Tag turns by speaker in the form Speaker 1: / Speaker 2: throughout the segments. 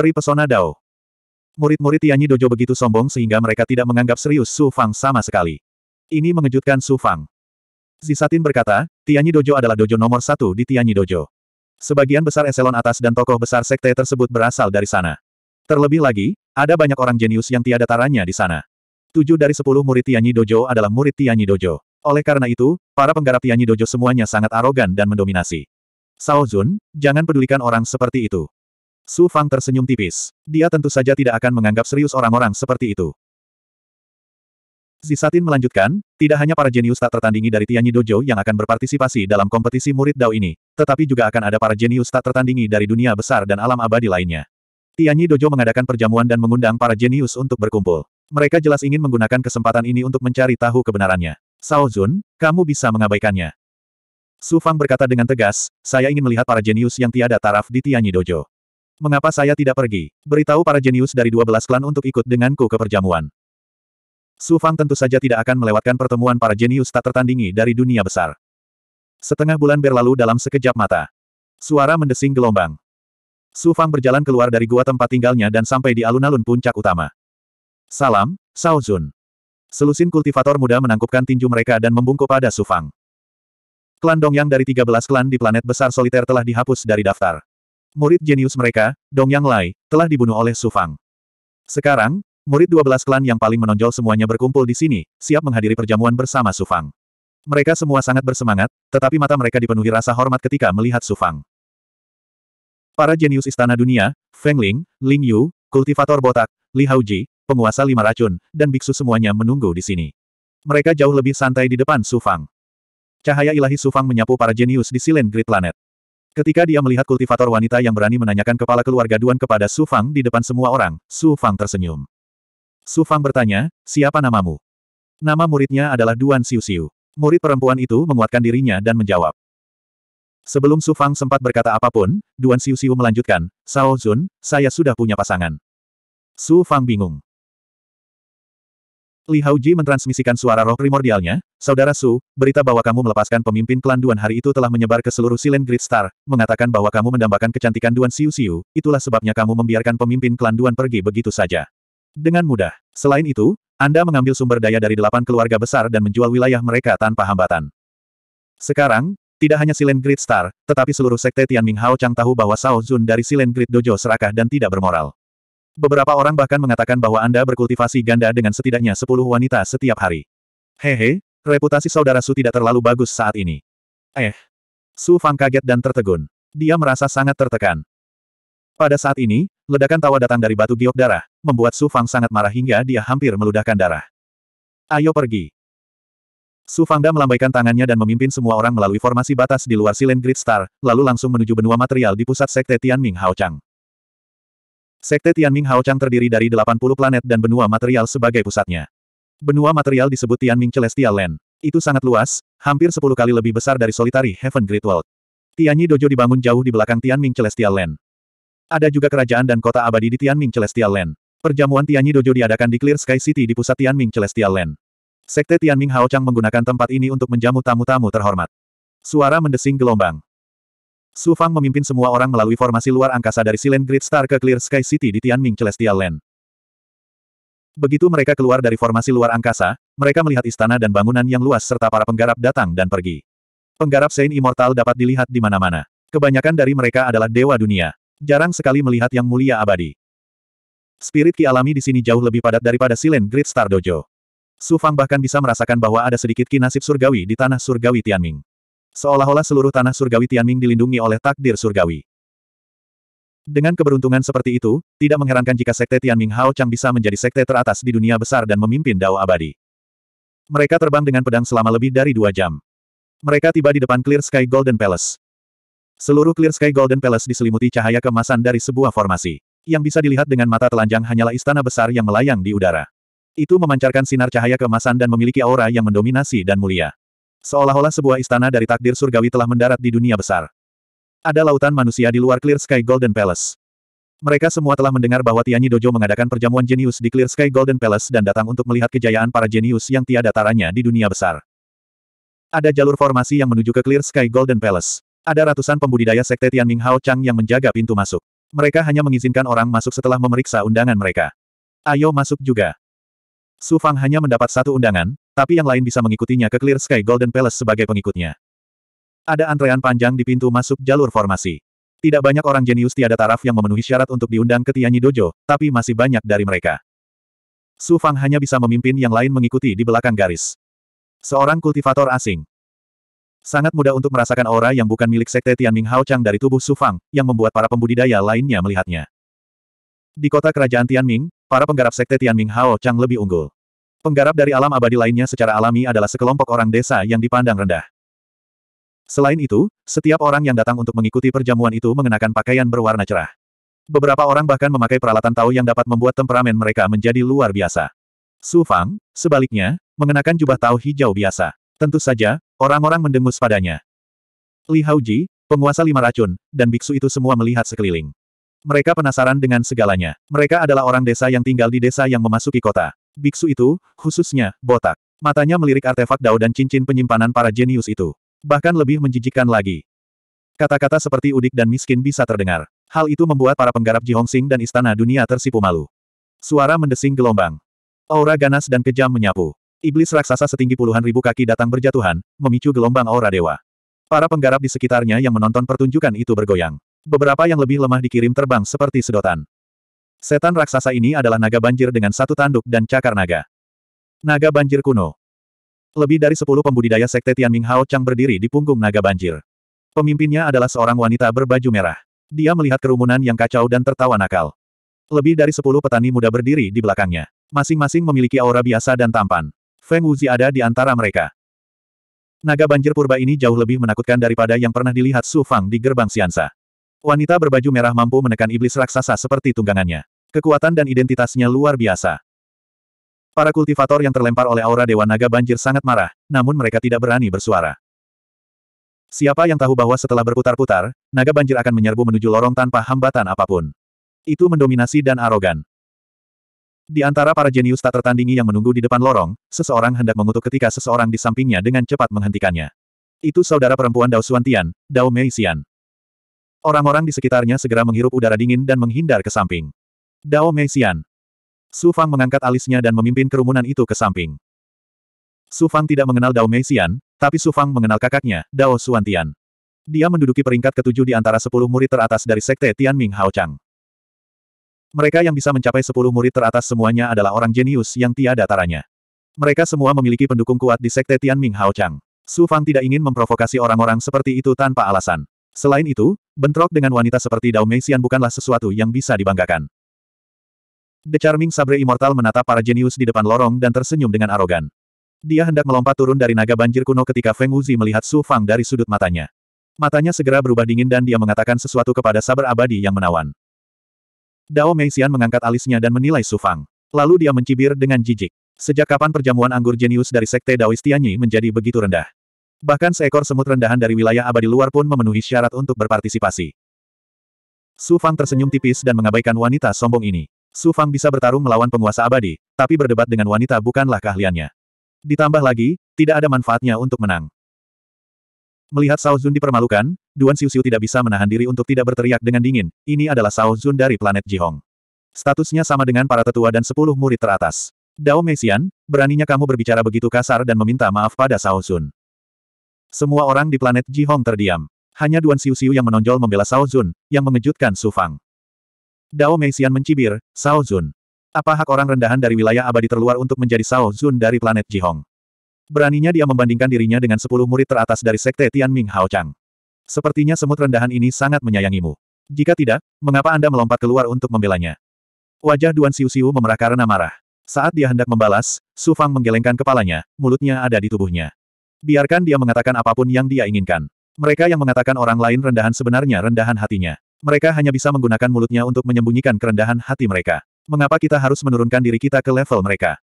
Speaker 1: Peri pesona Dao. Murid-murid Tianyi Dojo begitu sombong sehingga mereka tidak menganggap serius Su Fang sama sekali. Ini mengejutkan Su Fang. Zisatin berkata, Tianyi Dojo adalah dojo nomor satu di Tianyi Dojo. Sebagian besar eselon atas dan tokoh besar sekte tersebut berasal dari sana. Terlebih lagi, ada banyak orang jenius yang tiada taranya di sana. Tujuh dari sepuluh murid Tianyi Dojo adalah murid Tianyi Dojo. Oleh karena itu, para penggarap Tianyi Dojo semuanya sangat arogan dan mendominasi. Sao Jun, jangan pedulikan orang seperti itu. Su Fang tersenyum tipis. Dia tentu saja tidak akan menganggap serius orang-orang seperti itu. Zisatin melanjutkan, tidak hanya para jenius tak tertandingi dari Tianyi Dojo yang akan berpartisipasi dalam kompetisi murid Dao ini, tetapi juga akan ada para jenius tak tertandingi dari dunia besar dan alam abadi lainnya. Tianyi Dojo mengadakan perjamuan dan mengundang para jenius untuk berkumpul. Mereka jelas ingin menggunakan kesempatan ini untuk mencari tahu kebenarannya. Sao Zun, kamu bisa mengabaikannya. Su Fang berkata dengan tegas, saya ingin melihat para jenius yang tiada taraf di Tianyi Dojo. Mengapa saya tidak pergi? Beritahu para jenius dari dua belas klan untuk ikut denganku ke perjamuan. Su Fang tentu saja tidak akan melewatkan pertemuan para jenius tak tertandingi dari dunia besar. Setengah bulan berlalu dalam sekejap mata. Suara mendesing gelombang. Su Fang berjalan keluar dari gua tempat tinggalnya dan sampai di alun-alun puncak utama. Salam, Sao Zun. Selusin kultivator muda menangkupkan tinju mereka dan membungkuk pada Su Fang. Klan Dongyang dari 13 klan di planet besar soliter telah dihapus dari daftar. Murid jenius mereka, Dong Yang Lai, telah dibunuh oleh Su Fang. Sekarang, murid 12 klan yang paling menonjol semuanya berkumpul di sini, siap menghadiri perjamuan bersama Su Fang. Mereka semua sangat bersemangat, tetapi mata mereka dipenuhi rasa hormat ketika melihat Su Fang. Para jenius istana dunia, Feng Ling, Ling Yu, kultivator botak, Li Haoji, penguasa lima racun, dan biksu semuanya menunggu di sini. Mereka jauh lebih santai di depan Su Fang. Cahaya ilahi Su Fang menyapu para jenius di Silent Grid Planet. Ketika dia melihat kultivator wanita yang berani menanyakan kepala keluarga Duan kepada Su Fang di depan semua orang, Su Fang tersenyum. Su Fang bertanya, siapa namamu? Nama muridnya adalah Duan Siu Siu. Murid perempuan itu menguatkan dirinya dan menjawab. Sebelum Su Fang sempat berkata apapun, Duan Siu Siu melanjutkan, Sao Zun, saya sudah punya pasangan. Su Fang bingung. Li Haoji mentransmisikan suara roh primordialnya, Saudara Su, berita bahwa kamu melepaskan pemimpin klan Duan hari itu telah menyebar ke seluruh Silen Great Star, mengatakan bahwa kamu mendambakan kecantikan Duan Siu Siu, itulah sebabnya kamu membiarkan pemimpin klan Duan pergi begitu saja. Dengan mudah. Selain itu, Anda mengambil sumber daya dari delapan keluarga besar dan menjual wilayah mereka tanpa hambatan. Sekarang, tidak hanya Silen Great Star, tetapi seluruh sekte Tianming Hao Chang tahu bahwa Sao Zun dari Silen Great Dojo serakah dan tidak bermoral. Beberapa orang bahkan mengatakan bahwa Anda berkultivasi ganda dengan setidaknya sepuluh wanita setiap hari. Hehe, reputasi saudara Su tidak terlalu bagus saat ini. Eh. Su Fang kaget dan tertegun. Dia merasa sangat tertekan. Pada saat ini, ledakan tawa datang dari batu giok darah, membuat Su Fang sangat marah hingga dia hampir meludahkan darah. Ayo pergi. Su Fangda melambaikan tangannya dan memimpin semua orang melalui formasi batas di luar Silen Grid Star, lalu langsung menuju benua material di pusat sekte Tianming Haochang. Sekte Tianming Haochang terdiri dari 80 planet dan benua material sebagai pusatnya. Benua material disebut Tianming Celestial Land. Itu sangat luas, hampir 10 kali lebih besar dari Solitary Heaven Great World. Tianyi Dojo dibangun jauh di belakang Tianming Celestial Land. Ada juga kerajaan dan kota abadi di Tianming Celestial Land. Perjamuan Tianyi Dojo diadakan di Clear Sky City di pusat Tianming Celestial Land. Sekte Tianming Haochang menggunakan tempat ini untuk menjamu tamu-tamu terhormat. Suara mendesing gelombang. Su Fang memimpin semua orang melalui formasi luar angkasa dari Silent Great Star ke Clear Sky City di Tianming Celestial Land. Begitu mereka keluar dari formasi luar angkasa, mereka melihat istana dan bangunan yang luas serta para penggarap datang dan pergi. Penggarap Saint Immortal dapat dilihat di mana-mana. Kebanyakan dari mereka adalah dewa dunia. Jarang sekali melihat yang mulia abadi. Spirit ki alami di sini jauh lebih padat daripada Silent Great Star Dojo. Su Fang bahkan bisa merasakan bahwa ada sedikit ki nasib surgawi di tanah surgawi Tianming. Seolah-olah seluruh tanah surgawi Tianming dilindungi oleh takdir surgawi. Dengan keberuntungan seperti itu, tidak mengherankan jika sekte Tianming Hao Chang bisa menjadi sekte teratas di dunia besar dan memimpin Dao abadi. Mereka terbang dengan pedang selama lebih dari dua jam. Mereka tiba di depan Clear Sky Golden Palace. Seluruh Clear Sky Golden Palace diselimuti cahaya kemasan dari sebuah formasi. Yang bisa dilihat dengan mata telanjang hanyalah istana besar yang melayang di udara. Itu memancarkan sinar cahaya kemasan dan memiliki aura yang mendominasi dan mulia. Seolah-olah sebuah istana dari takdir surgawi telah mendarat di dunia besar. Ada lautan manusia di luar Clear Sky Golden Palace. Mereka semua telah mendengar bahwa Tianyi Dojo mengadakan perjamuan jenius di Clear Sky Golden Palace dan datang untuk melihat kejayaan para jenius yang tiada taranya di dunia besar. Ada jalur formasi yang menuju ke Clear Sky Golden Palace. Ada ratusan pembudidaya sekte Tianming Hao Chang yang menjaga pintu masuk. Mereka hanya mengizinkan orang masuk setelah memeriksa undangan mereka. Ayo masuk juga. Su Fang hanya mendapat satu undangan, tapi yang lain bisa mengikutinya ke Clear Sky Golden Palace sebagai pengikutnya. Ada antrean panjang di pintu masuk jalur formasi. Tidak banyak orang jenius tiada taraf yang memenuhi syarat untuk diundang ke Tianyi Dojo, tapi masih banyak dari mereka. Su Fang hanya bisa memimpin yang lain mengikuti di belakang garis. Seorang kultivator asing. Sangat mudah untuk merasakan aura yang bukan milik sekte Tianming Hao Chang dari tubuh Su Fang, yang membuat para pembudidaya lainnya melihatnya. Di kota kerajaan Tianming, para penggarap sekte Tianming Hao Chang lebih unggul. Penggarap dari alam abadi lainnya secara alami adalah sekelompok orang desa yang dipandang rendah. Selain itu, setiap orang yang datang untuk mengikuti perjamuan itu mengenakan pakaian berwarna cerah. Beberapa orang bahkan memakai peralatan tahu yang dapat membuat temperamen mereka menjadi luar biasa. Su Fang, sebaliknya, mengenakan jubah tahu hijau biasa. Tentu saja, orang-orang mendengus padanya. Li Haoji, penguasa lima racun, dan biksu itu semua melihat sekeliling. Mereka penasaran dengan segalanya. Mereka adalah orang desa yang tinggal di desa yang memasuki kota. Biksu itu, khususnya, botak. Matanya melirik artefak dao dan cincin penyimpanan para jenius itu. Bahkan lebih menjijikkan lagi. Kata-kata seperti udik dan miskin bisa terdengar. Hal itu membuat para penggarap Ji Sing dan istana dunia tersipu malu. Suara mendesing gelombang. Aura ganas dan kejam menyapu. Iblis raksasa setinggi puluhan ribu kaki datang berjatuhan, memicu gelombang aura dewa. Para penggarap di sekitarnya yang menonton pertunjukan itu bergoyang. Beberapa yang lebih lemah dikirim terbang seperti sedotan. Setan raksasa ini adalah naga banjir dengan satu tanduk dan cakar naga. Naga banjir kuno. Lebih dari sepuluh pembudidaya sekte Tianming Hao Chang berdiri di punggung naga banjir. Pemimpinnya adalah seorang wanita berbaju merah. Dia melihat kerumunan yang kacau dan tertawa nakal. Lebih dari sepuluh petani muda berdiri di belakangnya. Masing-masing memiliki aura biasa dan tampan. Feng Wuzi ada di antara mereka. Naga banjir purba ini jauh lebih menakutkan daripada yang pernah dilihat Su Fang di gerbang Siansa. Wanita berbaju merah mampu menekan iblis raksasa seperti tunggangannya. Kekuatan dan identitasnya luar biasa. Para kultivator yang terlempar oleh aura Dewa Naga Banjir sangat marah, namun mereka tidak berani bersuara. Siapa yang tahu bahwa setelah berputar-putar, naga banjir akan menyerbu menuju lorong tanpa hambatan apapun. Itu mendominasi dan arogan. Di antara para jenius tak tertandingi yang menunggu di depan lorong, seseorang hendak mengutuk ketika seseorang di sampingnya dengan cepat menghentikannya. Itu saudara perempuan Dao Suantian, Dao Mei Xian. Orang-orang di sekitarnya segera menghirup udara dingin dan menghindar ke samping. Dao Meixian. Su Fang mengangkat alisnya dan memimpin kerumunan itu ke samping. Su Fang tidak mengenal Dao Meixian, tapi Su Fang mengenal kakaknya, Dao Suantian. Dia menduduki peringkat ketujuh di antara sepuluh murid teratas dari sekte Tianming Haochang. Mereka yang bisa mencapai sepuluh murid teratas semuanya adalah orang jenius yang tiada taranya. Mereka semua memiliki pendukung kuat di sekte Tianming Haochang. Su Fang tidak ingin memprovokasi orang-orang seperti itu tanpa alasan. Selain itu, bentrok dengan wanita seperti Dao Meixian bukanlah sesuatu yang bisa dibanggakan. The Charming Sabre Immortal menatap para jenius di depan lorong dan tersenyum dengan arogan. Dia hendak melompat turun dari naga banjir kuno ketika Feng Wuzi melihat Su Fang dari sudut matanya. Matanya segera berubah dingin dan dia mengatakan sesuatu kepada sabar abadi yang menawan. Dao Meixian mengangkat alisnya dan menilai Su Fang. Lalu dia mencibir dengan jijik. Sejak kapan perjamuan anggur jenius dari Sekte Daoistianyi menjadi begitu rendah? Bahkan seekor semut rendahan dari wilayah abadi luar pun memenuhi syarat untuk berpartisipasi. Su Fang tersenyum tipis dan mengabaikan wanita sombong ini. Su Fang bisa bertarung melawan penguasa abadi, tapi berdebat dengan wanita bukanlah keahliannya. Ditambah lagi, tidak ada manfaatnya untuk menang. Melihat Sao Zun dipermalukan, Duan Siu tidak bisa menahan diri untuk tidak berteriak dengan dingin, ini adalah Sao Zun dari planet Jihong. Statusnya sama dengan para tetua dan sepuluh murid teratas. Dao Meixian, beraninya kamu berbicara begitu kasar dan meminta maaf pada Sao Zun. Semua orang di planet Jihong terdiam. Hanya Duan Siu yang menonjol membela Cao Zun, yang mengejutkan Su Fang. Dao Meixian mencibir, Cao Zun. Apa hak orang rendahan dari wilayah abadi terluar untuk menjadi Cao Zun dari planet Jihong? Beraninya dia membandingkan dirinya dengan sepuluh murid teratas dari sekte Tianming Chang. Sepertinya semut rendahan ini sangat menyayangimu. Jika tidak, mengapa Anda melompat keluar untuk membelanya? Wajah Duan Siu memerah karena marah. Saat dia hendak membalas, Su Fang menggelengkan kepalanya, mulutnya ada di tubuhnya. Biarkan dia mengatakan apapun yang dia inginkan. Mereka yang mengatakan orang lain rendahan sebenarnya rendahan hatinya. Mereka hanya bisa menggunakan mulutnya untuk menyembunyikan kerendahan hati mereka. Mengapa kita harus menurunkan diri kita ke level mereka?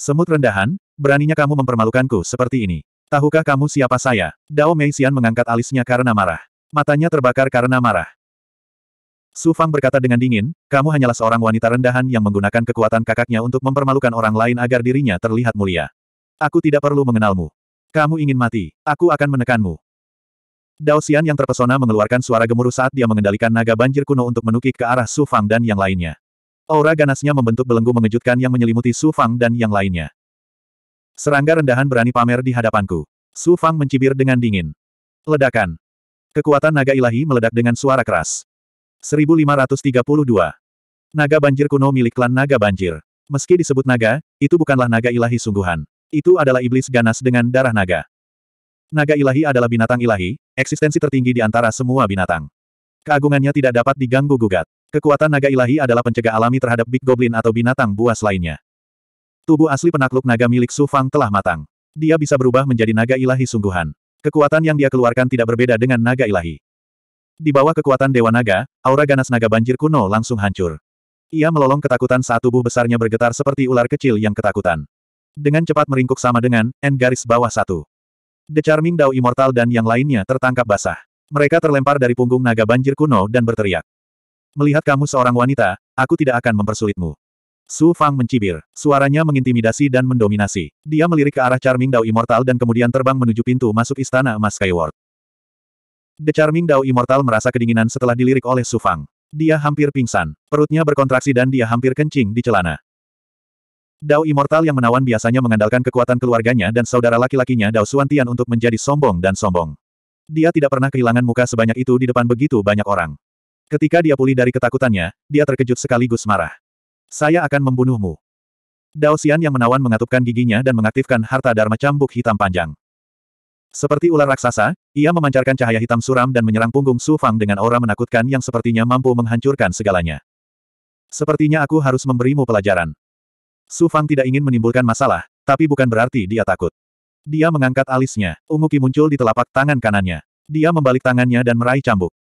Speaker 1: Semut rendahan, beraninya kamu mempermalukanku seperti ini. Tahukah kamu siapa saya? Dao Meixian mengangkat alisnya karena marah. Matanya terbakar karena marah. Su Fang berkata dengan dingin, kamu hanyalah seorang wanita rendahan yang menggunakan kekuatan kakaknya untuk mempermalukan orang lain agar dirinya terlihat mulia. Aku tidak perlu mengenalmu. Kamu ingin mati, aku akan menekanmu. Dao Xian yang terpesona mengeluarkan suara gemuruh saat dia mengendalikan naga banjir kuno untuk menukik ke arah Su Fang dan yang lainnya. Aura ganasnya membentuk belenggu mengejutkan yang menyelimuti Su Fang dan yang lainnya. Serangga rendahan berani pamer di hadapanku. Su Fang mencibir dengan dingin. Ledakan. Kekuatan naga ilahi meledak dengan suara keras. 1532. Naga banjir kuno milik klan naga banjir. Meski disebut naga, itu bukanlah naga ilahi sungguhan. Itu adalah iblis ganas dengan darah naga. Naga ilahi adalah binatang ilahi, eksistensi tertinggi di antara semua binatang. Keagungannya tidak dapat diganggu gugat. Kekuatan naga ilahi adalah pencegah alami terhadap Big Goblin atau binatang buas lainnya. Tubuh asli penakluk naga milik Su Fang telah matang. Dia bisa berubah menjadi naga ilahi sungguhan. Kekuatan yang dia keluarkan tidak berbeda dengan naga ilahi. Di bawah kekuatan Dewa Naga, aura ganas naga banjir kuno langsung hancur. Ia melolong ketakutan saat tubuh besarnya bergetar seperti ular kecil yang ketakutan dengan cepat meringkuk sama dengan N garis bawah satu. The Charming Dao Immortal dan yang lainnya tertangkap basah. Mereka terlempar dari punggung naga banjir kuno dan berteriak. Melihat kamu seorang wanita, aku tidak akan mempersulitmu. Su Fang mencibir. Suaranya mengintimidasi dan mendominasi. Dia melirik ke arah Charming Dao Immortal dan kemudian terbang menuju pintu masuk Istana Emas Skyward. The Charming Dao Immortal merasa kedinginan setelah dilirik oleh Su Fang. Dia hampir pingsan. Perutnya berkontraksi dan dia hampir kencing di celana. Dao Immortal yang menawan biasanya mengandalkan kekuatan keluarganya dan saudara laki-lakinya Dao Tian untuk menjadi sombong dan sombong. Dia tidak pernah kehilangan muka sebanyak itu di depan begitu banyak orang. Ketika dia pulih dari ketakutannya, dia terkejut sekaligus marah. Saya akan membunuhmu. Dao Xian yang menawan mengatupkan giginya dan mengaktifkan harta dharma cambuk hitam panjang. Seperti ular raksasa, ia memancarkan cahaya hitam suram dan menyerang punggung Su Fang dengan aura menakutkan yang sepertinya mampu menghancurkan segalanya. Sepertinya aku harus memberimu pelajaran. Su Fang tidak ingin menimbulkan masalah, tapi bukan berarti dia takut. Dia mengangkat alisnya, ungu ki muncul di telapak tangan kanannya. Dia membalik tangannya dan meraih cambuk.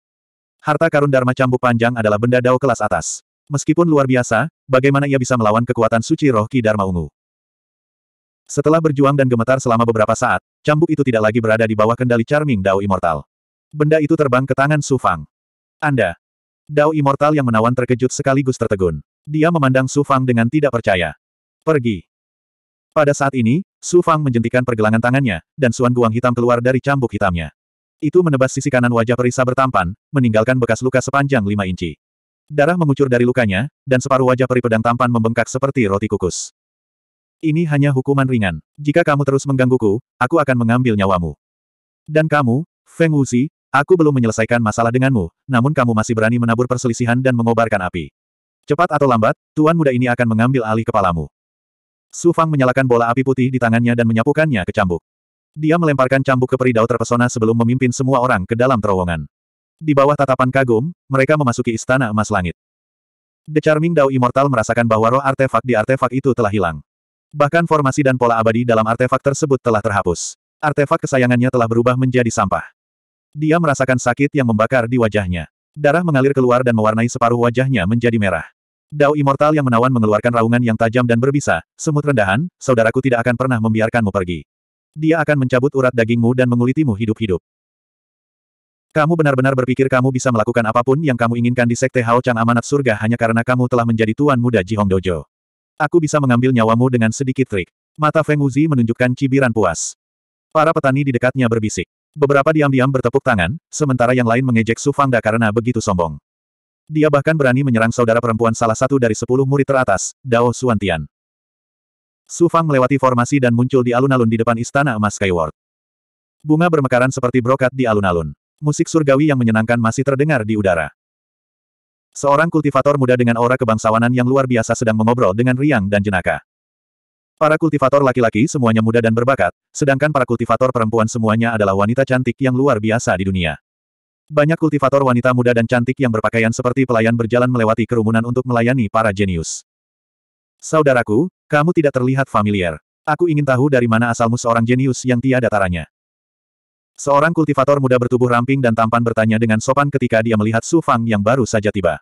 Speaker 1: Harta karun Dharma cambuk panjang adalah benda dao kelas atas. Meskipun luar biasa, bagaimana ia bisa melawan kekuatan suci roh ki Dharma ungu? Setelah berjuang dan gemetar selama beberapa saat, cambuk itu tidak lagi berada di bawah kendali Charming Dao Immortal. Benda itu terbang ke tangan Su Fang. Anda. Dao Immortal yang menawan terkejut sekaligus tertegun. Dia memandang Su Fang dengan tidak percaya. Pergi. Pada saat ini, Su Fang menjentikan pergelangan tangannya, dan Suan Guang hitam keluar dari cambuk hitamnya. Itu menebas sisi kanan wajah perisa bertampan, meninggalkan bekas luka sepanjang lima inci. Darah mengucur dari lukanya, dan separuh wajah peri pedang tampan membengkak seperti roti kukus. Ini hanya hukuman ringan. Jika kamu terus menggangguku, aku akan mengambil nyawamu. Dan kamu, Feng Wuxi, aku belum menyelesaikan masalah denganmu, namun kamu masih berani menabur perselisihan dan mengobarkan api. Cepat atau lambat, tuan muda ini akan mengambil alih kepalamu. Su Fang menyalakan bola api putih di tangannya dan menyapukannya ke cambuk. Dia melemparkan cambuk ke peridau terpesona sebelum memimpin semua orang ke dalam terowongan. Di bawah tatapan kagum, mereka memasuki istana emas langit. The Charming Dao Immortal merasakan bahwa roh artefak di artefak itu telah hilang. Bahkan formasi dan pola abadi dalam artefak tersebut telah terhapus. Artefak kesayangannya telah berubah menjadi sampah. Dia merasakan sakit yang membakar di wajahnya. Darah mengalir keluar dan mewarnai separuh wajahnya menjadi merah. Dao Immortal yang menawan mengeluarkan raungan yang tajam dan berbisa, semut rendahan, saudaraku tidak akan pernah membiarkanmu pergi. Dia akan mencabut urat dagingmu dan mengulitimu hidup-hidup. Kamu benar-benar berpikir kamu bisa melakukan apapun yang kamu inginkan di Sekte Hao Chang Amanat Surga hanya karena kamu telah menjadi tuan muda Ji Hong Dojo. Aku bisa mengambil nyawamu dengan sedikit trik. Mata Feng Wuzi menunjukkan cibiran puas. Para petani di dekatnya berbisik. Beberapa diam-diam bertepuk tangan, sementara yang lain mengejek Su Fangda karena begitu sombong. Dia bahkan berani menyerang saudara perempuan salah satu dari sepuluh murid teratas, Dao Suantian. Su Fang melewati formasi dan muncul di alun-alun di depan Istana Emas Skyward. Bunga bermekaran seperti brokat di alun-alun. Musik surgawi yang menyenangkan masih terdengar di udara. Seorang kultivator muda dengan aura kebangsawanan yang luar biasa sedang mengobrol dengan riang dan jenaka. Para kultivator laki-laki semuanya muda dan berbakat, sedangkan para kultivator perempuan semuanya adalah wanita cantik yang luar biasa di dunia. Banyak kultivator wanita muda dan cantik yang berpakaian seperti pelayan berjalan melewati kerumunan untuk melayani para jenius. Saudaraku, kamu tidak terlihat familiar. Aku ingin tahu dari mana asalmu seorang jenius yang tiada taranya. Seorang kultivator muda bertubuh ramping dan tampan bertanya dengan sopan ketika dia melihat Su Fang yang baru saja tiba.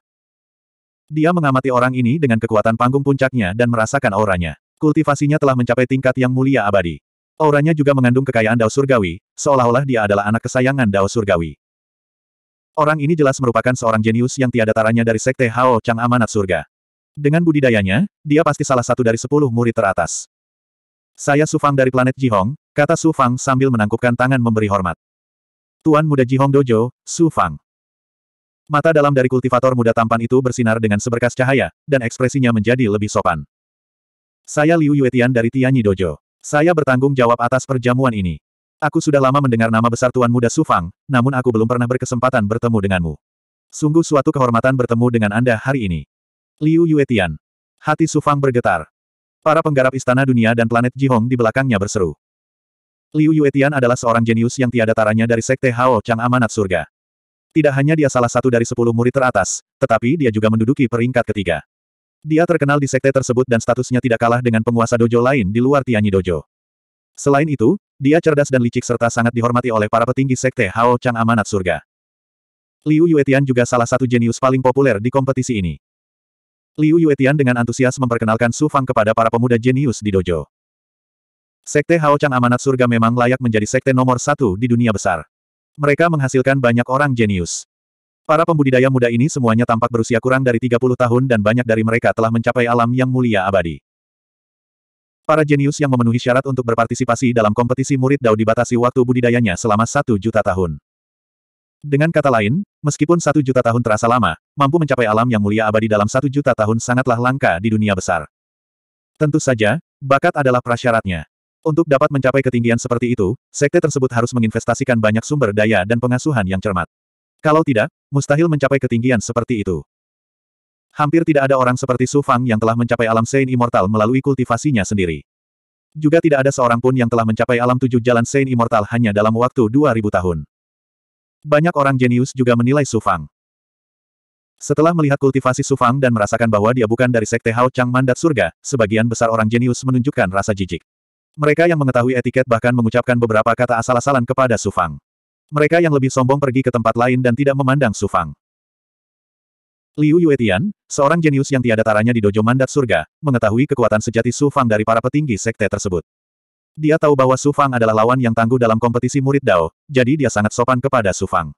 Speaker 1: Dia mengamati orang ini dengan kekuatan panggung puncaknya dan merasakan auranya. Kultivasinya telah mencapai tingkat yang mulia abadi. Auranya juga mengandung kekayaan Dao Surgawi, seolah-olah dia adalah anak kesayangan Dao Surgawi. Orang ini jelas merupakan seorang jenius yang tiada taranya dari Sekte Hao Chang Amanat Surga. Dengan budidayanya, dia pasti salah satu dari sepuluh murid teratas. Saya Sufang dari planet Jihong, kata Sufang sambil menangkupkan tangan memberi hormat. Tuan muda Jihong Dojo, Sufang. Mata dalam dari kultivator muda tampan itu bersinar dengan seberkas cahaya, dan ekspresinya menjadi lebih sopan. Saya Liu Yuetian dari Tianyi Dojo. Saya bertanggung jawab atas perjamuan ini. Aku sudah lama mendengar nama besar Tuan Muda Sufang, namun aku belum pernah berkesempatan bertemu denganmu. Sungguh suatu kehormatan bertemu dengan Anda hari ini. Liu Yuetian. Hati Sufang bergetar. Para penggarap istana dunia dan planet Jihong di belakangnya berseru. Liu Yuetian adalah seorang jenius yang tiada taranya dari Sekte Hao Chang Amanat Surga. Tidak hanya dia salah satu dari sepuluh murid teratas, tetapi dia juga menduduki peringkat ketiga. Dia terkenal di sekte tersebut dan statusnya tidak kalah dengan penguasa dojo lain di luar Tianyi Dojo. Selain itu, dia cerdas dan licik serta sangat dihormati oleh para petinggi sekte Hao Chang Amanat Surga. Liu Yuetian juga salah satu jenius paling populer di kompetisi ini. Liu Yuetian dengan antusias memperkenalkan Su Fang kepada para pemuda jenius di dojo. Sekte Hao Chang Amanat Surga memang layak menjadi sekte nomor satu di dunia besar. Mereka menghasilkan banyak orang jenius. Para pembudidaya muda ini semuanya tampak berusia kurang dari 30 tahun dan banyak dari mereka telah mencapai alam yang mulia abadi. Para jenius yang memenuhi syarat untuk berpartisipasi dalam kompetisi murid Dao dibatasi waktu budidayanya selama satu juta tahun. Dengan kata lain, meskipun satu juta tahun terasa lama, mampu mencapai alam yang mulia abadi dalam satu juta tahun sangatlah langka di dunia besar. Tentu saja, bakat adalah prasyaratnya. Untuk dapat mencapai ketinggian seperti itu, sekte tersebut harus menginvestasikan banyak sumber daya dan pengasuhan yang cermat. Kalau tidak, mustahil mencapai ketinggian seperti itu. Hampir tidak ada orang seperti Su Fang yang telah mencapai alam Saint Immortal melalui kultivasinya sendiri. Juga tidak ada seorang pun yang telah mencapai alam tujuh jalan Saint Immortal hanya dalam waktu 2000 tahun. Banyak orang jenius juga menilai Su Fang. Setelah melihat kultivasi Su Fang dan merasakan bahwa dia bukan dari Sekte Hao Chang Mandat Surga, sebagian besar orang jenius menunjukkan rasa jijik. Mereka yang mengetahui etiket bahkan mengucapkan beberapa kata asal-asalan kepada Su Fang. Mereka yang lebih sombong pergi ke tempat lain dan tidak memandang Su Fang. Liu Yuetian, seorang jenius yang tiada taranya di dojo mandat surga, mengetahui kekuatan sejati Su Fang dari para petinggi sekte tersebut. Dia tahu bahwa Su Fang adalah lawan yang tangguh dalam kompetisi murid Dao, jadi dia sangat sopan kepada Su Fang.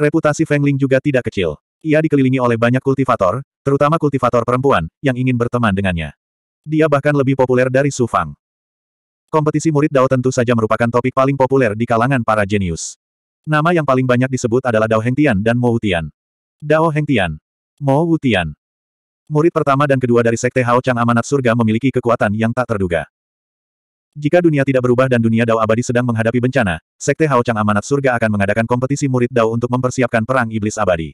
Speaker 1: Reputasi Feng Ling juga tidak kecil. Ia dikelilingi oleh banyak kultivator, terutama kultivator perempuan, yang ingin berteman dengannya. Dia bahkan lebih populer dari Su Fang. Kompetisi murid Dao tentu saja merupakan topik paling populer di kalangan para jenius. Nama yang paling banyak disebut adalah Dao Hengtian dan Mo Tian. Dao Hengtian, Mo Wutian. Murid pertama dan kedua dari Sekte Hao Chang Amanat Surga memiliki kekuatan yang tak terduga. Jika dunia tidak berubah dan dunia Dao abadi sedang menghadapi bencana, Sekte Hao Chang Amanat Surga akan mengadakan kompetisi murid Dao untuk mempersiapkan perang iblis abadi.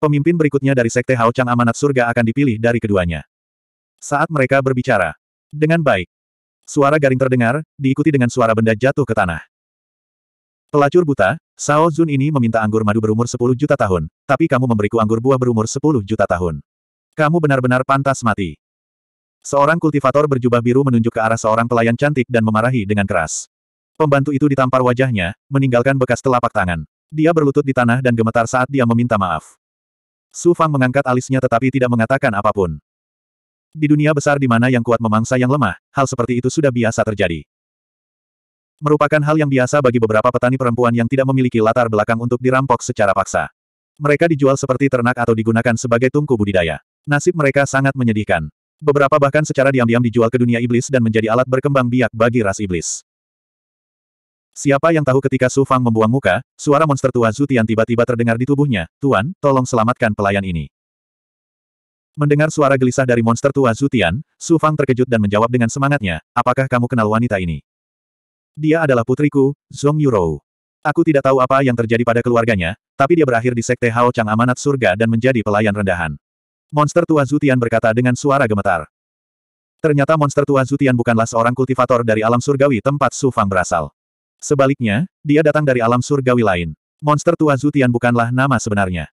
Speaker 1: Pemimpin berikutnya dari Sekte Hao Chang Amanat Surga akan dipilih dari keduanya. Saat mereka berbicara, dengan baik, suara garing terdengar, diikuti dengan suara benda jatuh ke tanah. Pelacur buta, Sao Zun ini meminta anggur madu berumur 10 juta tahun, tapi kamu memberiku anggur buah berumur 10 juta tahun. Kamu benar-benar pantas mati. Seorang kultivator berjubah biru menunjuk ke arah seorang pelayan cantik dan memarahi dengan keras. Pembantu itu ditampar wajahnya, meninggalkan bekas telapak tangan. Dia berlutut di tanah dan gemetar saat dia meminta maaf. Su Fang mengangkat alisnya tetapi tidak mengatakan apapun. Di dunia besar di mana yang kuat memangsa yang lemah, hal seperti itu sudah biasa terjadi. Merupakan hal yang biasa bagi beberapa petani perempuan yang tidak memiliki latar belakang untuk dirampok secara paksa. Mereka dijual seperti ternak atau digunakan sebagai tungku budidaya. Nasib mereka sangat menyedihkan. Beberapa bahkan secara diam-diam dijual ke dunia iblis dan menjadi alat berkembang biak bagi ras iblis. Siapa yang tahu ketika Su Fang membuang muka, suara monster tua Zutian tiba-tiba terdengar di tubuhnya, Tuan, tolong selamatkan pelayan ini. Mendengar suara gelisah dari monster tua Zutian, Su Fang terkejut dan menjawab dengan semangatnya, apakah kamu kenal wanita ini? Dia adalah putriku, Zhong Yurou. Aku tidak tahu apa yang terjadi pada keluarganya, tapi dia berakhir di Sekte Hao Chang Amanat Surga dan menjadi pelayan rendahan. Monster tua Zutian berkata dengan suara gemetar. Ternyata monster tua Zutian bukanlah seorang kultivator dari alam surgawi tempat Su Fang berasal. Sebaliknya, dia datang dari alam surgawi lain. Monster tua Zutian bukanlah nama sebenarnya.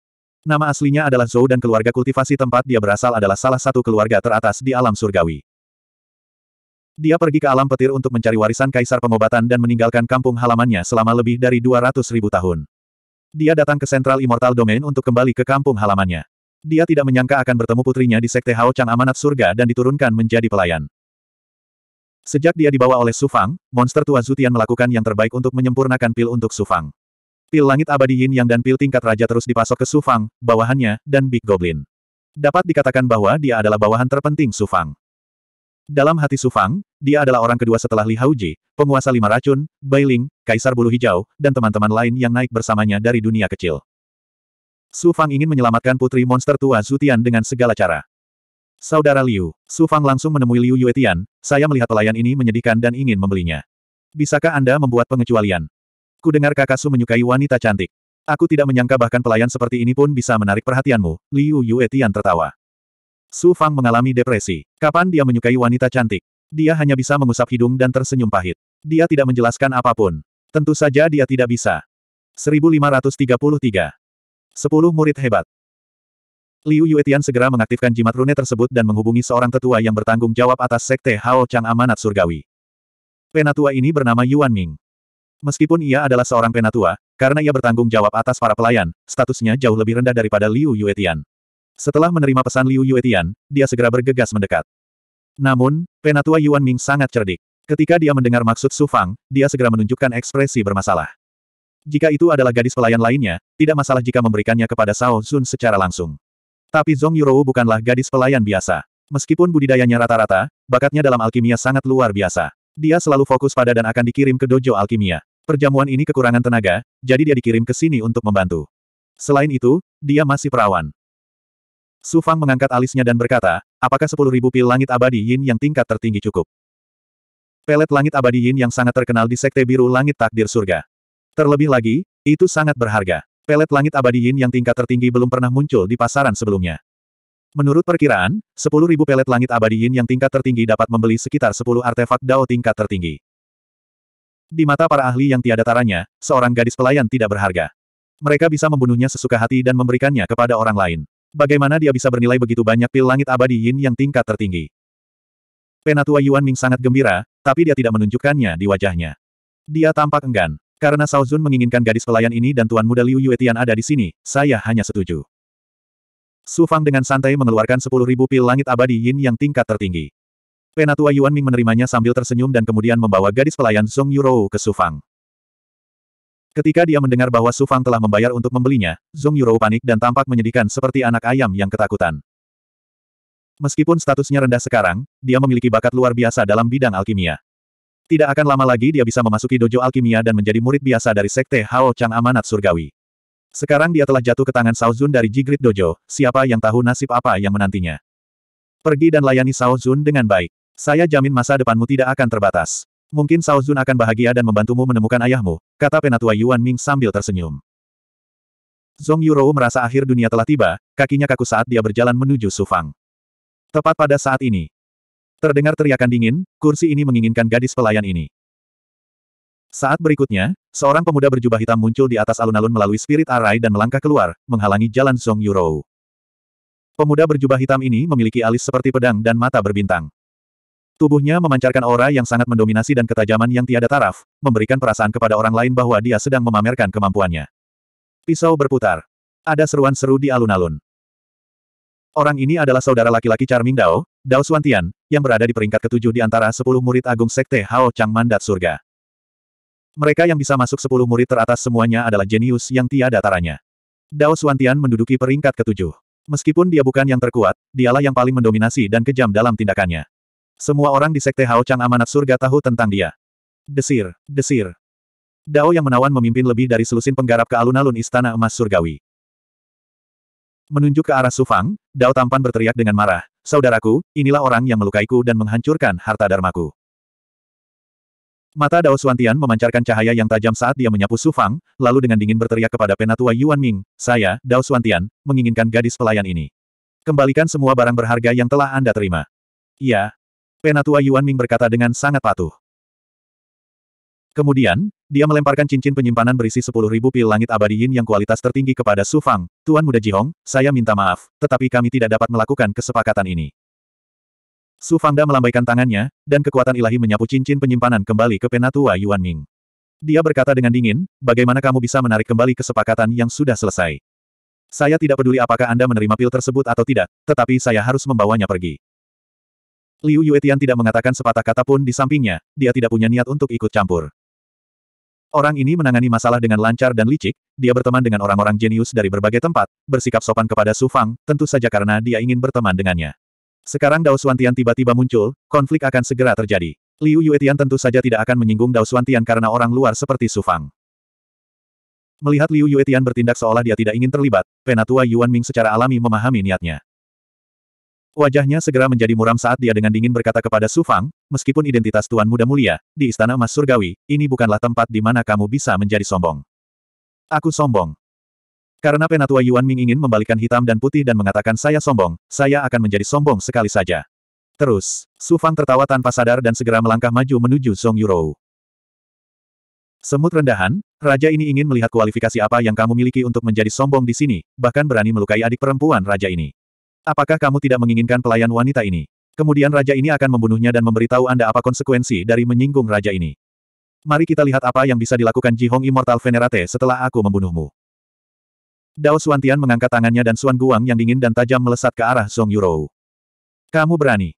Speaker 1: Nama aslinya adalah Zhou dan keluarga kultivasi tempat dia berasal adalah salah satu keluarga teratas di alam surgawi. Dia pergi ke alam petir untuk mencari warisan kaisar pengobatan dan meninggalkan kampung halamannya selama lebih dari 200 ribu tahun. Dia datang ke Central Immortal Domain untuk kembali ke kampung halamannya. Dia tidak menyangka akan bertemu putrinya di Sekte Hao Chang Amanat Surga dan diturunkan menjadi pelayan. Sejak dia dibawa oleh Sufang, monster tua Zutian melakukan yang terbaik untuk menyempurnakan pil untuk Sufang. Pil langit abadi Yin Yang dan pil tingkat raja terus dipasok ke Sufang, bawahannya, dan Big Goblin. Dapat dikatakan bahwa dia adalah bawahan terpenting Sufang. Dalam hati Su Fang, dia adalah orang kedua setelah Li Hauji, penguasa lima racun, Bai Ling, Kaisar Bulu Hijau, dan teman-teman lain yang naik bersamanya dari dunia kecil. Su Fang ingin menyelamatkan putri monster tua Zutian dengan segala cara. Saudara Liu, Su Fang langsung menemui Liu Yuetian, saya melihat pelayan ini menyedihkan dan ingin membelinya. Bisakah Anda membuat pengecualian? Kudengar kakak Su menyukai wanita cantik. Aku tidak menyangka bahkan pelayan seperti ini pun bisa menarik perhatianmu, Liu Yuetian tertawa. Su Fang mengalami depresi. Kapan dia menyukai wanita cantik? Dia hanya bisa mengusap hidung dan tersenyum pahit. Dia tidak menjelaskan apapun. Tentu saja dia tidak bisa. 1533. 10 murid hebat. Liu Yuetian segera mengaktifkan jimat rune tersebut dan menghubungi seorang tetua yang bertanggung jawab atas sekte Hao Chang Amanat Surgawi. Penatua ini bernama Yuan Ming. Meskipun ia adalah seorang penatua, karena ia bertanggung jawab atas para pelayan, statusnya jauh lebih rendah daripada Liu Yuetian. Setelah menerima pesan Liu Yuetian, dia segera bergegas mendekat. Namun, penatua Yuan Ming sangat cerdik. Ketika dia mendengar maksud Su Fang, dia segera menunjukkan ekspresi bermasalah. Jika itu adalah gadis pelayan lainnya, tidak masalah jika memberikannya kepada Cao Zun secara langsung. Tapi Zhong Yurou bukanlah gadis pelayan biasa. Meskipun budidayanya rata-rata, bakatnya dalam alkimia sangat luar biasa. Dia selalu fokus pada dan akan dikirim ke dojo alkimia. Perjamuan ini kekurangan tenaga, jadi dia dikirim ke sini untuk membantu. Selain itu, dia masih perawan. Su Fang mengangkat alisnya dan berkata, apakah sepuluh ribu pil langit abadi yin yang tingkat tertinggi cukup? Pelet langit abadi yin yang sangat terkenal di Sekte Biru Langit Takdir Surga. Terlebih lagi, itu sangat berharga. Pelet langit abadi yin yang tingkat tertinggi belum pernah muncul di pasaran sebelumnya. Menurut perkiraan, sepuluh ribu pelet langit abadi yin yang tingkat tertinggi dapat membeli sekitar sepuluh artefak Dao tingkat tertinggi. Di mata para ahli yang tiada taranya, seorang gadis pelayan tidak berharga. Mereka bisa membunuhnya sesuka hati dan memberikannya kepada orang lain. Bagaimana dia bisa bernilai begitu banyak pil langit abadi yin yang tingkat tertinggi? Penatua Yuan Ming sangat gembira, tapi dia tidak menunjukkannya di wajahnya. Dia tampak enggan. Karena Sao Zun menginginkan gadis pelayan ini dan Tuan Muda Liu Yuetian ada di sini, saya hanya setuju. Su Fang dengan santai mengeluarkan sepuluh ribu pil langit abadi yin yang tingkat tertinggi. Penatua Yuan Ming menerimanya sambil tersenyum dan kemudian membawa gadis pelayan Song Yurou ke Su Fang. Ketika dia mendengar bahwa Su Fang telah membayar untuk membelinya, Zong Yurou panik dan tampak menyedihkan seperti anak ayam yang ketakutan. Meskipun statusnya rendah sekarang, dia memiliki bakat luar biasa dalam bidang alkimia. Tidak akan lama lagi dia bisa memasuki dojo alkimia dan menjadi murid biasa dari sekte Hao Chang Amanat Surgawi. Sekarang dia telah jatuh ke tangan Sao Zun dari Jigrit Dojo, siapa yang tahu nasib apa yang menantinya. Pergi dan layani Sao Zun dengan baik. Saya jamin masa depanmu tidak akan terbatas. Mungkin Sao Zun akan bahagia dan membantumu menemukan ayahmu, kata penatua Yuan Ming sambil tersenyum. Zong Yurou merasa akhir dunia telah tiba, kakinya kaku saat dia berjalan menuju Sufang. Tepat pada saat ini. Terdengar teriakan dingin, kursi ini menginginkan gadis pelayan ini. Saat berikutnya, seorang pemuda berjubah hitam muncul di atas alun-alun melalui spirit arai dan melangkah keluar, menghalangi jalan Zong Yurou. Pemuda berjubah hitam ini memiliki alis seperti pedang dan mata berbintang. Tubuhnya memancarkan aura yang sangat mendominasi dan ketajaman yang tiada taraf, memberikan perasaan kepada orang lain bahwa dia sedang memamerkan kemampuannya. Pisau berputar. Ada seruan seru di alun-alun. Orang ini adalah saudara laki-laki Charming Dao, Dao Suantian, yang berada di peringkat ketujuh di antara sepuluh murid agung Sekte Hao Chang Mandat Surga. Mereka yang bisa masuk sepuluh murid teratas semuanya adalah jenius yang tiada taranya. Dao Suantian menduduki peringkat ketujuh. Meskipun dia bukan yang terkuat, dialah yang paling mendominasi dan kejam dalam tindakannya. Semua orang di Sekte Hao Chang Amanat Surga tahu tentang dia. Desir, desir. Dao yang menawan memimpin lebih dari selusin penggarap ke alun-alun Istana Emas Surgawi. Menunjuk ke arah Sufang, Dao tampan berteriak dengan marah, Saudaraku, inilah orang yang melukaiku dan menghancurkan harta dharmaku. Mata Dao Suantian memancarkan cahaya yang tajam saat dia menyapu Sufang, lalu dengan dingin berteriak kepada penatua Yuan Ming, saya, Dao Suantian, menginginkan gadis pelayan ini. Kembalikan semua barang berharga yang telah Anda terima. Iya, Penatua Yuan Ming berkata dengan sangat patuh. Kemudian, dia melemparkan cincin penyimpanan berisi sepuluh ribu pil langit abadi yin yang kualitas tertinggi kepada Su Fang, Tuan Muda Ji Hong. saya minta maaf, tetapi kami tidak dapat melakukan kesepakatan ini. Su Fangda melambaikan tangannya, dan kekuatan ilahi menyapu cincin penyimpanan kembali ke penatua Yuan Ming. Dia berkata dengan dingin, bagaimana kamu bisa menarik kembali kesepakatan yang sudah selesai? Saya tidak peduli apakah Anda menerima pil tersebut atau tidak, tetapi saya harus membawanya pergi. Liu Yuetian tidak mengatakan sepatah kata pun di sampingnya, dia tidak punya niat untuk ikut campur. Orang ini menangani masalah dengan lancar dan licik, dia berteman dengan orang-orang jenius dari berbagai tempat, bersikap sopan kepada Su Fang, tentu saja karena dia ingin berteman dengannya. Sekarang Dao Xuantian tiba-tiba muncul, konflik akan segera terjadi. Liu Yuetian tentu saja tidak akan menyinggung Dao Xuantian karena orang luar seperti Su Fang. Melihat Liu Yuetian bertindak seolah dia tidak ingin terlibat, penatua Yuan Ming secara alami memahami niatnya. Wajahnya segera menjadi muram saat dia dengan dingin berkata kepada Su Fang, meskipun identitas Tuan Muda Mulia, di Istana Mas Surgawi, ini bukanlah tempat di mana kamu bisa menjadi sombong. Aku sombong. Karena Penatua Yuan Ming ingin membalikan hitam dan putih dan mengatakan saya sombong, saya akan menjadi sombong sekali saja. Terus, Su Fang tertawa tanpa sadar dan segera melangkah maju menuju Song Yurou. Semut rendahan, raja ini ingin melihat kualifikasi apa yang kamu miliki untuk menjadi sombong di sini, bahkan berani melukai adik perempuan raja ini. Apakah kamu tidak menginginkan pelayan wanita ini? Kemudian raja ini akan membunuhnya dan memberitahu Anda apa konsekuensi dari menyinggung raja ini. Mari kita lihat apa yang bisa dilakukan Ji Hong Immortal Venerate setelah aku membunuhmu. Dao Suantian mengangkat tangannya dan Xuan Guang yang dingin dan tajam melesat ke arah Song Yurou. Kamu berani.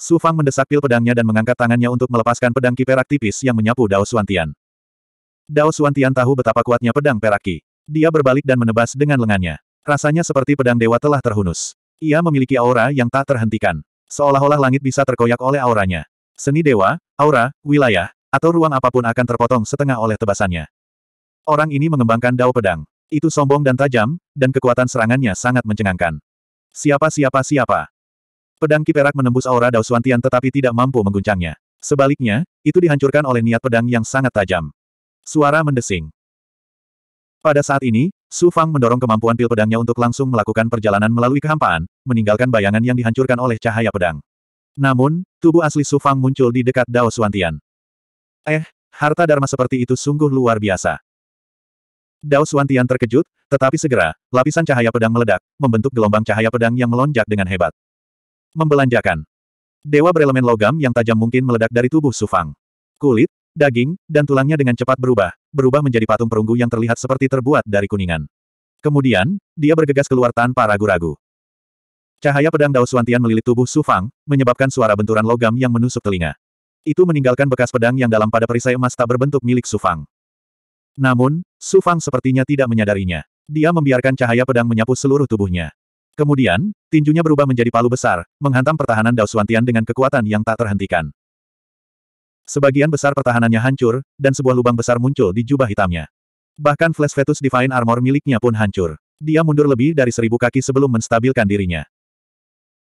Speaker 1: Su Fang mendesak pil pedangnya dan mengangkat tangannya untuk melepaskan pedang ki perak tipis yang menyapu Dao Suantian. Dao Suantian tahu betapa kuatnya pedang perak ki. Dia berbalik dan menebas dengan lengannya. Rasanya seperti pedang dewa telah terhunus. Ia memiliki aura yang tak terhentikan. Seolah-olah langit bisa terkoyak oleh auranya. Seni dewa, aura, wilayah, atau ruang apapun akan terpotong setengah oleh tebasannya. Orang ini mengembangkan dao pedang. Itu sombong dan tajam, dan kekuatan serangannya sangat mencengangkan. Siapa siapa siapa. Pedang kiperak menembus aura Dao suantian tetapi tidak mampu mengguncangnya. Sebaliknya, itu dihancurkan oleh niat pedang yang sangat tajam. Suara mendesing. Pada saat ini, Su Fang mendorong kemampuan pil pedangnya untuk langsung melakukan perjalanan melalui kehampaan, meninggalkan bayangan yang dihancurkan oleh cahaya pedang. Namun, tubuh asli Su Fang muncul di dekat Dao Suantian. Eh, harta Dharma seperti itu sungguh luar biasa. Dao Suantian terkejut, tetapi segera, lapisan cahaya pedang meledak, membentuk gelombang cahaya pedang yang melonjak dengan hebat. Membelanjakan. Dewa berelemen logam yang tajam mungkin meledak dari tubuh Su Fang. Kulit, daging, dan tulangnya dengan cepat berubah, berubah menjadi patung perunggu yang terlihat seperti terbuat dari kuningan. Kemudian, dia bergegas keluar tanpa ragu-ragu. Cahaya pedang Dao Suantian melilit tubuh Su Fang, menyebabkan suara benturan logam yang menusuk telinga. Itu meninggalkan bekas pedang yang dalam pada perisai emas tak berbentuk milik Su Fang. Namun, Su Fang sepertinya tidak menyadarinya. Dia membiarkan cahaya pedang menyapu seluruh tubuhnya. Kemudian, tinjunya berubah menjadi palu besar, menghantam pertahanan Dao Suantian dengan kekuatan yang tak terhentikan. Sebagian besar pertahanannya hancur, dan sebuah lubang besar muncul di jubah hitamnya. Bahkan Flash Fetus Divine Armor miliknya pun hancur. Dia mundur lebih dari seribu kaki sebelum menstabilkan dirinya.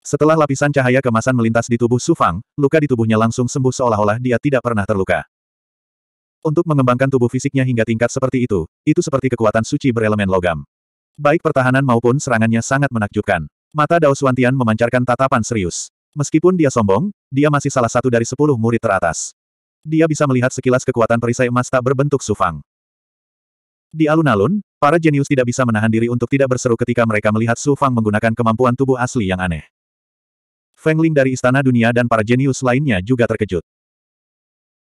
Speaker 1: Setelah lapisan cahaya kemasan melintas di tubuh Sufang, luka di tubuhnya langsung sembuh seolah-olah dia tidak pernah terluka. Untuk mengembangkan tubuh fisiknya hingga tingkat seperti itu, itu seperti kekuatan suci berelemen logam. Baik pertahanan maupun serangannya sangat menakjubkan. Mata Dao Suantian memancarkan tatapan serius. Meskipun dia sombong, dia masih salah satu dari sepuluh murid teratas dia bisa melihat sekilas kekuatan perisai emas tak berbentuk sufang. Di alun-alun, para jenius tidak bisa menahan diri untuk tidak berseru ketika mereka melihat sufang menggunakan kemampuan tubuh asli yang aneh. Feng Ling dari Istana Dunia dan para jenius lainnya juga terkejut.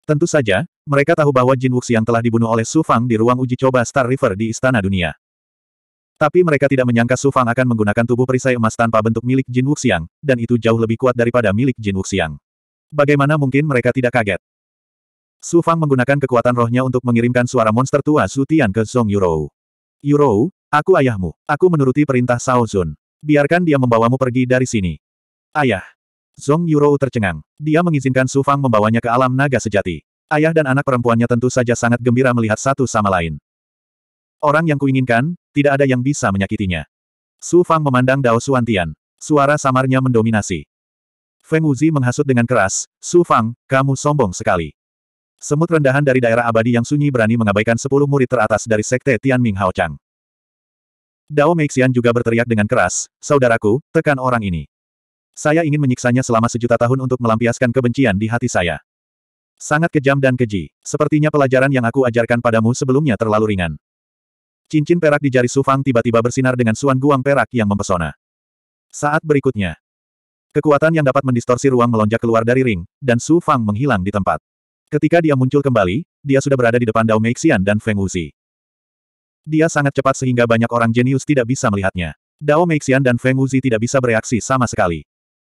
Speaker 1: Tentu saja, mereka tahu bahwa Jin Wuxiang telah dibunuh oleh Su Fang di ruang uji coba Star River di Istana Dunia. Tapi mereka tidak menyangka Su Fang akan menggunakan tubuh perisai emas tanpa bentuk milik Jin Wuxiang, dan itu jauh lebih kuat daripada milik Jin Wuxiang. Bagaimana mungkin mereka tidak kaget? Su Fang menggunakan kekuatan rohnya untuk mengirimkan suara monster tua Su Tian ke Song Yurou. Yurou, aku ayahmu. Aku menuruti perintah Sao Zun. Biarkan dia membawamu pergi dari sini. Ayah. Song Yurou tercengang. Dia mengizinkan Su Fang membawanya ke alam naga sejati. Ayah dan anak perempuannya tentu saja sangat gembira melihat satu sama lain. Orang yang kuinginkan, tidak ada yang bisa menyakitinya. Su Fang memandang Dao Suantian. Suara samarnya mendominasi. Feng Wuzi menghasut dengan keras, Su Fang, kamu sombong sekali. Semut rendahan dari daerah abadi yang sunyi berani mengabaikan sepuluh murid teratas dari sekte Tianming Hao Chang. Dao Meixian juga berteriak dengan keras, Saudaraku, tekan orang ini. Saya ingin menyiksanya selama sejuta tahun untuk melampiaskan kebencian di hati saya. Sangat kejam dan keji. Sepertinya pelajaran yang aku ajarkan padamu sebelumnya terlalu ringan. Cincin perak di jari Sufang tiba-tiba bersinar dengan suan guang perak yang mempesona. Saat berikutnya, Kekuatan yang dapat mendistorsi ruang melonjak keluar dari ring, dan Sufang menghilang di tempat. Ketika dia muncul kembali, dia sudah berada di depan Dao Meixian dan Feng Wuzi. Dia sangat cepat sehingga banyak orang jenius tidak bisa melihatnya. Dao Meixian dan Feng Wuzi tidak bisa bereaksi sama sekali.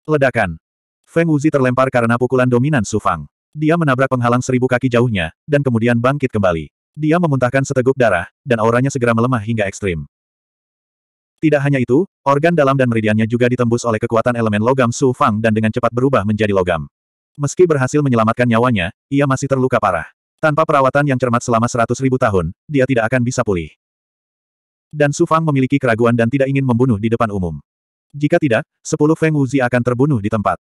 Speaker 1: Ledakan. Feng Wuzi terlempar karena pukulan dominan Su Fang. Dia menabrak penghalang seribu kaki jauhnya, dan kemudian bangkit kembali. Dia memuntahkan seteguk darah, dan auranya segera melemah hingga ekstrim. Tidak hanya itu, organ dalam dan meridiannya juga ditembus oleh kekuatan elemen logam Su Fang dan dengan cepat berubah menjadi logam. Meski berhasil menyelamatkan nyawanya, ia masih terluka parah. Tanpa perawatan yang cermat selama seratus ribu tahun, dia tidak akan bisa pulih. Dan Su Fang memiliki keraguan dan tidak ingin membunuh di depan umum. Jika tidak, sepuluh Feng Wuzi akan terbunuh di tempat.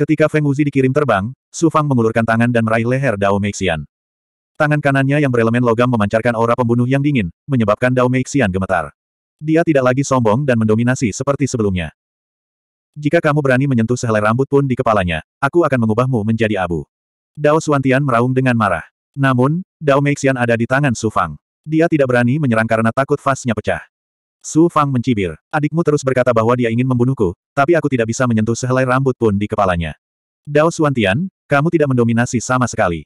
Speaker 1: Ketika Feng Wuzi dikirim terbang, Su Fang mengulurkan tangan dan meraih leher Dao Meixian. Tangan kanannya yang berelemen logam memancarkan aura pembunuh yang dingin, menyebabkan Dao Meixian gemetar. Dia tidak lagi sombong dan mendominasi seperti sebelumnya. Jika kamu berani menyentuh sehelai rambut pun di kepalanya, aku akan mengubahmu menjadi abu. Dao Suantian meraung dengan marah. Namun, Dao Meixian ada di tangan Su Fang. Dia tidak berani menyerang karena takut fasnya pecah. Su Fang mencibir. Adikmu terus berkata bahwa dia ingin membunuhku, tapi aku tidak bisa menyentuh sehelai rambut pun di kepalanya. Dao Suantian, kamu tidak mendominasi sama sekali.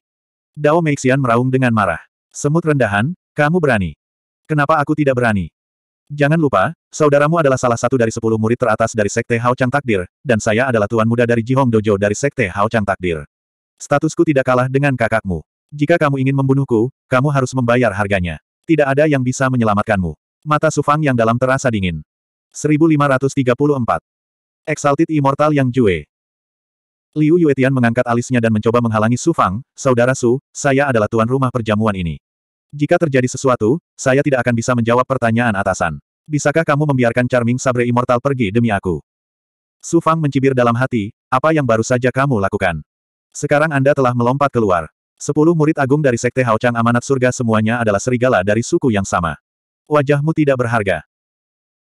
Speaker 1: Dao Meixian meraung dengan marah. Semut rendahan, kamu berani. Kenapa aku tidak berani? Jangan lupa, saudaramu adalah salah satu dari sepuluh murid teratas dari Sekte Hao Chang Takdir, dan saya adalah tuan muda dari Jihong Dojo dari Sekte Hao Chang Takdir. Statusku tidak kalah dengan kakakmu. Jika kamu ingin membunuhku, kamu harus membayar harganya. Tidak ada yang bisa menyelamatkanmu. Mata Sufang yang dalam terasa dingin. 1534. Exalted Immortal Yang Jue. Liu Yuetian mengangkat alisnya dan mencoba menghalangi Sufang, saudara Su, saya adalah tuan rumah perjamuan ini. Jika terjadi sesuatu, saya tidak akan bisa menjawab pertanyaan atasan. Bisakah kamu membiarkan Charming Sabre Immortal pergi demi aku? Su Fang mencibir dalam hati, apa yang baru saja kamu lakukan? Sekarang Anda telah melompat keluar. Sepuluh murid agung dari Sekte Hao Chang Amanat Surga semuanya adalah serigala dari suku yang sama. Wajahmu tidak berharga.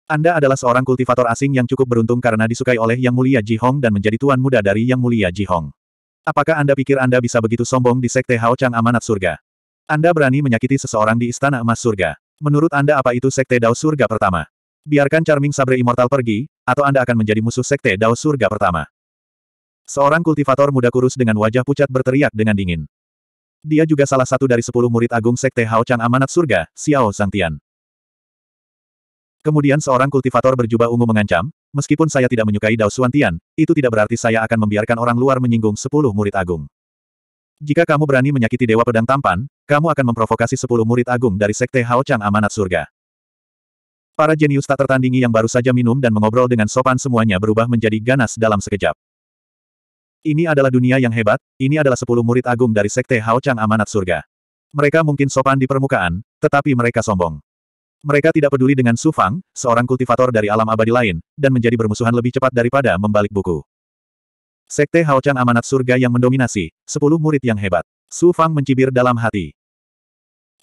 Speaker 1: Anda adalah seorang kultivator asing yang cukup beruntung karena disukai oleh Yang Mulia Ji Hong dan menjadi tuan muda dari Yang Mulia Ji Hong. Apakah Anda pikir Anda bisa begitu sombong di Sekte Hao Chang Amanat Surga? Anda berani menyakiti seseorang di Istana Emas Surga. Menurut Anda apa itu Sekte Dao Surga pertama? Biarkan Charming Sabre Immortal pergi, atau Anda akan menjadi musuh Sekte Dao Surga pertama. Seorang kultivator muda kurus dengan wajah pucat berteriak dengan dingin. Dia juga salah satu dari sepuluh murid agung Sekte Hao Chang Amanat Surga, Xiao Tian. Kemudian seorang kultivator berjubah ungu mengancam, meskipun saya tidak menyukai Dao Suantian, itu tidak berarti saya akan membiarkan orang luar menyinggung sepuluh murid agung. Jika kamu berani menyakiti Dewa Pedang Tampan, kamu akan memprovokasi sepuluh murid agung dari Sekte Hao Chang Amanat Surga. Para jenius tak tertandingi yang baru saja minum dan mengobrol dengan sopan semuanya berubah menjadi ganas dalam sekejap. Ini adalah dunia yang hebat, ini adalah sepuluh murid agung dari Sekte Hao Chang Amanat Surga. Mereka mungkin sopan di permukaan, tetapi mereka sombong. Mereka tidak peduli dengan Su Fang, seorang kultivator dari alam abadi lain, dan menjadi bermusuhan lebih cepat daripada membalik buku. Sekte Hao Chang Amanat Surga yang mendominasi, sepuluh murid yang hebat. Su Fang mencibir dalam hati.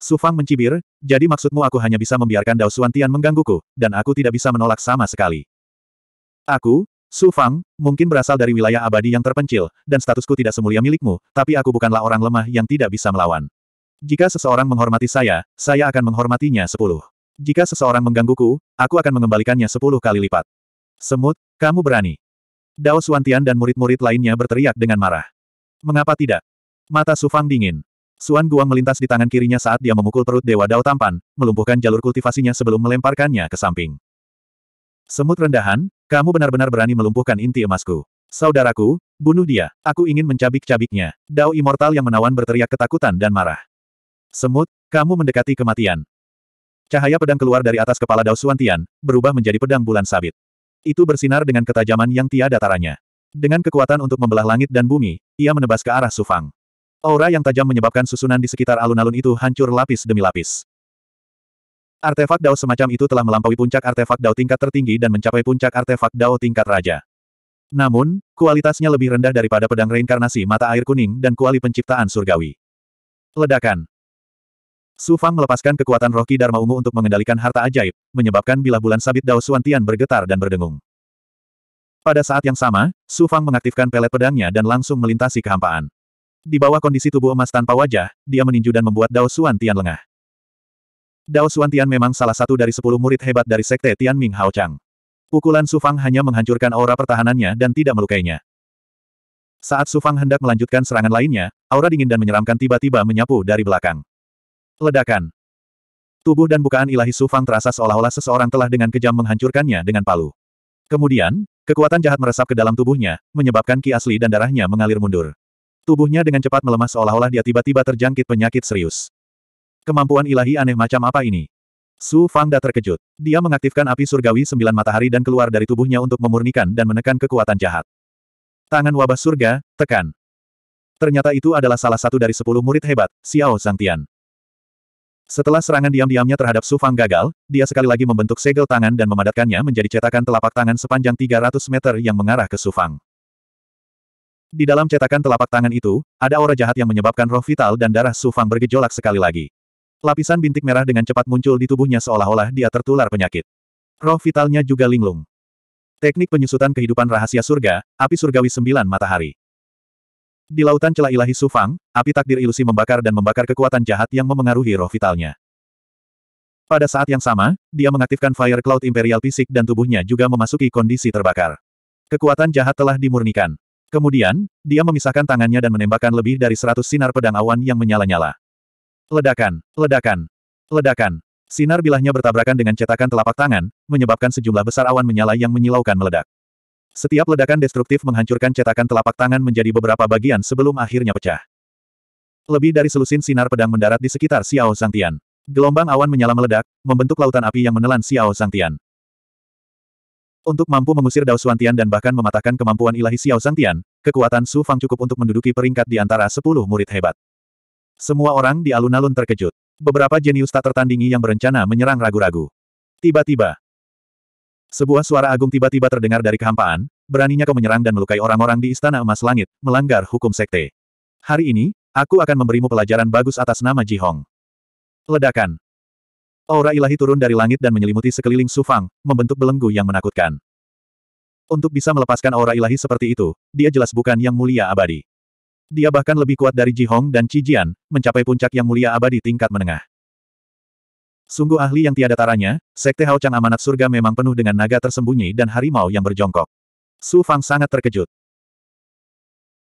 Speaker 1: Sufang mencibir, jadi maksudmu aku hanya bisa membiarkan Dao Suantian menggangguku, dan aku tidak bisa menolak sama sekali. Aku, Sufang, mungkin berasal dari wilayah abadi yang terpencil, dan statusku tidak semulia milikmu, tapi aku bukanlah orang lemah yang tidak bisa melawan. Jika seseorang menghormati saya, saya akan menghormatinya sepuluh. Jika seseorang menggangguku, aku akan mengembalikannya sepuluh kali lipat. Semut, kamu berani. Dao Suantian dan murid-murid lainnya berteriak dengan marah. Mengapa tidak? Mata Sufang dingin. Suan Guang melintas di tangan kirinya saat dia memukul perut Dewa Dao tampan, melumpuhkan jalur kultivasinya sebelum melemparkannya ke samping. Semut rendahan, kamu benar-benar berani melumpuhkan inti emasku. Saudaraku, bunuh dia, aku ingin mencabik-cabiknya. Dao Immortal yang menawan berteriak ketakutan dan marah. Semut, kamu mendekati kematian. Cahaya pedang keluar dari atas kepala Dao Suantian, berubah menjadi pedang bulan sabit. Itu bersinar dengan ketajaman yang tiada taranya. Dengan kekuatan untuk membelah langit dan bumi, ia menebas ke arah Sufang. Aura yang tajam menyebabkan susunan di sekitar alun-alun itu hancur lapis demi lapis. Artefak Dao semacam itu telah melampaui puncak artefak Dao tingkat tertinggi dan mencapai puncak artefak Dao tingkat raja. Namun, kualitasnya lebih rendah daripada pedang reinkarnasi mata air kuning dan kuali penciptaan surgawi. Ledakan. Su Fang melepaskan kekuatan roh Ki Dharma Ungu untuk mengendalikan harta ajaib, menyebabkan bilah bulan sabit Dao Suantian bergetar dan berdengung. Pada saat yang sama, Su Fang mengaktifkan pelet pedangnya dan langsung melintasi kehampaan. Di bawah kondisi tubuh emas tanpa wajah, dia meninju dan membuat Dao Suan Tian lengah. Dao Suan Tian memang salah satu dari sepuluh murid hebat dari sekte Tian Ming Hao Chang. Pukulan Sufang hanya menghancurkan aura pertahanannya dan tidak melukainya. Saat Sufang hendak melanjutkan serangan lainnya, aura dingin dan menyeramkan tiba-tiba menyapu dari belakang. Ledakan. Tubuh dan bukaan ilahi Sufang terasa seolah-olah seseorang telah dengan kejam menghancurkannya dengan palu. Kemudian, kekuatan jahat meresap ke dalam tubuhnya, menyebabkan ki asli dan darahnya mengalir mundur. Tubuhnya dengan cepat melemah seolah-olah dia tiba-tiba terjangkit penyakit serius. Kemampuan ilahi aneh macam apa ini? Su Fangda terkejut. Dia mengaktifkan api surgawi sembilan matahari dan keluar dari tubuhnya untuk memurnikan dan menekan kekuatan jahat. Tangan wabah surga, tekan. Ternyata itu adalah salah satu dari sepuluh murid hebat, Xiao Tian. Setelah serangan diam-diamnya terhadap Su Fang gagal, dia sekali lagi membentuk segel tangan dan memadatkannya menjadi cetakan telapak tangan sepanjang 300 meter yang mengarah ke Su Fang. Di dalam cetakan telapak tangan itu, ada aura jahat yang menyebabkan roh vital dan darah Su Fang bergejolak sekali lagi. Lapisan bintik merah dengan cepat muncul di tubuhnya seolah-olah dia tertular penyakit. Roh vitalnya juga linglung. Teknik penyusutan kehidupan rahasia surga, api surgawi sembilan matahari. Di lautan celah ilahi Sufang, api takdir ilusi membakar dan membakar kekuatan jahat yang memengaruhi roh vitalnya. Pada saat yang sama, dia mengaktifkan Fire Cloud Imperial Fisik dan tubuhnya juga memasuki kondisi terbakar. Kekuatan jahat telah dimurnikan. Kemudian, dia memisahkan tangannya dan menembakkan lebih dari seratus sinar pedang awan yang menyala-nyala. Ledakan, ledakan, ledakan. Sinar bilahnya bertabrakan dengan cetakan telapak tangan, menyebabkan sejumlah besar awan menyala yang menyilaukan meledak. Setiap ledakan destruktif menghancurkan cetakan telapak tangan menjadi beberapa bagian sebelum akhirnya pecah. Lebih dari selusin sinar pedang mendarat di sekitar Xiao Zhangtian. Gelombang awan menyala meledak, membentuk lautan api yang menelan Xiao Zhangtian. Untuk mampu mengusir Dao Suantian dan bahkan mematahkan kemampuan ilahi Xiao Zhangtian, kekuatan Su Fang cukup untuk menduduki peringkat di antara sepuluh murid hebat. Semua orang di alun-alun terkejut. Beberapa jenius tak tertandingi yang berencana menyerang ragu-ragu. Tiba-tiba, sebuah suara agung tiba-tiba terdengar dari kehampaan, beraninya kau menyerang dan melukai orang-orang di Istana Emas Langit, melanggar hukum sekte. Hari ini, aku akan memberimu pelajaran bagus atas nama Ji Hong. Ledakan. Aura ilahi turun dari langit dan menyelimuti sekeliling Sufang, membentuk belenggu yang menakutkan. Untuk bisa melepaskan aura ilahi seperti itu, dia jelas bukan yang mulia abadi. Dia bahkan lebih kuat dari Ji Hong dan Cijian, mencapai puncak yang mulia abadi tingkat menengah. Sungguh ahli yang tiada taranya, Sekte Hao Chang amanat surga memang penuh dengan naga tersembunyi dan harimau yang berjongkok. Su Fang sangat terkejut.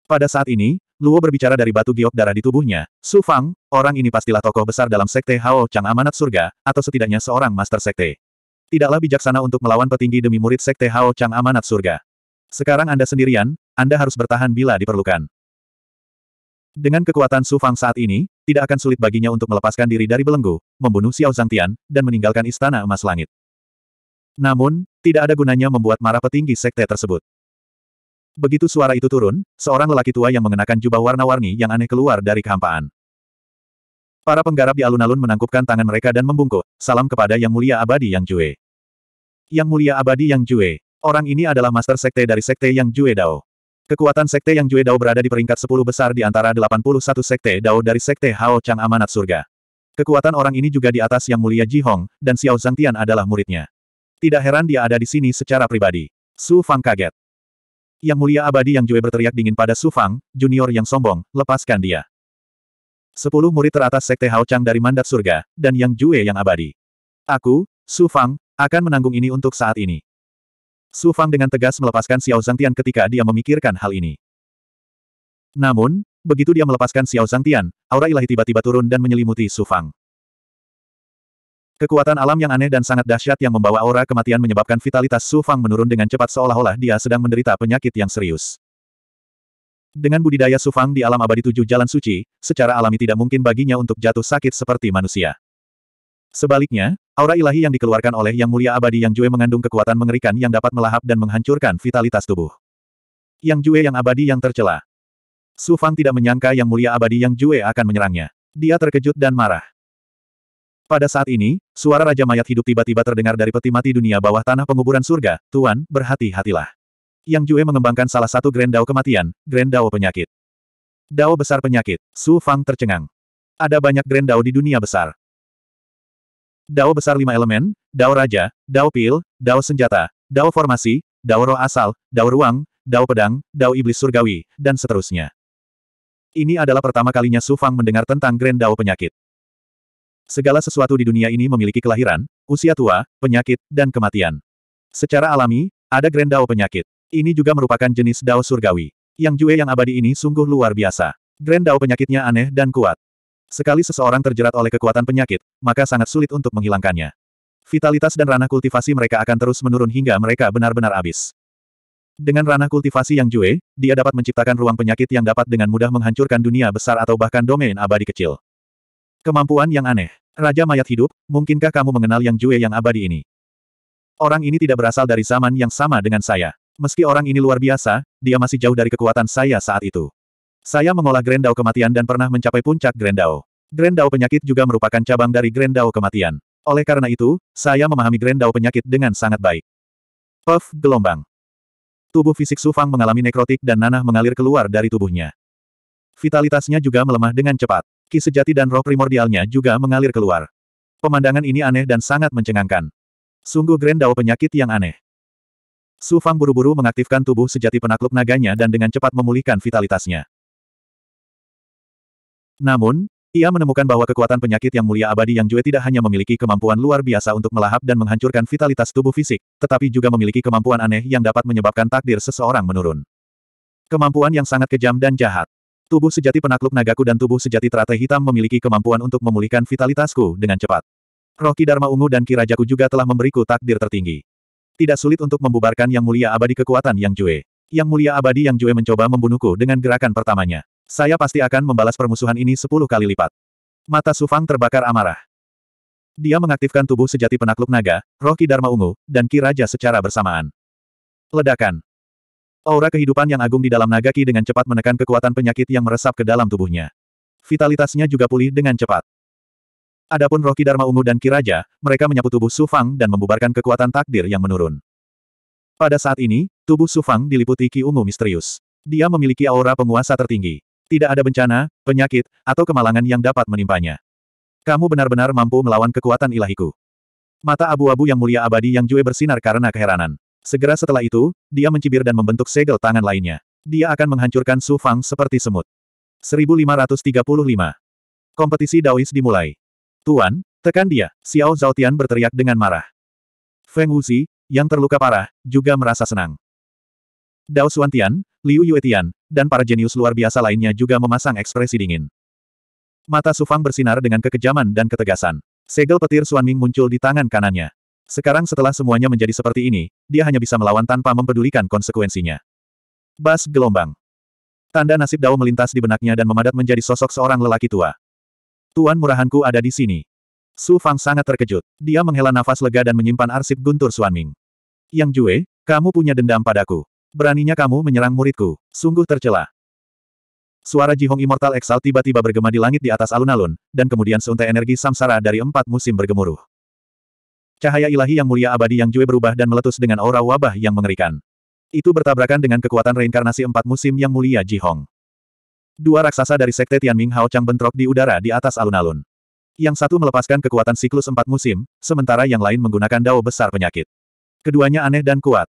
Speaker 1: Pada saat ini, Luo berbicara dari batu giok darah di tubuhnya, Su Fang, orang ini pastilah tokoh besar dalam sekte Hao Chang Amanat Surga, atau setidaknya seorang master sekte. Tidaklah bijaksana untuk melawan petinggi demi murid sekte Hao Chang Amanat Surga. Sekarang Anda sendirian, Anda harus bertahan bila diperlukan. Dengan kekuatan Su Fang saat ini, tidak akan sulit baginya untuk melepaskan diri dari belenggu, membunuh Xiao Tian, dan meninggalkan Istana Emas Langit. Namun, tidak ada gunanya membuat marah petinggi sekte tersebut. Begitu suara itu turun, seorang lelaki tua yang mengenakan jubah warna-warni yang aneh keluar dari kehampaan. Para penggarap di alun-alun menangkupkan tangan mereka dan membungkuk, salam kepada Yang Mulia Abadi Yang Jue. Yang Mulia Abadi Yang Jue, orang ini adalah master sekte dari sekte Yang Jue Dao. Kekuatan sekte Yang Jue Dao berada di peringkat 10 besar di antara 81 sekte Dao dari sekte Hao Chang Amanat Surga. Kekuatan orang ini juga di atas Yang Mulia Ji Hong, dan Xiao Tian adalah muridnya. Tidak heran dia ada di sini secara pribadi. Su Fang kaget. Yang mulia abadi yang Jue berteriak dingin pada Su Fang, junior yang sombong, lepaskan dia. Sepuluh murid teratas Sekte Hao Chang dari mandat surga, dan Yang Jue yang abadi. Aku, Su Fang, akan menanggung ini untuk saat ini. Su Fang dengan tegas melepaskan Xiao Tian ketika dia memikirkan hal ini. Namun, begitu dia melepaskan Xiao Tian, aura ilahi tiba-tiba turun dan menyelimuti Su Fang. Kekuatan alam yang aneh dan sangat dahsyat yang membawa aura kematian menyebabkan vitalitas Su Fang menurun dengan cepat seolah-olah dia sedang menderita penyakit yang serius. Dengan budidaya Su Fang di alam abadi tujuh jalan suci, secara alami tidak mungkin baginya untuk jatuh sakit seperti manusia. Sebaliknya, aura ilahi yang dikeluarkan oleh Yang Mulia Abadi Yang Jue mengandung kekuatan mengerikan yang dapat melahap dan menghancurkan vitalitas tubuh. Yang Jue Yang Abadi Yang tercela. Su Fang tidak menyangka Yang Mulia Abadi Yang Jue akan menyerangnya. Dia terkejut dan marah. Pada saat ini, suara Raja Mayat Hidup tiba-tiba terdengar dari peti mati dunia bawah tanah penguburan surga, Tuan, berhati-hatilah. Yang Jue mengembangkan salah satu Grand Dao kematian, Grand Dao penyakit. Dao besar penyakit, Su Fang tercengang. Ada banyak Grand Dao di dunia besar. Dao besar lima elemen, Dao Raja, Dao Pil, Dao Senjata, Dao Formasi, Dao Roh Asal, Dao Ruang, Dao Pedang, Dao Iblis Surgawi, dan seterusnya. Ini adalah pertama kalinya Su Fang mendengar tentang Grand Dao penyakit. Segala sesuatu di dunia ini memiliki kelahiran, usia tua, penyakit, dan kematian. Secara alami, ada Grand Dao penyakit. Ini juga merupakan jenis Dao surgawi. Yang Jue yang abadi ini sungguh luar biasa. Grand Dao penyakitnya aneh dan kuat. Sekali seseorang terjerat oleh kekuatan penyakit, maka sangat sulit untuk menghilangkannya. Vitalitas dan ranah kultivasi mereka akan terus menurun hingga mereka benar-benar habis. Dengan ranah kultivasi yang Jue, dia dapat menciptakan ruang penyakit yang dapat dengan mudah menghancurkan dunia besar atau bahkan domain abadi kecil. Kemampuan yang aneh. Raja mayat hidup, mungkinkah kamu mengenal yang Jue yang abadi ini? Orang ini tidak berasal dari zaman yang sama dengan saya. Meski orang ini luar biasa, dia masih jauh dari kekuatan saya saat itu. Saya mengolah Grendau kematian dan pernah mencapai puncak Grendau. Grendau penyakit juga merupakan cabang dari Grendau kematian. Oleh karena itu, saya memahami Grendau penyakit dengan sangat baik. Puff gelombang. Tubuh fisik Sufang mengalami nekrotik dan nanah mengalir keluar dari tubuhnya. Vitalitasnya juga melemah dengan cepat ki sejati dan roh primordialnya juga mengalir keluar. Pemandangan ini aneh dan sangat mencengangkan. Sungguh Grand Dao penyakit yang aneh. Su Fang buru-buru mengaktifkan tubuh sejati penakluk naganya dan dengan cepat memulihkan vitalitasnya. Namun, ia menemukan bahwa kekuatan penyakit yang mulia abadi yang Jue tidak hanya memiliki kemampuan luar biasa untuk melahap dan menghancurkan vitalitas tubuh fisik, tetapi juga memiliki kemampuan aneh yang dapat menyebabkan takdir seseorang menurun. Kemampuan yang sangat kejam dan jahat. Tubuh sejati penakluk nagaku dan tubuh sejati teratai hitam memiliki kemampuan untuk memulihkan vitalitasku dengan cepat. Roki Dharma Ungu dan Kirajaku juga telah memberiku takdir tertinggi. Tidak sulit untuk membubarkan Yang Mulia Abadi kekuatan Yang Jue. Yang Mulia Abadi Yang Jue mencoba membunuhku dengan gerakan pertamanya. Saya pasti akan membalas permusuhan ini sepuluh kali lipat. Mata Sufang terbakar amarah. Dia mengaktifkan tubuh sejati penakluk naga, Roki Dharma Ungu, dan Kiraja secara bersamaan. Ledakan. Aura kehidupan yang agung di dalam Nagaki dengan cepat menekan kekuatan penyakit yang meresap ke dalam tubuhnya. Vitalitasnya juga pulih dengan cepat. Adapun Roki Dharma Ungu dan Kiraja, mereka menyapu tubuh Sufang dan membubarkan kekuatan takdir yang menurun. Pada saat ini, tubuh Sufang diliputi ki ungu misterius. Dia memiliki aura penguasa tertinggi. Tidak ada bencana, penyakit, atau kemalangan yang dapat menimpanya. Kamu benar-benar mampu melawan kekuatan ilahiku. Mata abu-abu yang mulia abadi yang Jue bersinar karena keheranan. Segera setelah itu, dia mencibir dan membentuk segel tangan lainnya. Dia akan menghancurkan Su Fang seperti semut. 1535. Kompetisi Daois dimulai. Tuan, tekan dia, Xiao Zhaotian berteriak dengan marah. Feng Wuzi, yang terluka parah, juga merasa senang. Dao Xuantian, Liu Yuetian, dan para jenius luar biasa lainnya juga memasang ekspresi dingin. Mata Su Fang bersinar dengan kekejaman dan ketegasan. Segel petir Suan Ming muncul di tangan kanannya. Sekarang setelah semuanya menjadi seperti ini, dia hanya bisa melawan tanpa mempedulikan konsekuensinya. Bas gelombang. Tanda nasib Dao melintas di benaknya dan memadat menjadi sosok seorang lelaki tua. Tuan murahanku ada di sini. Su Fang sangat terkejut. Dia menghela nafas lega dan menyimpan arsip guntur Suan Ming. Yang Jue, kamu punya dendam padaku. Beraninya kamu menyerang muridku. Sungguh tercela. Suara Jihong Immortal Exalt tiba-tiba bergema di langit di atas alun-alun, dan kemudian seuntai energi samsara dari empat musim bergemuruh. Cahaya ilahi yang mulia abadi yang Jue berubah dan meletus dengan aura wabah yang mengerikan. Itu bertabrakan dengan kekuatan reinkarnasi empat musim yang mulia Ji Hong. Dua raksasa dari sekte Tianming Hao Chang bentrok di udara di atas alun-alun. Yang satu melepaskan kekuatan siklus empat musim, sementara yang lain menggunakan dao besar penyakit. Keduanya aneh dan kuat.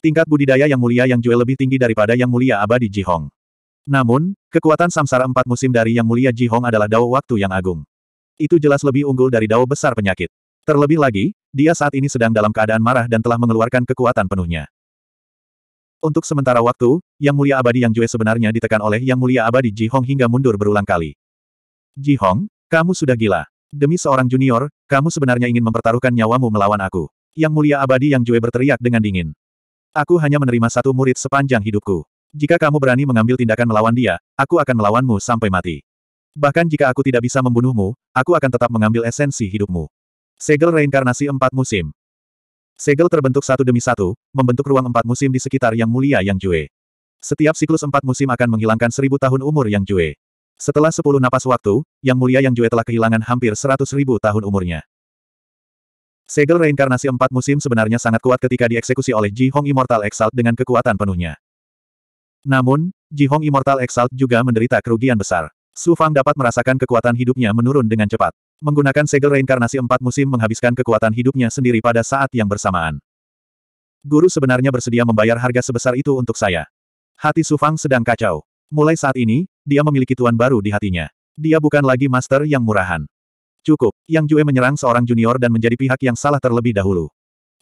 Speaker 1: Tingkat budidaya yang mulia yang Jue lebih tinggi daripada yang mulia abadi Ji Hong. Namun, kekuatan samsara empat musim dari yang mulia Ji Hong adalah dao waktu yang agung. Itu jelas lebih unggul dari dao besar penyakit. Terlebih lagi, dia saat ini sedang dalam keadaan marah dan telah mengeluarkan kekuatan penuhnya. Untuk sementara waktu, Yang Mulia Abadi Yang Jue sebenarnya ditekan oleh Yang Mulia Abadi Ji Hong hingga mundur berulang kali. Ji Hong, kamu sudah gila. Demi seorang junior, kamu sebenarnya ingin mempertaruhkan nyawamu melawan aku. Yang Mulia Abadi Yang Jue berteriak dengan dingin. Aku hanya menerima satu murid sepanjang hidupku. Jika kamu berani mengambil tindakan melawan dia, aku akan melawanmu sampai mati. Bahkan jika aku tidak bisa membunuhmu, aku akan tetap mengambil esensi hidupmu. Segel reinkarnasi empat musim. Segel terbentuk satu demi satu, membentuk ruang empat musim di sekitar Yang Mulia Yang Jue. Setiap siklus empat musim akan menghilangkan seribu tahun umur Yang Jue. Setelah sepuluh napas waktu, Yang Mulia Yang Jue telah kehilangan hampir seratus ribu tahun umurnya. Segel reinkarnasi empat musim sebenarnya sangat kuat ketika dieksekusi oleh Ji Hong Immortal Exalt dengan kekuatan penuhnya. Namun, Ji Hong Immortal Exalt juga menderita kerugian besar. Su Fang dapat merasakan kekuatan hidupnya menurun dengan cepat. Menggunakan segel reinkarnasi empat musim menghabiskan kekuatan hidupnya sendiri pada saat yang bersamaan. Guru sebenarnya bersedia membayar harga sebesar itu untuk saya. Hati Su Fang sedang kacau. Mulai saat ini, dia memiliki tuan baru di hatinya. Dia bukan lagi master yang murahan. Cukup, Yang Jue menyerang seorang junior dan menjadi pihak yang salah terlebih dahulu.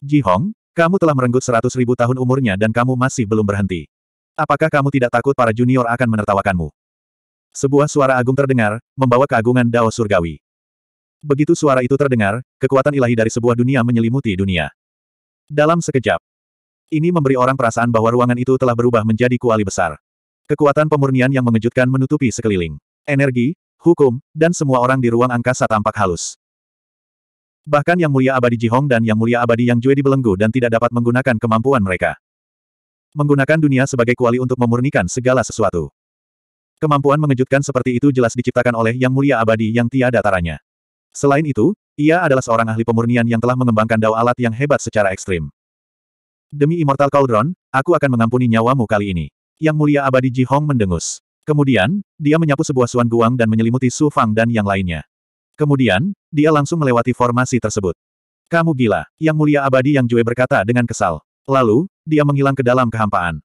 Speaker 1: Ji Hong, kamu telah merenggut seratus ribu tahun umurnya dan kamu masih belum berhenti. Apakah kamu tidak takut para junior akan menertawakanmu? Sebuah suara agung terdengar, membawa keagungan Dao Surgawi. Begitu suara itu terdengar, kekuatan ilahi dari sebuah dunia menyelimuti dunia. Dalam sekejap, ini memberi orang perasaan bahwa ruangan itu telah berubah menjadi kuali besar. Kekuatan pemurnian yang mengejutkan menutupi sekeliling. Energi, hukum, dan semua orang di ruang angkasa tampak halus. Bahkan Yang Mulia Abadi Jihong dan Yang Mulia Abadi Yang Jue dibelenggu dan tidak dapat menggunakan kemampuan mereka. Menggunakan dunia sebagai kuali untuk memurnikan segala sesuatu. Kemampuan mengejutkan seperti itu jelas diciptakan oleh Yang Mulia Abadi yang tiada taranya. Selain itu, ia adalah seorang ahli pemurnian yang telah mengembangkan dao alat yang hebat secara ekstrim. Demi Immortal Cauldron, aku akan mengampuni nyawamu kali ini. Yang Mulia Abadi Ji Hong mendengus. Kemudian, dia menyapu sebuah suan guang dan menyelimuti Su Fang dan yang lainnya. Kemudian, dia langsung melewati formasi tersebut. Kamu gila, Yang Mulia Abadi Yang Jue berkata dengan kesal. Lalu, dia menghilang ke dalam kehampaan.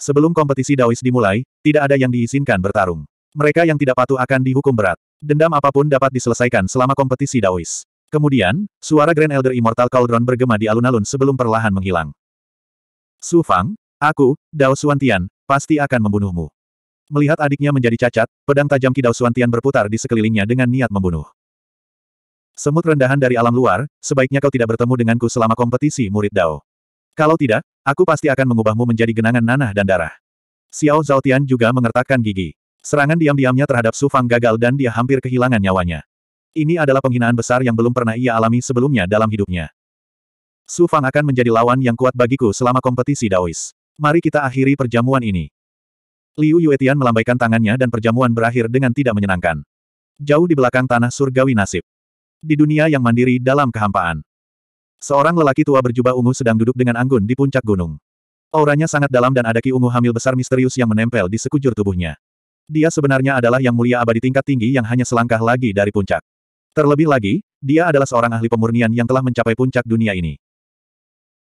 Speaker 1: Sebelum kompetisi Daois dimulai, tidak ada yang diizinkan bertarung. Mereka yang tidak patuh akan dihukum berat. Dendam apapun dapat diselesaikan selama kompetisi Daois. Kemudian, suara Grand Elder Immortal Cauldron bergema di alun-alun sebelum perlahan menghilang. Su Fang, aku, Dao Suantian, pasti akan membunuhmu. Melihat adiknya menjadi cacat, pedang tajam Ki Dao Suantian berputar di sekelilingnya dengan niat membunuh. Semut rendahan dari alam luar, sebaiknya kau tidak bertemu denganku selama kompetisi murid Dao. Kalau tidak, aku pasti akan mengubahmu menjadi genangan nanah dan darah. Xiao Zautian juga mengertakkan gigi. Serangan diam-diamnya terhadap Su Fang gagal dan dia hampir kehilangan nyawanya. Ini adalah penghinaan besar yang belum pernah ia alami sebelumnya dalam hidupnya. Su Fang akan menjadi lawan yang kuat bagiku selama kompetisi Daois. Mari kita akhiri perjamuan ini. Liu Yuetian melambaikan tangannya dan perjamuan berakhir dengan tidak menyenangkan. Jauh di belakang tanah surgawi nasib. Di dunia yang mandiri dalam kehampaan. Seorang lelaki tua berjubah ungu sedang duduk dengan anggun di puncak gunung. Auranya sangat dalam dan ada ki ungu hamil besar misterius yang menempel di sekujur tubuhnya. Dia sebenarnya adalah yang mulia abadi tingkat tinggi yang hanya selangkah lagi dari puncak. Terlebih lagi, dia adalah seorang ahli pemurnian yang telah mencapai puncak dunia ini.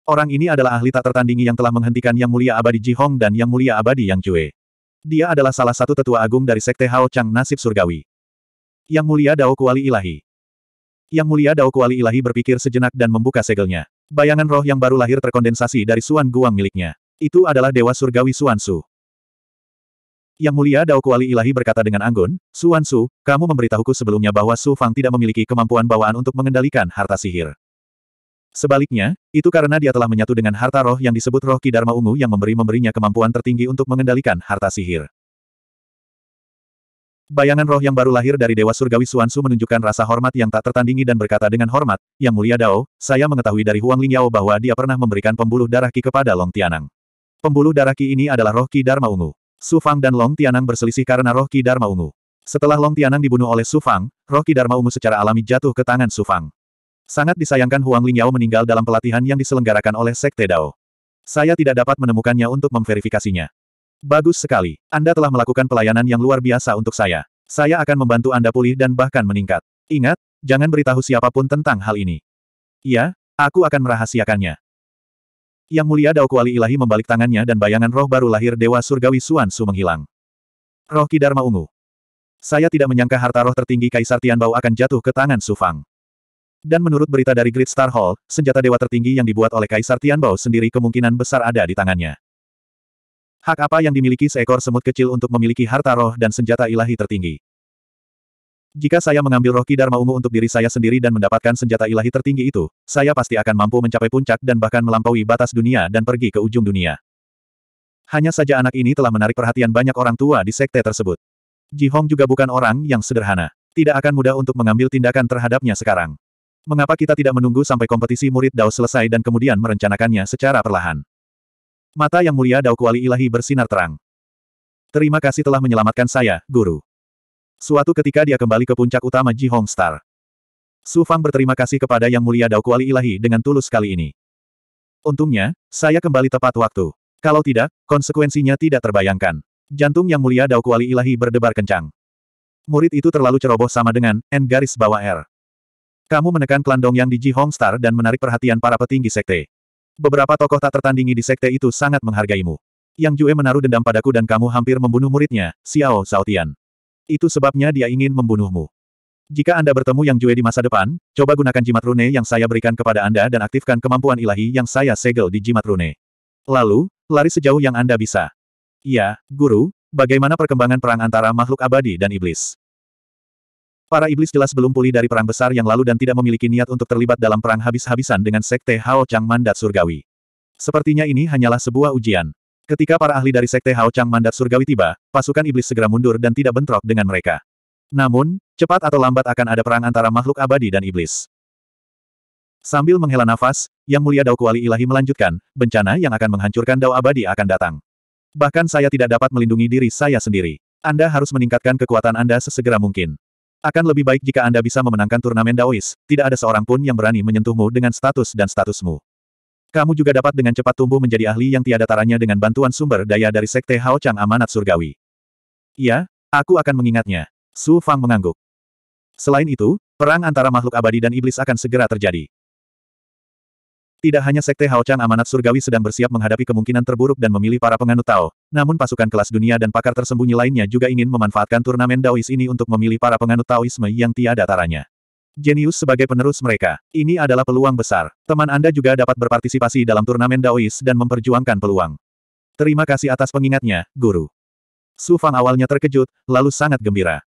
Speaker 1: Orang ini adalah ahli tak tertandingi yang telah menghentikan Yang Mulia Abadi Ji Hong dan Yang Mulia Abadi Yang Cue. Dia adalah salah satu tetua agung dari Sekte Hao Chang Nasib Surgawi. Yang Mulia Dao Kuali Ilahi. Yang mulia Dao Kuali Ilahi berpikir sejenak dan membuka segelnya. Bayangan roh yang baru lahir terkondensasi dari Suan Guang miliknya. Itu adalah Dewa Surgawi Suan Su. Yang mulia Dao Kuali Ilahi berkata dengan anggun, Suan Su, kamu memberitahuku sebelumnya bahwa Su Fang tidak memiliki kemampuan bawaan untuk mengendalikan harta sihir. Sebaliknya, itu karena dia telah menyatu dengan harta roh yang disebut roh Kidarma Ungu yang memberi-memberinya kemampuan tertinggi untuk mengendalikan harta sihir. Bayangan roh yang baru lahir dari Dewa Surgawi Suansu menunjukkan rasa hormat yang tak tertandingi dan berkata dengan hormat, Yang Mulia Dao, saya mengetahui dari Huang Lingyao bahwa dia pernah memberikan pembuluh darah ki kepada Long Tianang. Pembuluh darah ki ini adalah roh ki Dharma Ungu. Su Fang dan Long Tianang berselisih karena roh ki Dharma Ungu. Setelah Long Tianang dibunuh oleh Su Fang, roh ki Dharma Ungu secara alami jatuh ke tangan Su Fang. Sangat disayangkan Huang Lingyao meninggal dalam pelatihan yang diselenggarakan oleh Sekte Dao. Saya tidak dapat menemukannya untuk memverifikasinya. Bagus sekali. Anda telah melakukan pelayanan yang luar biasa untuk saya. Saya akan membantu Anda pulih dan bahkan meningkat. Ingat, jangan beritahu siapapun tentang hal ini. Ya, aku akan merahasiakannya. Yang mulia Dao Kuali Ilahi membalik tangannya dan bayangan roh baru lahir Dewa Surgawi Suan Su menghilang. Roh Kidarma Ungu. Saya tidak menyangka harta roh tertinggi Kaisar Tianbao akan jatuh ke tangan Su Fang. Dan menurut berita dari Great Star Hall, senjata dewa tertinggi yang dibuat oleh Kaisar Tianbao sendiri kemungkinan besar ada di tangannya. Hak apa yang dimiliki seekor semut kecil untuk memiliki harta roh dan senjata ilahi tertinggi? Jika saya mengambil roh Kidarma Ungu untuk diri saya sendiri dan mendapatkan senjata ilahi tertinggi itu, saya pasti akan mampu mencapai puncak dan bahkan melampaui batas dunia dan pergi ke ujung dunia. Hanya saja anak ini telah menarik perhatian banyak orang tua di sekte tersebut. Ji Hong juga bukan orang yang sederhana. Tidak akan mudah untuk mengambil tindakan terhadapnya sekarang. Mengapa kita tidak menunggu sampai kompetisi murid Dao selesai dan kemudian merencanakannya secara perlahan? Mata yang mulia Dao Kuali Ilahi bersinar terang. Terima kasih telah menyelamatkan saya, Guru. Suatu ketika dia kembali ke puncak utama Ji Hong Star. Su Fang berterima kasih kepada Yang Mulia Dao Kuali Ilahi dengan tulus kali ini. Untungnya, saya kembali tepat waktu. Kalau tidak, konsekuensinya tidak terbayangkan. Jantung Yang Mulia Dao Kuali Ilahi berdebar kencang. Murid itu terlalu ceroboh sama dengan N garis bawah R. Kamu menekan klandong yang di Ji Hong Star dan menarik perhatian para petinggi sekte. Beberapa tokoh tak tertandingi di sekte itu sangat menghargaimu. Yang Jue menaruh dendam padaku dan kamu hampir membunuh muridnya, Xiao Zaotian. Itu sebabnya dia ingin membunuhmu. Jika Anda bertemu Yang Jue di masa depan, coba gunakan jimat rune yang saya berikan kepada Anda dan aktifkan kemampuan ilahi yang saya segel di jimat rune. Lalu, lari sejauh yang Anda bisa. Ya, Guru, bagaimana perkembangan perang antara makhluk abadi dan iblis? Para iblis jelas belum pulih dari perang besar yang lalu dan tidak memiliki niat untuk terlibat dalam perang habis-habisan dengan Sekte Hao Chang Mandat Surgawi. Sepertinya ini hanyalah sebuah ujian. Ketika para ahli dari Sekte Hao Chang Mandat Surgawi tiba, pasukan iblis segera mundur dan tidak bentrok dengan mereka. Namun, cepat atau lambat akan ada perang antara makhluk abadi dan iblis. Sambil menghela nafas, Yang Mulia Dao Kuali Ilahi melanjutkan, bencana yang akan menghancurkan Dao Abadi akan datang. Bahkan saya tidak dapat melindungi diri saya sendiri. Anda harus meningkatkan kekuatan Anda sesegera mungkin. Akan lebih baik jika Anda bisa memenangkan turnamen Daois, tidak ada seorang pun yang berani menyentuhmu dengan status dan statusmu. Kamu juga dapat dengan cepat tumbuh menjadi ahli yang tiada taranya dengan bantuan sumber daya dari Sekte Hao Chang Amanat Surgawi. Iya, aku akan mengingatnya. Su Fang mengangguk. Selain itu, perang antara makhluk abadi dan iblis akan segera terjadi. Tidak hanya Sekte Haochan Amanat Surgawi sedang bersiap menghadapi kemungkinan terburuk dan memilih para penganut Tao, namun pasukan kelas dunia dan pakar tersembunyi lainnya juga ingin memanfaatkan turnamen Daois ini untuk memilih para penganut Taoisme yang tiada taranya. jenius sebagai penerus mereka. Ini adalah peluang besar. Teman Anda juga dapat berpartisipasi dalam turnamen Daois dan memperjuangkan peluang. Terima kasih atas pengingatnya, Guru. Su Fang awalnya terkejut, lalu sangat gembira.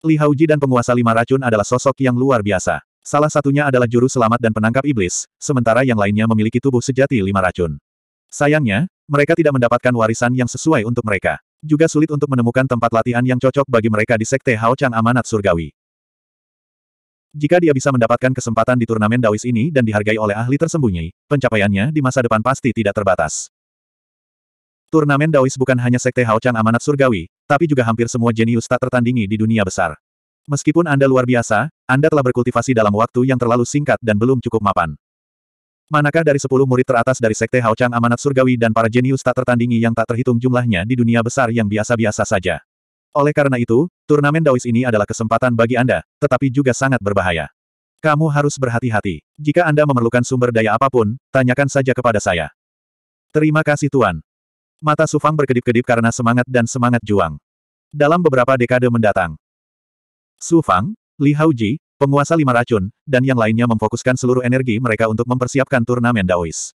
Speaker 1: Li Hauji dan penguasa lima racun adalah sosok yang luar biasa. Salah satunya adalah juru selamat dan penangkap iblis, sementara yang lainnya memiliki tubuh sejati lima racun. Sayangnya, mereka tidak mendapatkan warisan yang sesuai untuk mereka. Juga sulit untuk menemukan tempat latihan yang cocok bagi mereka di Sekte Hao Chang Amanat Surgawi. Jika dia bisa mendapatkan kesempatan di turnamen Dawis ini dan dihargai oleh ahli tersembunyi, pencapaiannya di masa depan pasti tidak terbatas. Turnamen Dawis bukan hanya Sekte Hao Chang Amanat Surgawi, tapi juga hampir semua jenius tak tertandingi di dunia besar. Meskipun Anda luar biasa, Anda telah berkultivasi dalam waktu yang terlalu singkat dan belum cukup mapan. Manakah dari sepuluh murid teratas dari Sekte Haochang Amanat Surgawi dan para jenius tak tertandingi yang tak terhitung jumlahnya di dunia besar yang biasa-biasa saja? Oleh karena itu, turnamen Daois ini adalah kesempatan bagi Anda, tetapi juga sangat berbahaya. Kamu harus berhati-hati. Jika Anda memerlukan sumber daya apapun, tanyakan saja kepada saya. Terima kasih Tuan. Mata Sufang berkedip-kedip karena semangat dan semangat juang. Dalam beberapa dekade mendatang, Su Fang, Li Haoji, penguasa lima racun, dan yang lainnya memfokuskan seluruh energi mereka untuk mempersiapkan turnamen Daois.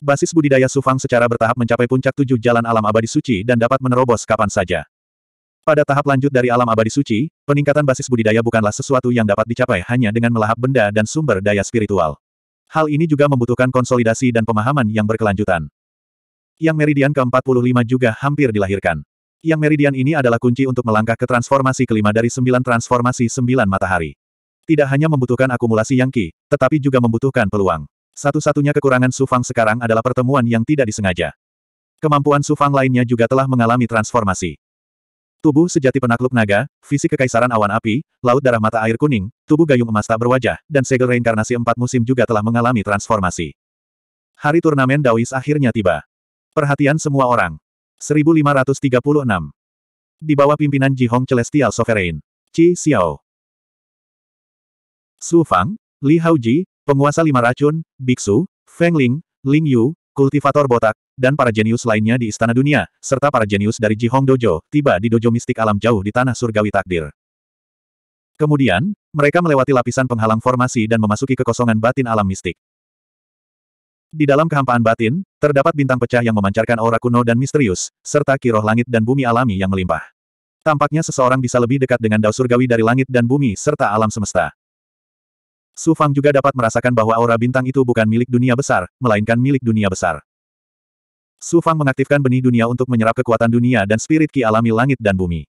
Speaker 1: Basis budidaya Su Fang secara bertahap mencapai puncak tujuh jalan alam abadi suci dan dapat menerobos kapan saja. Pada tahap lanjut dari alam abadi suci, peningkatan basis budidaya bukanlah sesuatu yang dapat dicapai hanya dengan melahap benda dan sumber daya spiritual. Hal ini juga membutuhkan konsolidasi dan pemahaman yang berkelanjutan. Yang meridian ke-45 juga hampir dilahirkan. Yang meridian ini adalah kunci untuk melangkah ke transformasi kelima dari sembilan transformasi sembilan matahari. Tidak hanya membutuhkan akumulasi yang ki, tetapi juga membutuhkan peluang. Satu-satunya kekurangan Sufang sekarang adalah pertemuan yang tidak disengaja. Kemampuan Sufang lainnya juga telah mengalami transformasi. Tubuh sejati penakluk naga, fisik kekaisaran awan api, laut darah mata air kuning, tubuh gayung emas tak berwajah, dan segel reinkarnasi empat musim juga telah mengalami transformasi. Hari turnamen Dawis akhirnya tiba. Perhatian semua orang. 1536. Di bawah pimpinan Ji Hong Celestial Sovereign. Qi Xiao. Su Fang, Li Haoji, penguasa lima racun, biksu, Feng Ling, Ling Yu, kultivator botak, dan para jenius lainnya di Istana Dunia, serta para jenius dari Ji Hong Dojo, tiba di dojo mistik alam jauh di tanah surgawi takdir. Kemudian, mereka melewati lapisan penghalang formasi dan memasuki kekosongan batin alam mistik. Di dalam kehampaan batin, terdapat bintang pecah yang memancarkan aura kuno dan misterius, serta kiroh langit dan bumi alami yang melimpah. Tampaknya seseorang bisa lebih dekat dengan dao surgawi dari langit dan bumi serta alam semesta. Su Fang juga dapat merasakan bahwa aura bintang itu bukan milik dunia besar, melainkan milik dunia besar. Su Fang mengaktifkan benih dunia untuk menyerap kekuatan dunia dan spirit ki alami langit dan bumi.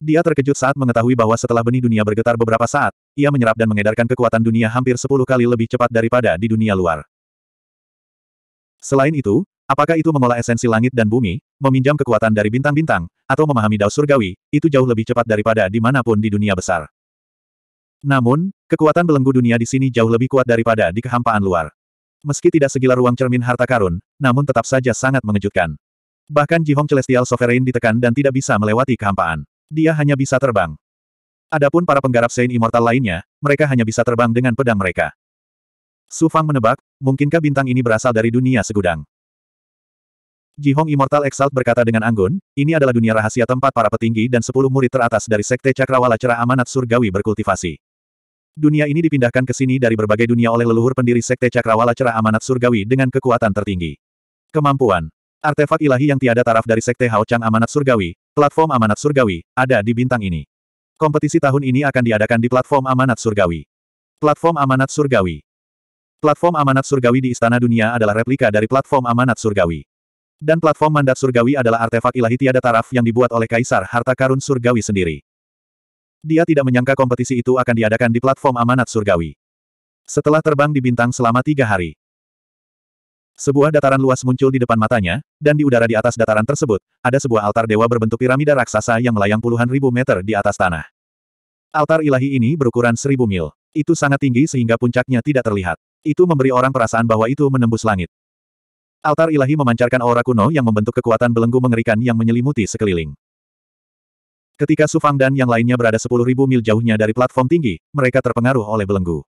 Speaker 1: Dia terkejut saat mengetahui bahwa setelah benih dunia bergetar beberapa saat, ia menyerap dan mengedarkan kekuatan dunia hampir sepuluh kali lebih cepat daripada di dunia luar. Selain itu, apakah itu mengolah esensi langit dan bumi, meminjam kekuatan dari bintang-bintang, atau memahami Dao surgawi, itu jauh lebih cepat daripada dimanapun di dunia besar. Namun, kekuatan belenggu dunia di sini jauh lebih kuat daripada di kehampaan luar. Meski tidak segila ruang cermin harta karun, namun tetap saja sangat mengejutkan. Bahkan Jihong Celestial Sovereign ditekan dan tidak bisa melewati kehampaan. Dia hanya bisa terbang. Adapun para penggarap Saint Immortal lainnya, mereka hanya bisa terbang dengan pedang mereka. Su Fang menebak, mungkinkah bintang ini berasal dari dunia segudang? Ji Hong Immortal Exalt berkata dengan anggun, ini adalah dunia rahasia tempat para petinggi dan sepuluh murid teratas dari Sekte Cakrawala Cerah Amanat Surgawi berkultivasi. Dunia ini dipindahkan ke sini dari berbagai dunia oleh leluhur pendiri Sekte Cakrawala Cerah Amanat Surgawi dengan kekuatan tertinggi. Kemampuan Artefak ilahi yang tiada taraf dari Sekte Hao Chang Amanat Surgawi, platform Amanat Surgawi, ada di bintang ini. Kompetisi tahun ini akan diadakan di platform Amanat Surgawi. Platform Amanat Surgawi Platform amanat surgawi di Istana Dunia adalah replika dari platform amanat surgawi. Dan platform mandat surgawi adalah artefak ilahi tiada taraf yang dibuat oleh Kaisar Harta Karun Surgawi sendiri. Dia tidak menyangka kompetisi itu akan diadakan di platform amanat surgawi. Setelah terbang di bintang selama tiga hari, sebuah dataran luas muncul di depan matanya, dan di udara di atas dataran tersebut, ada sebuah altar dewa berbentuk piramida raksasa yang melayang puluhan ribu meter di atas tanah. Altar ilahi ini berukuran seribu mil. Itu sangat tinggi sehingga puncaknya tidak terlihat. Itu memberi orang perasaan bahwa itu menembus langit. Altar ilahi memancarkan aura kuno yang membentuk kekuatan belenggu mengerikan yang menyelimuti sekeliling. Ketika Sufang dan yang lainnya berada 10.000 mil jauhnya dari platform tinggi, mereka terpengaruh oleh belenggu.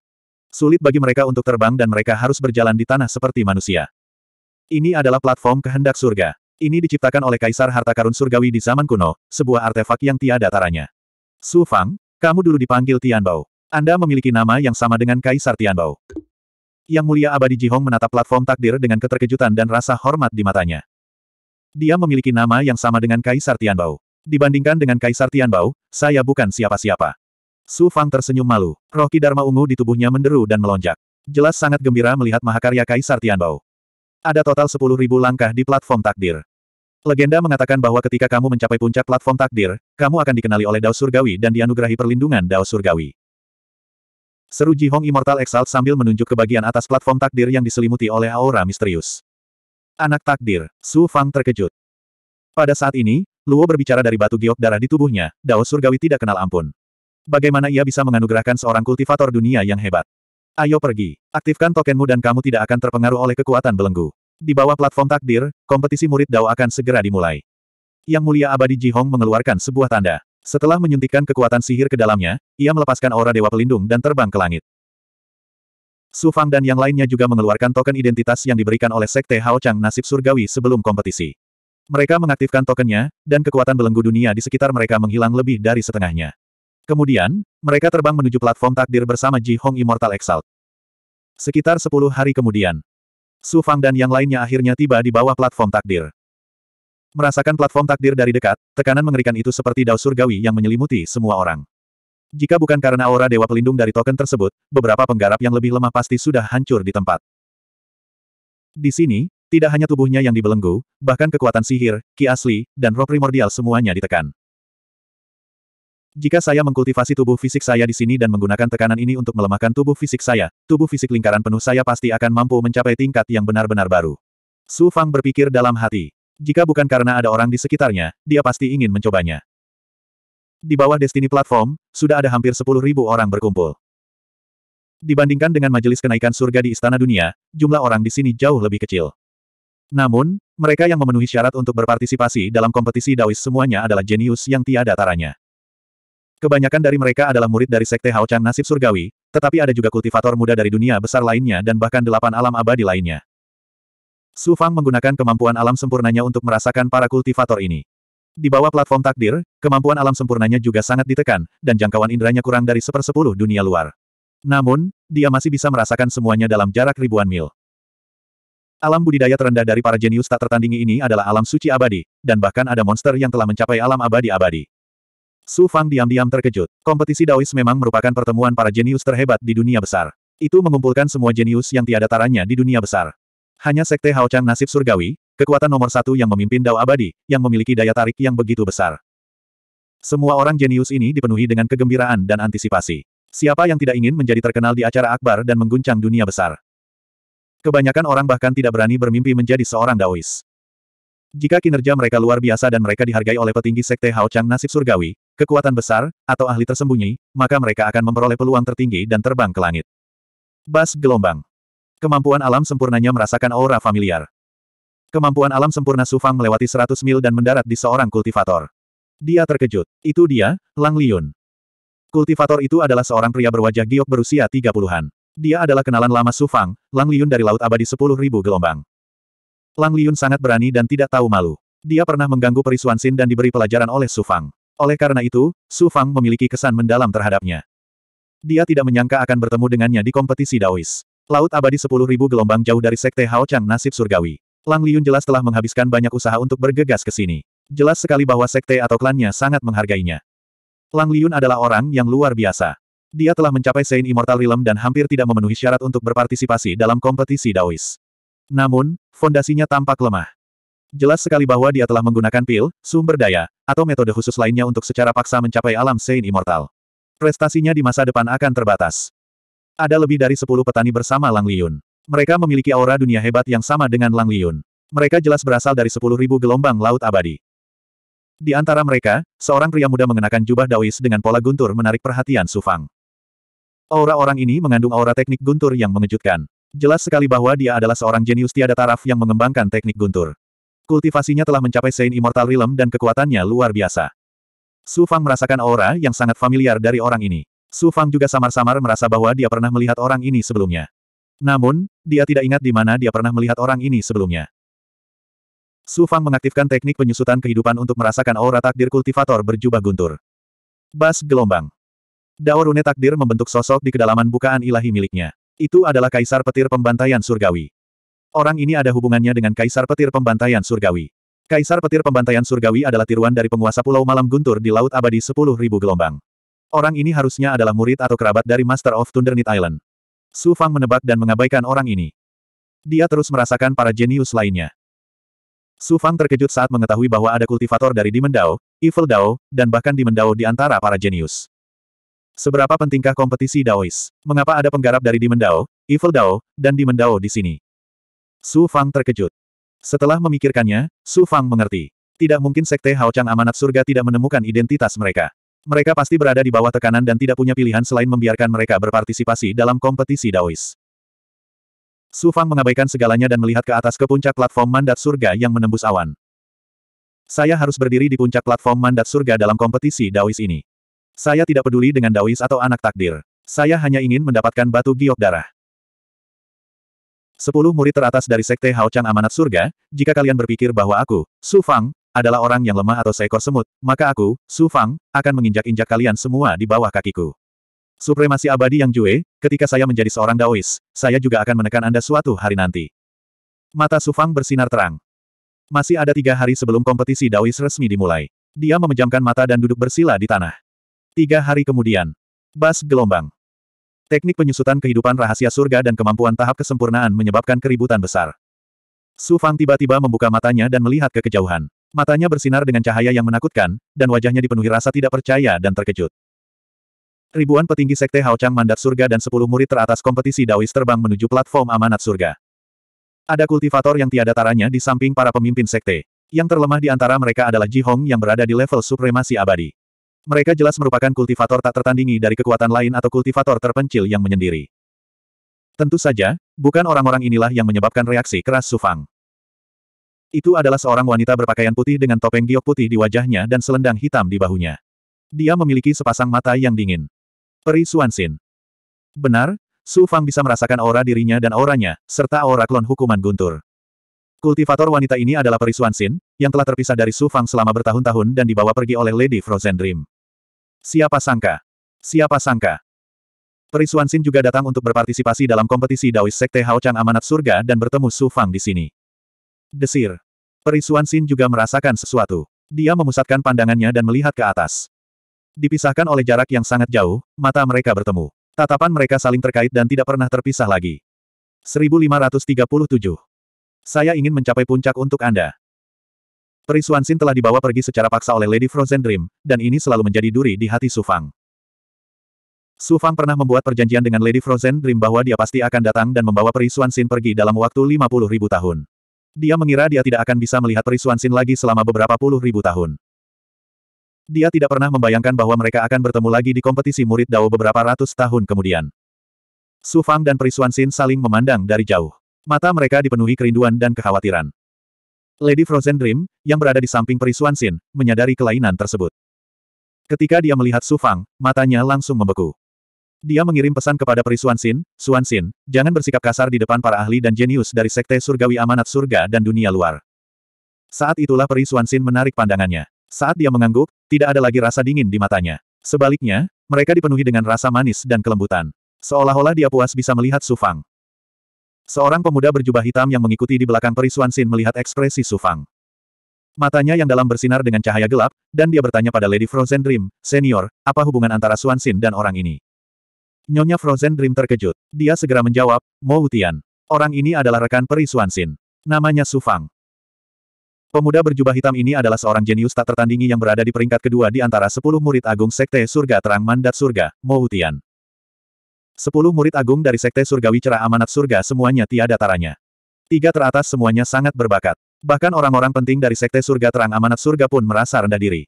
Speaker 1: Sulit bagi mereka untuk terbang dan mereka harus berjalan di tanah seperti manusia. Ini adalah platform kehendak surga. Ini diciptakan oleh Kaisar Harta Karun Surgawi di zaman kuno, sebuah artefak yang tiada taranya. Sufang, kamu dulu dipanggil Tianbao. Anda memiliki nama yang sama dengan Kaisar Tianbao. Yang Mulia Abadi Jihong menatap platform takdir dengan keterkejutan dan rasa hormat di matanya. Dia memiliki nama yang sama dengan Kaisar Tianbao. Dibandingkan dengan Kaisar Tianbao, saya bukan siapa-siapa. Su Fang tersenyum malu. Roh Dharma ungu di tubuhnya menderu dan melonjak. Jelas sangat gembira melihat mahakarya Kaisar Tianbao. Ada total 10.000 langkah di platform takdir. Legenda mengatakan bahwa ketika kamu mencapai puncak platform takdir, kamu akan dikenali oleh Dao Surgawi dan dianugerahi perlindungan Dao Surgawi. Seru Ji Hong Immortal Exalt sambil menunjuk ke bagian atas platform takdir yang diselimuti oleh aura misterius. Anak takdir, Su Fang terkejut. Pada saat ini, Luo berbicara dari batu giok darah di tubuhnya, Dao Surgawi tidak kenal ampun. Bagaimana ia bisa menganugerahkan seorang kultivator dunia yang hebat? Ayo pergi, aktifkan tokenmu dan kamu tidak akan terpengaruh oleh kekuatan belenggu. Di bawah platform takdir, kompetisi murid Dao akan segera dimulai. Yang Mulia Abadi Ji Hong mengeluarkan sebuah tanda. Setelah menyuntikkan kekuatan sihir ke dalamnya, ia melepaskan aura Dewa Pelindung dan terbang ke langit. Su Fang dan yang lainnya juga mengeluarkan token identitas yang diberikan oleh Sekte Hao Chang nasib surgawi sebelum kompetisi. Mereka mengaktifkan tokennya, dan kekuatan belenggu dunia di sekitar mereka menghilang lebih dari setengahnya. Kemudian, mereka terbang menuju platform takdir bersama Ji Hong Immortal Exalt. Sekitar sepuluh hari kemudian, Su Fang dan yang lainnya akhirnya tiba di bawah platform takdir. Merasakan platform takdir dari dekat, tekanan mengerikan itu seperti daus surgawi yang menyelimuti semua orang. Jika bukan karena aura dewa pelindung dari token tersebut, beberapa penggarap yang lebih lemah pasti sudah hancur di tempat. Di sini, tidak hanya tubuhnya yang dibelenggu, bahkan kekuatan sihir, ki asli, dan roh primordial semuanya ditekan. Jika saya mengkultivasi tubuh fisik saya di sini dan menggunakan tekanan ini untuk melemahkan tubuh fisik saya, tubuh fisik lingkaran penuh saya pasti akan mampu mencapai tingkat yang benar-benar baru. Su Fang berpikir dalam hati. Jika bukan karena ada orang di sekitarnya, dia pasti ingin mencobanya. Di bawah Destiny Platform, sudah ada hampir 10.000 orang berkumpul. Dibandingkan dengan majelis kenaikan surga di Istana Dunia, jumlah orang di sini jauh lebih kecil. Namun, mereka yang memenuhi syarat untuk berpartisipasi dalam kompetisi Dawis semuanya adalah jenius yang tiada taranya. Kebanyakan dari mereka adalah murid dari Sekte Hao Chang Nasib Surgawi, tetapi ada juga kultivator muda dari dunia besar lainnya dan bahkan delapan alam abadi lainnya. Su Fang menggunakan kemampuan alam sempurnanya untuk merasakan para kultivator ini. Di bawah platform takdir, kemampuan alam sempurnanya juga sangat ditekan, dan jangkauan inderanya kurang dari sepersepuluh dunia luar. Namun, dia masih bisa merasakan semuanya dalam jarak ribuan mil. Alam budidaya terendah dari para jenius tak tertandingi ini adalah alam suci abadi, dan bahkan ada monster yang telah mencapai alam abadi-abadi. Su Fang diam-diam terkejut. Kompetisi Daois memang merupakan pertemuan para jenius terhebat di dunia besar. Itu mengumpulkan semua jenius yang tiada taranya di dunia besar. Hanya Sekte Haochang Nasib Surgawi, kekuatan nomor satu yang memimpin Dao Abadi, yang memiliki daya tarik yang begitu besar. Semua orang jenius ini dipenuhi dengan kegembiraan dan antisipasi. Siapa yang tidak ingin menjadi terkenal di acara akbar dan mengguncang dunia besar? Kebanyakan orang bahkan tidak berani bermimpi menjadi seorang Daois. Jika kinerja mereka luar biasa dan mereka dihargai oleh petinggi Sekte Haochang Nasib Surgawi, kekuatan besar, atau ahli tersembunyi, maka mereka akan memperoleh peluang tertinggi dan terbang ke langit. Bas gelombang. Kemampuan alam sempurnanya merasakan aura familiar. Kemampuan alam sempurna Sufang melewati 100 mil dan mendarat di seorang kultivator. Dia terkejut. Itu dia, Lang Liun. Kultivator itu adalah seorang pria berwajah giok berusia 30-an. Dia adalah kenalan lama Sufang, Lang Liun dari Laut Abadi 10.000 gelombang. Lang Liun sangat berani dan tidak tahu malu. Dia pernah mengganggu perisuan Sin dan diberi pelajaran oleh Sufang. Oleh karena itu, Sufang memiliki kesan mendalam terhadapnya. Dia tidak menyangka akan bertemu dengannya di kompetisi Daois. Laut abadi 10.000 gelombang jauh dari Sekte Hao Chang nasib surgawi. Lang Liun jelas telah menghabiskan banyak usaha untuk bergegas ke sini. Jelas sekali bahwa Sekte atau klannya sangat menghargainya. Lang Liun adalah orang yang luar biasa. Dia telah mencapai Saint Immortal Realm dan hampir tidak memenuhi syarat untuk berpartisipasi dalam kompetisi Daois. Namun, fondasinya tampak lemah. Jelas sekali bahwa dia telah menggunakan pil, sumber daya, atau metode khusus lainnya untuk secara paksa mencapai alam Saint Immortal. Prestasinya di masa depan akan terbatas. Ada lebih dari sepuluh petani bersama Lang Liun. Mereka memiliki aura dunia hebat yang sama dengan Lang Liun. Mereka jelas berasal dari sepuluh ribu gelombang laut abadi. Di antara mereka, seorang pria muda mengenakan jubah daois dengan pola guntur menarik perhatian Sufang. Aura orang ini mengandung aura teknik guntur yang mengejutkan. Jelas sekali bahwa dia adalah seorang jenius tiada taraf yang mengembangkan teknik guntur. Kultivasinya telah mencapai Saint Immortal Realm dan kekuatannya luar biasa. Su Fang merasakan aura yang sangat familiar dari orang ini. Su Fang juga samar-samar merasa bahwa dia pernah melihat orang ini sebelumnya. Namun, dia tidak ingat di mana dia pernah melihat orang ini sebelumnya. Su Fang mengaktifkan teknik penyusutan kehidupan untuk merasakan aura takdir kultivator berjubah guntur. Bas gelombang. Dao rune takdir membentuk sosok di kedalaman bukaan ilahi miliknya. Itu adalah kaisar petir pembantaian surgawi. Orang ini ada hubungannya dengan kaisar petir pembantaian surgawi. Kaisar petir pembantaian surgawi adalah tiruan dari penguasa pulau malam guntur di Laut Abadi 10.000 gelombang. Orang ini harusnya adalah murid atau kerabat dari Master of Thundernit Island. Su Fang menebak dan mengabaikan orang ini. Dia terus merasakan para jenius lainnya. Su Fang terkejut saat mengetahui bahwa ada kultivator dari Demon Dao, Evil Dao, dan bahkan Demon Dao di antara para jenius. Seberapa pentingkah kompetisi Daois? Mengapa ada penggarap dari Demon Dao, Evil Dao, dan Demon Dao di sini? Su Fang terkejut. Setelah memikirkannya, Su Fang mengerti. Tidak mungkin Sekte Hao Chang Amanat Surga tidak menemukan identitas mereka. Mereka pasti berada di bawah tekanan dan tidak punya pilihan selain membiarkan mereka berpartisipasi dalam kompetisi Daois. Su Fang mengabaikan segalanya dan melihat ke atas ke puncak platform mandat surga yang menembus awan. Saya harus berdiri di puncak platform mandat surga dalam kompetisi Daois ini. Saya tidak peduli dengan Daois atau anak takdir. Saya hanya ingin mendapatkan batu giok darah. Sepuluh murid teratas dari Sekte Hao Chang Amanat Surga, jika kalian berpikir bahwa aku, Su Fang, adalah orang yang lemah atau seekor semut, maka aku, Su Fang, akan menginjak-injak kalian semua di bawah kakiku. Supremasi abadi yang jue, ketika saya menjadi seorang Daois, saya juga akan menekan Anda suatu hari nanti. Mata Su Fang bersinar terang. Masih ada tiga hari sebelum kompetisi Daois resmi dimulai. Dia memejamkan mata dan duduk bersila di tanah. Tiga hari kemudian. Bas gelombang. Teknik penyusutan kehidupan rahasia surga dan kemampuan tahap kesempurnaan menyebabkan keributan besar. Su Fang tiba-tiba membuka matanya dan melihat ke kejauhan. Matanya bersinar dengan cahaya yang menakutkan, dan wajahnya dipenuhi rasa tidak percaya dan terkejut. Ribuan petinggi Sekte Hao Chang Mandat Surga dan sepuluh murid teratas kompetisi Daois terbang menuju platform amanat surga. Ada kultivator yang tiada taranya di samping para pemimpin Sekte. Yang terlemah di antara mereka adalah Ji Hong yang berada di level supremasi abadi. Mereka jelas merupakan kultivator tak tertandingi dari kekuatan lain atau kultivator terpencil yang menyendiri. Tentu saja, bukan orang-orang inilah yang menyebabkan reaksi keras Sufang. Itu adalah seorang wanita berpakaian putih dengan topeng giok putih di wajahnya dan selendang hitam di bahunya. Dia memiliki sepasang mata yang dingin. Peri Suansin. Benar, Su Fang bisa merasakan aura dirinya dan auranya, serta aura klon hukuman guntur. Kultivator wanita ini adalah Peri Suansin, yang telah terpisah dari Su Fang selama bertahun-tahun dan dibawa pergi oleh Lady Frozen Dream. Siapa sangka? Siapa sangka? Peri Suansin juga datang untuk berpartisipasi dalam kompetisi Daois Sekte Hao Chang Amanat Surga dan bertemu Su Fang di sini. Desir. Perisuan Xin juga merasakan sesuatu. Dia memusatkan pandangannya dan melihat ke atas. Dipisahkan oleh jarak yang sangat jauh, mata mereka bertemu. Tatapan mereka saling terkait dan tidak pernah terpisah lagi. 1537. Saya ingin mencapai puncak untuk Anda. Perisuan Xin telah dibawa pergi secara paksa oleh Lady Frozen Dream, dan ini selalu menjadi duri di hati Su Fang. Su Fang pernah membuat perjanjian dengan Lady Frozen Dream bahwa dia pasti akan datang dan membawa Perisuan Xin pergi dalam waktu 50.000 tahun. Dia mengira dia tidak akan bisa melihat perisuan Sin lagi selama beberapa puluh ribu tahun. Dia tidak pernah membayangkan bahwa mereka akan bertemu lagi di kompetisi murid Dao beberapa ratus tahun kemudian. Su Fang dan perisuan Sin saling memandang dari jauh. Mata mereka dipenuhi kerinduan dan kekhawatiran. Lady Frozen Dream, yang berada di samping perisuan Sin, menyadari kelainan tersebut. Ketika dia melihat Su Fang, matanya langsung membeku. Dia mengirim pesan kepada Peri Suansin, Suansin, jangan bersikap kasar di depan para ahli dan jenius dari Sekte Surgawi Amanat Surga dan Dunia Luar. Saat itulah Suan Suansin menarik pandangannya. Saat dia mengangguk, tidak ada lagi rasa dingin di matanya. Sebaliknya, mereka dipenuhi dengan rasa manis dan kelembutan. Seolah-olah dia puas bisa melihat Sufang. Seorang pemuda berjubah hitam yang mengikuti di belakang Suan Suansin melihat ekspresi Sufang. Matanya yang dalam bersinar dengan cahaya gelap, dan dia bertanya pada Lady Frozen Dream, senior, apa hubungan antara Suansin dan orang ini? Nyonya Frozen Dream terkejut. Dia segera menjawab, Mo Wutian. Orang ini adalah rekan peri Suansin. Namanya Su Fang. Pemuda berjubah hitam ini adalah seorang jenius tak tertandingi yang berada di peringkat kedua di antara sepuluh murid agung Sekte Surga Terang Mandat Surga, Mo Wutian. Sepuluh murid agung dari Sekte Surgawi Cerah Amanat Surga semuanya tiada taranya. Tiga teratas semuanya sangat berbakat. Bahkan orang-orang penting dari Sekte Surga Terang Amanat Surga pun merasa rendah diri.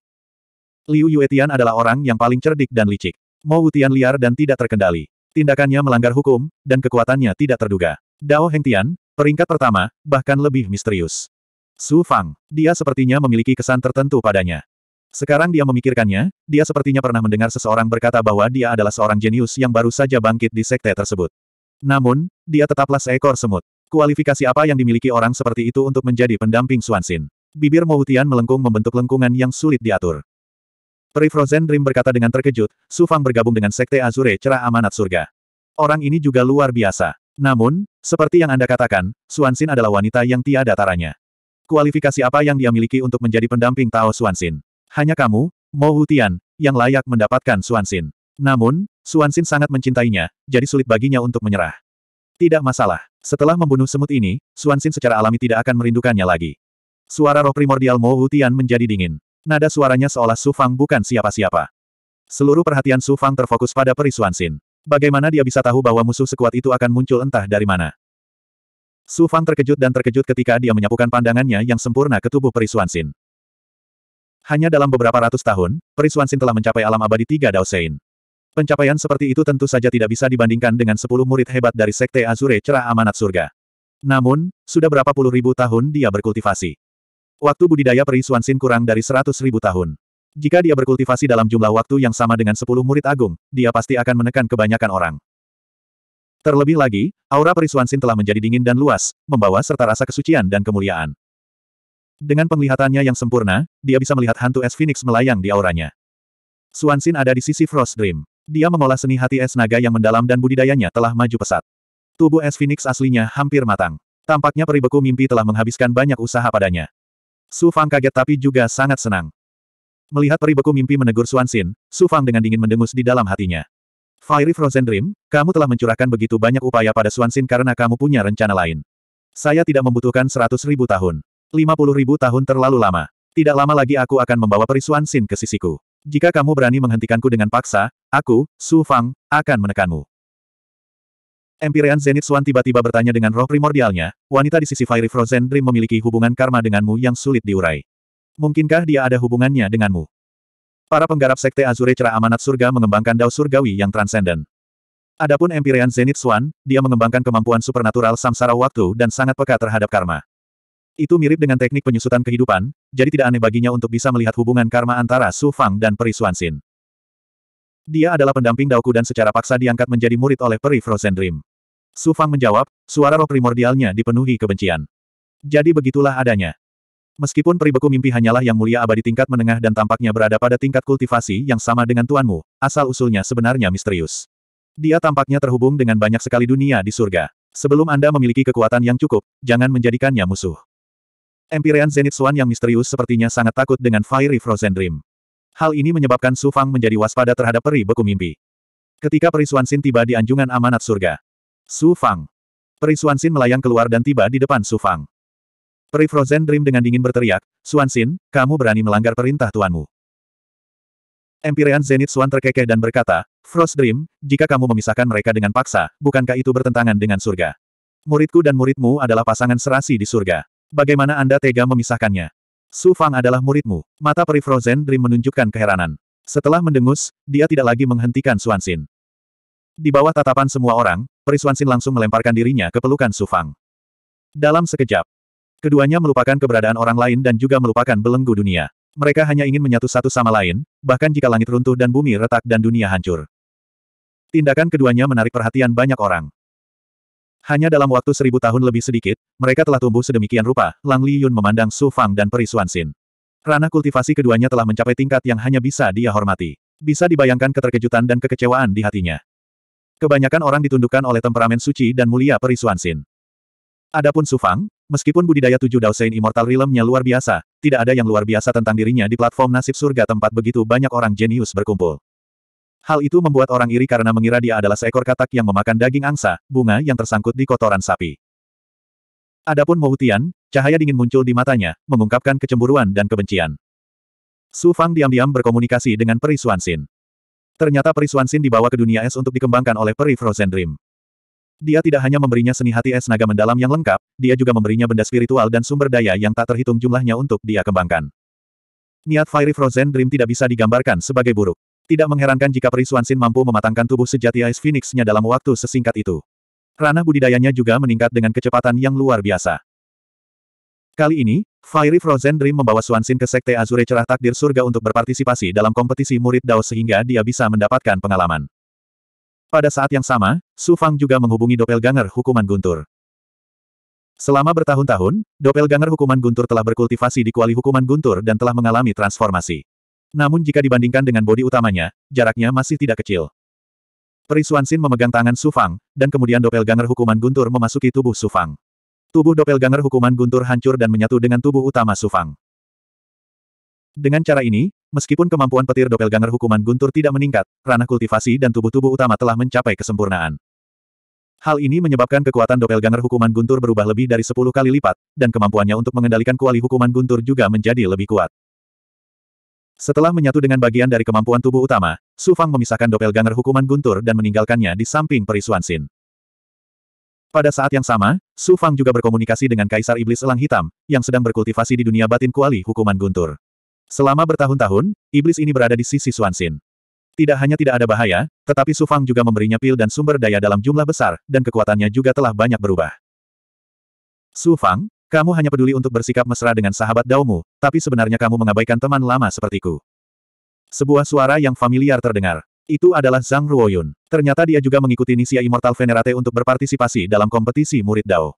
Speaker 1: Liu Yuetian adalah orang yang paling cerdik dan licik. Mo Wutian liar dan tidak terkendali. Tindakannya melanggar hukum, dan kekuatannya tidak terduga. Dao Hengtian, peringkat pertama, bahkan lebih misterius. Su Fang, dia sepertinya memiliki kesan tertentu padanya. Sekarang dia memikirkannya, dia sepertinya pernah mendengar seseorang berkata bahwa dia adalah seorang jenius yang baru saja bangkit di sekte tersebut. Namun, dia tetaplah seekor semut. Kualifikasi apa yang dimiliki orang seperti itu untuk menjadi pendamping Suansin? Bibir Moutian melengkung membentuk lengkungan yang sulit diatur. Peri Frozen Dream berkata dengan terkejut, Su Fang bergabung dengan Sekte Azure Cerah Amanat Surga. Orang ini juga luar biasa. Namun, seperti yang Anda katakan, Suansin adalah wanita yang tiada taranya. Kualifikasi apa yang dia miliki untuk menjadi pendamping Tao Suansin? Hanya kamu, Mo Hutian, yang layak mendapatkan Suansin. Namun, Suansin sangat mencintainya, jadi sulit baginya untuk menyerah. Tidak masalah. Setelah membunuh semut ini, Suansin secara alami tidak akan merindukannya lagi. Suara roh primordial Mo Hutian menjadi dingin. Nada suaranya seolah Su Fang bukan siapa-siapa. Seluruh perhatian Su Fang terfokus pada perisuan Sin. Bagaimana dia bisa tahu bahwa musuh sekuat itu akan muncul entah dari mana? Su Fang terkejut dan terkejut ketika dia menyapukan pandangannya yang sempurna ke tubuh perisuan Sin. Hanya dalam beberapa ratus tahun, perisuan Sin telah mencapai alam abadi tiga Dao Sein. Pencapaian seperti itu tentu saja tidak bisa dibandingkan dengan sepuluh murid hebat dari Sekte Azure Cerah Amanat Surga. Namun, sudah berapa puluh ribu tahun dia berkultivasi. Waktu budidaya peri Xin kurang dari seratus ribu tahun. Jika dia berkultivasi dalam jumlah waktu yang sama dengan sepuluh murid agung, dia pasti akan menekan kebanyakan orang. Terlebih lagi, aura peri Xin telah menjadi dingin dan luas, membawa serta rasa kesucian dan kemuliaan. Dengan penglihatannya yang sempurna, dia bisa melihat hantu es Phoenix melayang di auranya. Suansin ada di sisi Frost Dream. Dia mengolah seni hati es naga yang mendalam dan budidayanya telah maju pesat. Tubuh es Phoenix aslinya hampir matang. Tampaknya peri beku mimpi telah menghabiskan banyak usaha padanya. Su Fang kaget tapi juga sangat senang. Melihat peribeku mimpi menegur Suan Xin, Su Fang dengan dingin mendengus di dalam hatinya. Fiery Frozen Dream, kamu telah mencurahkan begitu banyak upaya pada Suan Xin karena kamu punya rencana lain. Saya tidak membutuhkan seratus ribu tahun. lima puluh ribu tahun terlalu lama. Tidak lama lagi aku akan membawa peri Suan Xin ke sisiku. Jika kamu berani menghentikanku dengan paksa, aku, Su Fang, akan menekanmu. Empyrean Zenith Swan tiba-tiba bertanya dengan roh primordialnya, wanita di sisi Fiery Frozen Dream memiliki hubungan karma denganmu yang sulit diurai. Mungkinkah dia ada hubungannya denganmu? Para penggarap Sekte Azure Cerah Amanat Surga mengembangkan dao surgawi yang transenden. Adapun Empyrean Zenith Swan, dia mengembangkan kemampuan supernatural samsara waktu dan sangat peka terhadap karma. Itu mirip dengan teknik penyusutan kehidupan, jadi tidak aneh baginya untuk bisa melihat hubungan karma antara Su Fang dan Peri Suansin. Dia adalah pendamping Daoku dan secara paksa diangkat menjadi murid oleh peri Frozen Dream. Su Fang menjawab, suara roh primordialnya dipenuhi kebencian. Jadi begitulah adanya. Meskipun peribeku mimpi hanyalah yang mulia abadi tingkat menengah dan tampaknya berada pada tingkat kultivasi yang sama dengan tuanmu, asal-usulnya sebenarnya misterius. Dia tampaknya terhubung dengan banyak sekali dunia di surga. Sebelum Anda memiliki kekuatan yang cukup, jangan menjadikannya musuh. Empyrean Zenith Swan yang misterius sepertinya sangat takut dengan Fiery Frozen Dream. Hal ini menyebabkan Su Fang menjadi waspada terhadap peri beku mimpi. Ketika Peri Xin tiba di anjungan amanat surga. Su Fang. Peri Xin melayang keluar dan tiba di depan Su Fang. Peri Frozen Dream dengan dingin berteriak, Suan Xin, kamu berani melanggar perintah tuanmu. Empyrean Zenith Suan terkekeh dan berkata, Frost Dream, jika kamu memisahkan mereka dengan paksa, bukankah itu bertentangan dengan surga? Muridku dan muridmu adalah pasangan serasi di surga. Bagaimana Anda tega memisahkannya? Su Fang adalah muridmu. Mata peri Frozen Dream menunjukkan keheranan. Setelah mendengus, dia tidak lagi menghentikan Xin. Di bawah tatapan semua orang, peri Xin langsung melemparkan dirinya ke pelukan Su Fang. Dalam sekejap, keduanya melupakan keberadaan orang lain dan juga melupakan belenggu dunia. Mereka hanya ingin menyatu satu sama lain, bahkan jika langit runtuh dan bumi retak dan dunia hancur. Tindakan keduanya menarik perhatian banyak orang. Hanya dalam waktu seribu tahun lebih sedikit, mereka telah tumbuh sedemikian rupa, Lang Li Yun memandang Su Fang dan Peri Xin. Ranah kultivasi keduanya telah mencapai tingkat yang hanya bisa dia hormati. Bisa dibayangkan keterkejutan dan kekecewaan di hatinya. Kebanyakan orang ditundukkan oleh temperamen suci dan mulia Peri Xin. Adapun Su Fang, meskipun budidaya tujuh Daosein Immortal realm luar biasa, tidak ada yang luar biasa tentang dirinya di platform nasib surga tempat begitu banyak orang jenius berkumpul. Hal itu membuat orang iri karena mengira dia adalah seekor katak yang memakan daging angsa, bunga yang tersangkut di kotoran sapi. Adapun Moutian, cahaya dingin muncul di matanya, mengungkapkan kecemburuan dan kebencian. Su Fang diam-diam berkomunikasi dengan Peri Xuanxin. Ternyata Peri Xuanxin dibawa ke dunia es untuk dikembangkan oleh Peri Frozen Dream. Dia tidak hanya memberinya seni hati es naga mendalam yang lengkap, dia juga memberinya benda spiritual dan sumber daya yang tak terhitung jumlahnya untuk dia kembangkan. Niat Fiery Frozen Dream tidak bisa digambarkan sebagai buruk. Tidak mengherankan jika Peri Suansin mampu mematangkan tubuh sejati Ice Phoenix-nya dalam waktu sesingkat itu. Ranah budidayanya juga meningkat dengan kecepatan yang luar biasa. Kali ini, Fiery Frozen Dream membawa Suansin ke Sekte Azure Cerah Takdir Surga untuk berpartisipasi dalam kompetisi murid Dao sehingga dia bisa mendapatkan pengalaman. Pada saat yang sama, Su Fang juga menghubungi doppelganger hukuman guntur. Selama bertahun-tahun, doppelganger hukuman guntur telah berkultivasi di kuali hukuman guntur dan telah mengalami transformasi. Namun jika dibandingkan dengan bodi utamanya, jaraknya masih tidak kecil. Perisuan Sin memegang tangan Sufang, dan kemudian doppelganger hukuman guntur memasuki tubuh Sufang. Tubuh doppelganger hukuman guntur hancur dan menyatu dengan tubuh utama Sufang. Dengan cara ini, meskipun kemampuan petir doppelganger hukuman guntur tidak meningkat, ranah kultivasi dan tubuh-tubuh utama telah mencapai kesempurnaan. Hal ini menyebabkan kekuatan doppelganger hukuman guntur berubah lebih dari 10 kali lipat, dan kemampuannya untuk mengendalikan kuali hukuman guntur juga menjadi lebih kuat. Setelah menyatu dengan bagian dari kemampuan tubuh utama, Su Fang memisahkan Ganger hukuman guntur dan meninggalkannya di samping perisuan Sin. Pada saat yang sama, Su Fang juga berkomunikasi dengan Kaisar Iblis Elang Hitam, yang sedang berkultivasi di dunia batin kuali hukuman guntur. Selama bertahun-tahun, iblis ini berada di sisi Suan Sin. Tidak hanya tidak ada bahaya, tetapi Su Fang juga memberinya pil dan sumber daya dalam jumlah besar, dan kekuatannya juga telah banyak berubah. Su Fang, kamu hanya peduli untuk bersikap mesra dengan sahabat daumu, tapi sebenarnya kamu mengabaikan teman lama sepertiku. Sebuah suara yang familiar terdengar. Itu adalah Zhang Ruoyun. Ternyata dia juga mengikuti Nisia Immortal Venerate untuk berpartisipasi dalam kompetisi murid Dao.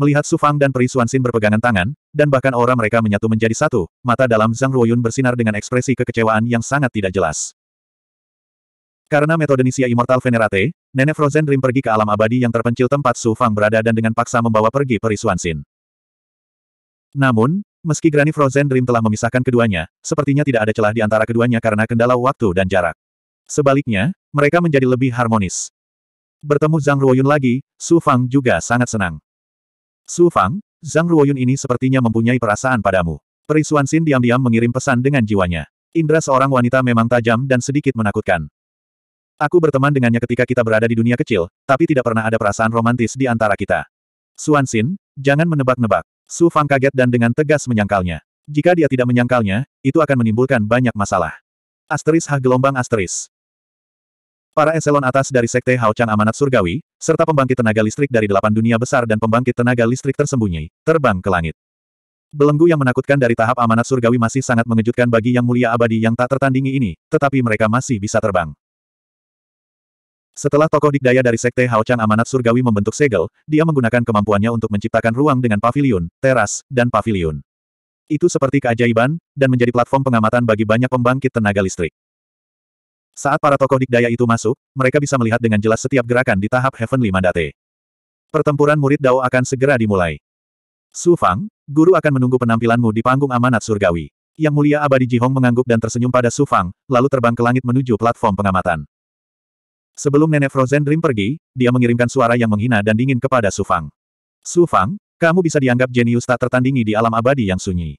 Speaker 1: Melihat Sufang dan Peri Suansin berpegangan tangan, dan bahkan aura mereka menyatu menjadi satu, mata dalam Zhang Ruoyun bersinar dengan ekspresi kekecewaan yang sangat tidak jelas. Karena metode Nisia Immortal Venerate, Nenek Frozen Dream pergi ke alam abadi yang terpencil tempat Su Fang berada dan dengan paksa membawa pergi perisuan Sin. Namun, meski Granny Frozen Dream telah memisahkan keduanya, sepertinya tidak ada celah di antara keduanya karena kendala waktu dan jarak. Sebaliknya, mereka menjadi lebih harmonis. Bertemu Zhang Ruoyun lagi, Su Fang juga sangat senang. Su Fang, Zhang Ruoyun ini sepertinya mempunyai perasaan padamu. Perisuan Sin diam-diam mengirim pesan dengan jiwanya. Indra seorang wanita memang tajam dan sedikit menakutkan. Aku berteman dengannya ketika kita berada di dunia kecil, tapi tidak pernah ada perasaan romantis di antara kita. Suan Xin, jangan menebak-nebak. Su Fang kaget dan dengan tegas menyangkalnya. Jika dia tidak menyangkalnya, itu akan menimbulkan banyak masalah. Asteris H gelombang asteris. Para eselon atas dari Sekte Hao Chang Amanat Surgawi, serta pembangkit tenaga listrik dari delapan dunia besar dan pembangkit tenaga listrik tersembunyi, terbang ke langit. Belenggu yang menakutkan dari tahap amanat surgawi masih sangat mengejutkan bagi Yang Mulia Abadi yang tak tertandingi ini, tetapi mereka masih bisa terbang. Setelah tokoh dikdaya dari Sekte Haochan Amanat Surgawi membentuk segel, dia menggunakan kemampuannya untuk menciptakan ruang dengan pavilion, teras, dan pavilion. Itu seperti keajaiban, dan menjadi platform pengamatan bagi banyak pembangkit tenaga listrik. Saat para tokoh dikdaya itu masuk, mereka bisa melihat dengan jelas setiap gerakan di tahap Heavenly Mandate. Pertempuran murid Dao akan segera dimulai. Su Fang, guru akan menunggu penampilanmu di panggung amanat surgawi. Yang mulia abadi Jihong mengangguk dan tersenyum pada Su Fang, lalu terbang ke langit menuju platform pengamatan. Sebelum nenek Frozen Dream pergi, dia mengirimkan suara yang menghina dan dingin kepada Su Fang. Su Fang, kamu bisa dianggap jenius tak tertandingi di alam abadi yang sunyi.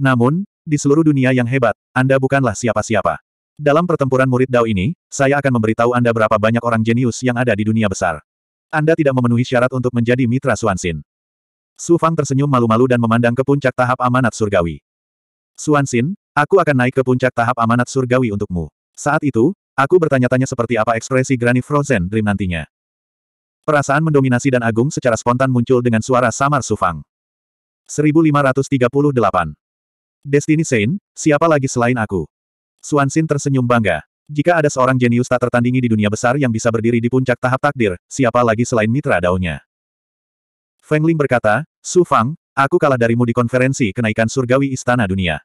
Speaker 1: Namun, di seluruh dunia yang hebat, Anda bukanlah siapa-siapa. Dalam pertempuran murid Dao ini, saya akan memberitahu Anda berapa banyak orang jenius yang ada di dunia besar. Anda tidak memenuhi syarat untuk menjadi mitra Suansin. Su Fang tersenyum malu-malu dan memandang ke puncak tahap amanat surgawi. Suansin, aku akan naik ke puncak tahap amanat surgawi untukmu. Saat itu, aku bertanya-tanya seperti apa ekspresi Granny Frozen Dream nantinya. Perasaan mendominasi dan agung secara spontan muncul dengan suara samar Sufang. 1538. Destiny Saint, siapa lagi selain aku? Suansin tersenyum bangga. Jika ada seorang jenius tak tertandingi di dunia besar yang bisa berdiri di puncak tahap takdir, siapa lagi selain mitra daunnya? Feng Ling berkata, Su Fang, aku kalah darimu di konferensi kenaikan surgawi istana dunia.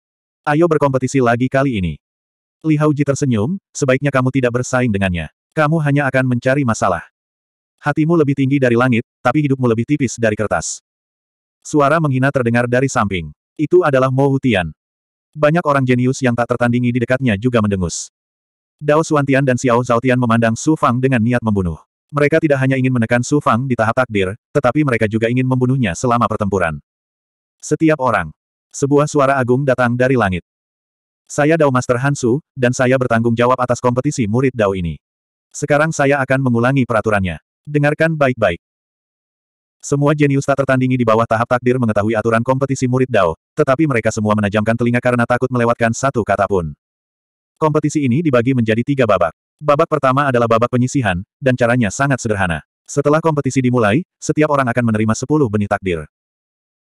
Speaker 1: Ayo berkompetisi lagi kali ini. Li Hauji tersenyum, sebaiknya kamu tidak bersaing dengannya. Kamu hanya akan mencari masalah. Hatimu lebih tinggi dari langit, tapi hidupmu lebih tipis dari kertas. Suara menghina terdengar dari samping. Itu adalah Mo Hutian. Banyak orang jenius yang tak tertandingi di dekatnya juga mendengus. Dao Suantian dan Xiao Zautian memandang Su Fang dengan niat membunuh. Mereka tidak hanya ingin menekan Su Fang di tahap takdir, tetapi mereka juga ingin membunuhnya selama pertempuran. Setiap orang. Sebuah suara agung datang dari langit. Saya Dao Master Hansu, dan saya bertanggung jawab atas kompetisi murid Dao ini. Sekarang saya akan mengulangi peraturannya. Dengarkan baik-baik. Semua jenius tak tertandingi di bawah tahap takdir mengetahui aturan kompetisi murid Dao, tetapi mereka semua menajamkan telinga karena takut melewatkan satu kata pun. Kompetisi ini dibagi menjadi tiga babak. Babak pertama adalah babak penyisihan, dan caranya sangat sederhana. Setelah kompetisi dimulai, setiap orang akan menerima sepuluh benih takdir.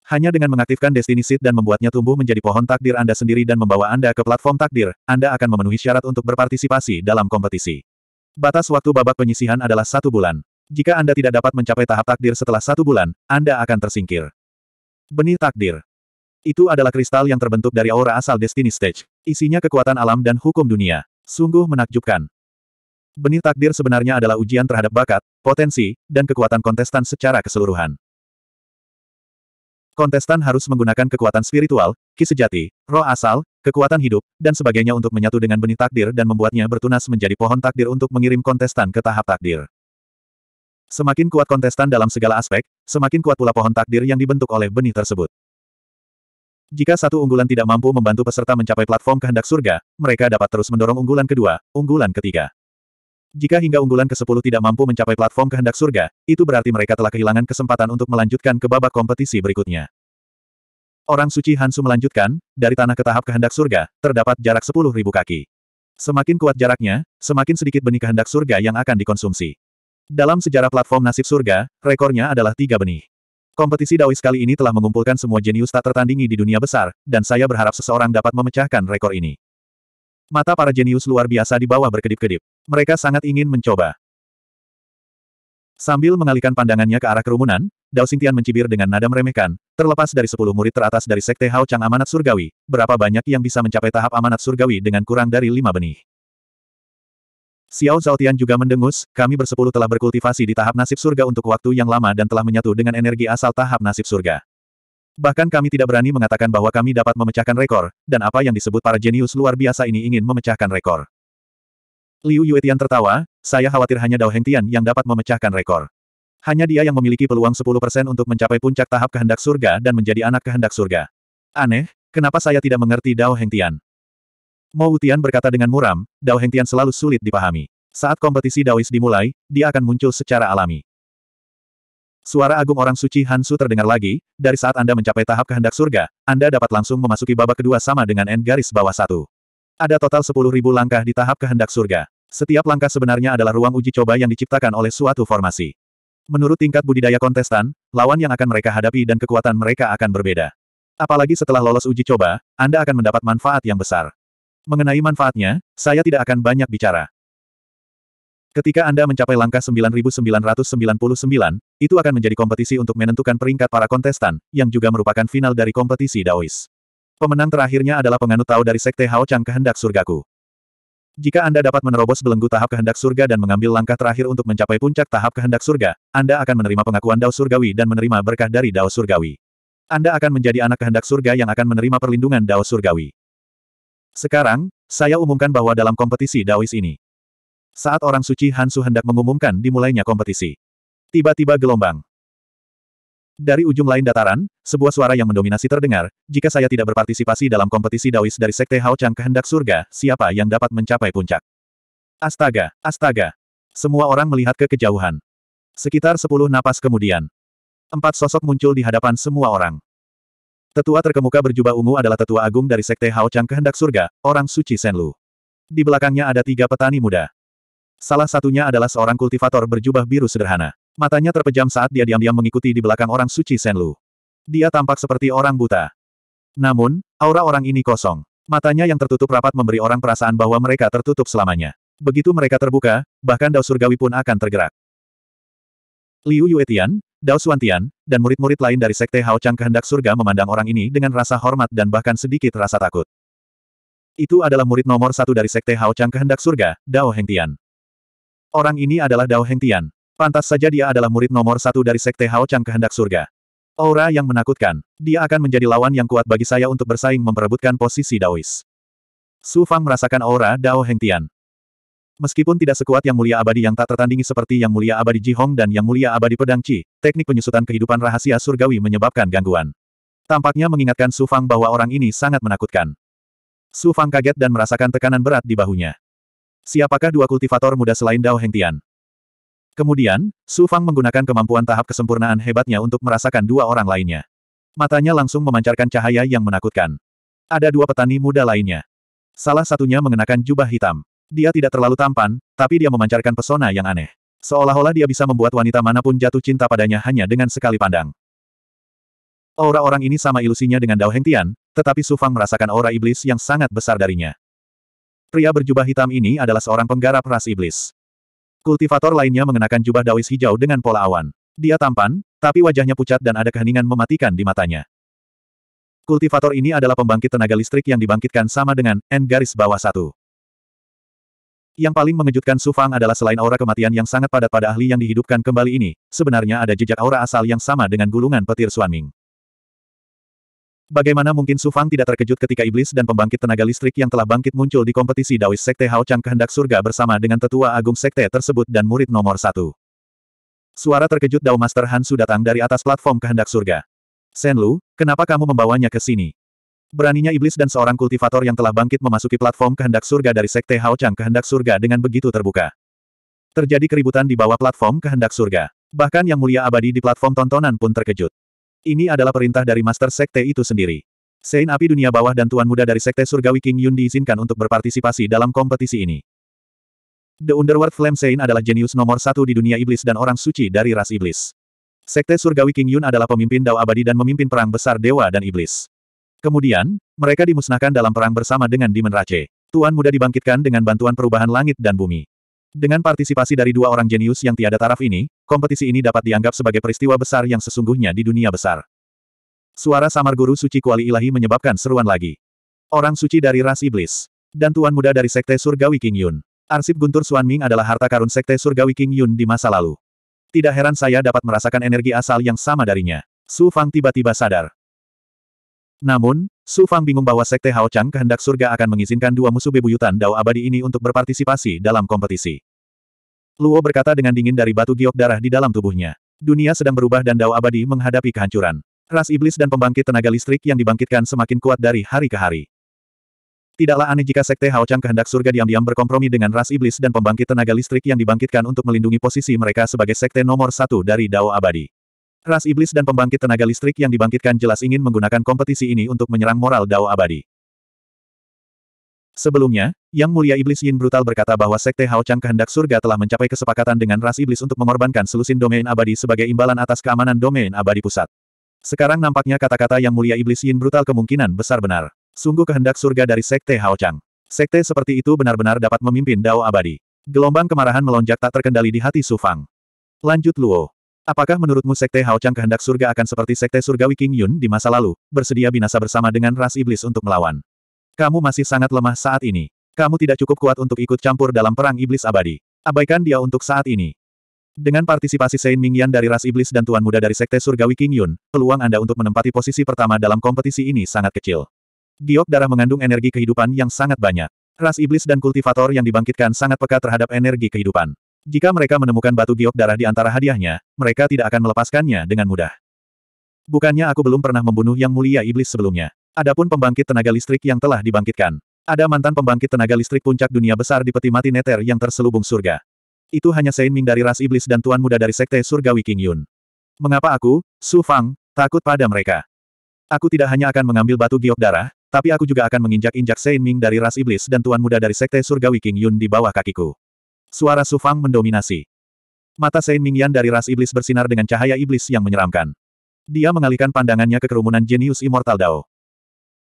Speaker 1: Hanya dengan mengaktifkan Destiny Seed dan membuatnya tumbuh menjadi pohon takdir Anda sendiri dan membawa Anda ke platform takdir, Anda akan memenuhi syarat untuk berpartisipasi dalam kompetisi. Batas waktu babak penyisihan adalah satu bulan. Jika Anda tidak dapat mencapai tahap takdir setelah satu bulan, Anda akan tersingkir. Benih takdir. Itu adalah kristal yang terbentuk dari aura asal Destiny Stage. Isinya kekuatan alam dan hukum dunia. Sungguh menakjubkan. Benih takdir sebenarnya adalah ujian terhadap bakat, potensi, dan kekuatan kontestan secara keseluruhan. Kontestan harus menggunakan kekuatan spiritual, ki sejati, roh asal, kekuatan hidup, dan sebagainya untuk menyatu dengan benih takdir dan membuatnya bertunas menjadi pohon takdir untuk mengirim kontestan ke tahap takdir. Semakin kuat kontestan dalam segala aspek, semakin kuat pula pohon takdir yang dibentuk oleh benih tersebut. Jika satu unggulan tidak mampu membantu peserta mencapai platform kehendak surga, mereka dapat terus mendorong unggulan kedua, unggulan ketiga. Jika hingga unggulan ke-10 tidak mampu mencapai platform kehendak surga, itu berarti mereka telah kehilangan kesempatan untuk melanjutkan ke babak kompetisi berikutnya. Orang suci Hansu melanjutkan, dari tanah ke tahap kehendak surga, terdapat jarak 10.000 kaki. Semakin kuat jaraknya, semakin sedikit benih kehendak surga yang akan dikonsumsi. Dalam sejarah platform nasib surga, rekornya adalah tiga benih. Kompetisi Dawis kali ini telah mengumpulkan semua jenius tak tertandingi di dunia besar, dan saya berharap seseorang dapat memecahkan rekor ini. Mata para jenius luar biasa di bawah berkedip-kedip. Mereka sangat ingin mencoba. Sambil mengalihkan pandangannya ke arah kerumunan, Dao Xingtian mencibir dengan nada meremehkan, terlepas dari sepuluh murid teratas dari Sekte Hao Chang Amanat Surgawi, berapa banyak yang bisa mencapai tahap Amanat Surgawi dengan kurang dari lima benih. Xiao Zhaotian juga mendengus, kami bersepuluh telah berkultivasi di tahap nasib surga untuk waktu yang lama dan telah menyatu dengan energi asal tahap nasib surga. Bahkan kami tidak berani mengatakan bahwa kami dapat memecahkan rekor, dan apa yang disebut para jenius luar biasa ini ingin memecahkan rekor. Liu Yuetian tertawa, saya khawatir hanya Dao Hengtian yang dapat memecahkan rekor. Hanya dia yang memiliki peluang 10% untuk mencapai puncak tahap kehendak surga dan menjadi anak kehendak surga. Aneh, kenapa saya tidak mengerti Dao Hengtian? Mo Utian berkata dengan muram, Dao Hengtian selalu sulit dipahami. Saat kompetisi Daois dimulai, dia akan muncul secara alami. Suara agung orang suci Hansu terdengar lagi, dari saat Anda mencapai tahap kehendak surga, Anda dapat langsung memasuki babak kedua sama dengan N garis bawah satu. Ada total 10.000 langkah di tahap kehendak surga. Setiap langkah sebenarnya adalah ruang uji coba yang diciptakan oleh suatu formasi. Menurut tingkat budidaya kontestan, lawan yang akan mereka hadapi dan kekuatan mereka akan berbeda. Apalagi setelah lolos uji coba, Anda akan mendapat manfaat yang besar. Mengenai manfaatnya, saya tidak akan banyak bicara. Ketika Anda mencapai langkah 9999, itu akan menjadi kompetisi untuk menentukan peringkat para kontestan, yang juga merupakan final dari kompetisi Daois. Pemenang terakhirnya adalah penganut Tao dari Sekte Hao Chang Kehendak Surgaku. Jika Anda dapat menerobos belenggu tahap kehendak surga dan mengambil langkah terakhir untuk mencapai puncak tahap kehendak surga, Anda akan menerima pengakuan Dao Surgawi dan menerima berkah dari Dao Surgawi. Anda akan menjadi anak kehendak surga yang akan menerima perlindungan Dao Surgawi. Sekarang, saya umumkan bahwa dalam kompetisi Daois ini, saat orang suci Hansu hendak mengumumkan dimulainya kompetisi. Tiba-tiba gelombang. Dari ujung lain dataran, sebuah suara yang mendominasi terdengar, jika saya tidak berpartisipasi dalam kompetisi Daois dari Sekte Hao Chang kehendak surga, siapa yang dapat mencapai puncak? Astaga, astaga. Semua orang melihat ke kejauhan. Sekitar sepuluh napas kemudian. Empat sosok muncul di hadapan semua orang. Tetua terkemuka berjubah ungu adalah tetua agung dari Sekte Hao Chang kehendak surga, orang suci Senlu. Di belakangnya ada tiga petani muda. Salah satunya adalah seorang kultivator berjubah biru sederhana. Matanya terpejam saat dia diam-diam mengikuti di belakang orang suci Senlu. Dia tampak seperti orang buta. Namun, aura orang ini kosong. Matanya yang tertutup rapat memberi orang perasaan bahwa mereka tertutup selamanya. Begitu mereka terbuka, bahkan Dao Surgawi pun akan tergerak. Liu Yuetian, Dao Xuantian, dan murid-murid lain dari Sekte Hao Chang kehendak surga memandang orang ini dengan rasa hormat dan bahkan sedikit rasa takut. Itu adalah murid nomor satu dari Sekte Hao Chang kehendak surga, Dao Hengtian. Orang ini adalah Dao Heng Tian. Pantas saja dia adalah murid nomor satu dari Sekte Hao Chang kehendak surga. Aura yang menakutkan. Dia akan menjadi lawan yang kuat bagi saya untuk bersaing memperebutkan posisi Daois. Su Fang merasakan aura Dao Heng Tian. Meskipun tidak sekuat Yang Mulia Abadi yang tak tertandingi seperti Yang Mulia Abadi Ji Hong dan Yang Mulia Abadi Pedang Qi, teknik penyusutan kehidupan rahasia surgawi menyebabkan gangguan. Tampaknya mengingatkan Su Fang bahwa orang ini sangat menakutkan. Su Fang kaget dan merasakan tekanan berat di bahunya. Siapakah dua kultivator muda selain Dao Hengtian? Kemudian, Su Fang menggunakan kemampuan tahap kesempurnaan hebatnya untuk merasakan dua orang lainnya. Matanya langsung memancarkan cahaya yang menakutkan. Ada dua petani muda lainnya. Salah satunya mengenakan jubah hitam. Dia tidak terlalu tampan, tapi dia memancarkan pesona yang aneh. Seolah-olah dia bisa membuat wanita manapun jatuh cinta padanya hanya dengan sekali pandang. Aura orang ini sama ilusinya dengan Dao Hengtian, tetapi Su Fang merasakan aura iblis yang sangat besar darinya. Pria berjubah hitam ini adalah seorang penggarap ras iblis. Kultivator lainnya mengenakan jubah dawis hijau dengan pola awan. Dia tampan, tapi wajahnya pucat dan ada keheningan mematikan di matanya. Kultivator ini adalah pembangkit tenaga listrik yang dibangkitkan sama dengan N garis bawah satu. Yang paling mengejutkan Su Fang adalah selain aura kematian yang sangat padat pada ahli yang dihidupkan kembali ini, sebenarnya ada jejak aura asal yang sama dengan gulungan petir Suanming. Bagaimana mungkin Su Fang tidak terkejut ketika iblis dan pembangkit tenaga listrik yang telah bangkit muncul di kompetisi Daois Sekte Hao Chang kehendak surga bersama dengan tetua agung sekte tersebut dan murid nomor satu. Suara terkejut Dao Master Hansu datang dari atas platform kehendak surga. Sen Lu, kenapa kamu membawanya ke sini? Beraninya iblis dan seorang kultivator yang telah bangkit memasuki platform kehendak surga dari Sekte Hao Chang kehendak surga dengan begitu terbuka. Terjadi keributan di bawah platform kehendak surga. Bahkan yang mulia abadi di platform tontonan pun terkejut. Ini adalah perintah dari Master Sekte itu sendiri. Sein Api Dunia Bawah dan Tuan Muda dari Sekte Surgawi King Yun diizinkan untuk berpartisipasi dalam kompetisi ini. The Underworld Flame Sein adalah jenius nomor satu di dunia iblis dan orang suci dari ras iblis. Sekte Surgawi King Yun adalah pemimpin Dao Abadi dan memimpin perang besar dewa dan iblis. Kemudian, mereka dimusnahkan dalam perang bersama dengan Demon Rache. Tuan muda dibangkitkan dengan bantuan perubahan langit dan bumi. Dengan partisipasi dari dua orang jenius yang tiada taraf ini, kompetisi ini dapat dianggap sebagai peristiwa besar yang sesungguhnya di dunia besar. Suara samar guru suci kuali ilahi menyebabkan seruan lagi. Orang suci dari ras iblis. Dan tuan muda dari sekte surgawi King Yun. Arsip Guntur Suan Ming adalah harta karun sekte surgawi King Yun di masa lalu. Tidak heran saya dapat merasakan energi asal yang sama darinya. Su Fang tiba-tiba sadar. Namun, Su Fang bingung bahwa Sekte Hao Chang kehendak surga akan mengizinkan dua musuh bebuyutan Dao abadi ini untuk berpartisipasi dalam kompetisi. Luo berkata dengan dingin dari batu giok darah di dalam tubuhnya. Dunia sedang berubah dan Dao abadi menghadapi kehancuran. Ras iblis dan pembangkit tenaga listrik yang dibangkitkan semakin kuat dari hari ke hari. Tidaklah aneh jika Sekte Hao Chang kehendak surga diam-diam berkompromi dengan ras iblis dan pembangkit tenaga listrik yang dibangkitkan untuk melindungi posisi mereka sebagai Sekte nomor satu dari Dao Abadi. Ras iblis dan pembangkit tenaga listrik yang dibangkitkan jelas ingin menggunakan kompetisi ini untuk menyerang moral Dao abadi. Sebelumnya, Yang Mulia Iblis Yin brutal berkata bahwa Sekte Hao Chang kehendak surga telah mencapai kesepakatan dengan ras iblis untuk mengorbankan selusin domain abadi sebagai imbalan atas keamanan domain abadi pusat. Sekarang nampaknya kata-kata Yang Mulia Iblis Yin brutal kemungkinan besar benar. Sungguh kehendak surga dari Sekte Hao Chang. Sekte seperti itu benar-benar dapat memimpin Dao abadi. Gelombang kemarahan melonjak tak terkendali di hati Su Fang. Lanjut Luo. Apakah menurutmu Sekte Haochang kehendak surga akan seperti Sekte Surgawi King Yun di masa lalu, bersedia binasa bersama dengan ras iblis untuk melawan? Kamu masih sangat lemah saat ini. Kamu tidak cukup kuat untuk ikut campur dalam perang iblis abadi. Abaikan dia untuk saat ini. Dengan partisipasi Sein Mingyan dari ras iblis dan tuan muda dari Sekte Surgawi King Yun, peluang Anda untuk menempati posisi pertama dalam kompetisi ini sangat kecil. Giok darah mengandung energi kehidupan yang sangat banyak. Ras iblis dan kultivator yang dibangkitkan sangat peka terhadap energi kehidupan. Jika mereka menemukan batu giok darah di antara hadiahnya, mereka tidak akan melepaskannya dengan mudah. Bukannya aku belum pernah membunuh yang mulia iblis sebelumnya. Adapun pembangkit tenaga listrik yang telah dibangkitkan. Ada mantan pembangkit tenaga listrik puncak dunia besar di peti mati neter yang terselubung surga. Itu hanya Sein Ming dari ras iblis dan tuan muda dari sekte surga Wiking Yun. Mengapa aku, Su Fang, takut pada mereka? Aku tidak hanya akan mengambil batu giok darah, tapi aku juga akan menginjak-injak Sein Ming dari ras iblis dan tuan muda dari sekte surga Wiking Yun di bawah kakiku. Suara Sufang mendominasi. Mata Saint Mingyan dari ras iblis bersinar dengan cahaya iblis yang menyeramkan. Dia mengalihkan pandangannya ke kerumunan jenius Immortal Dao.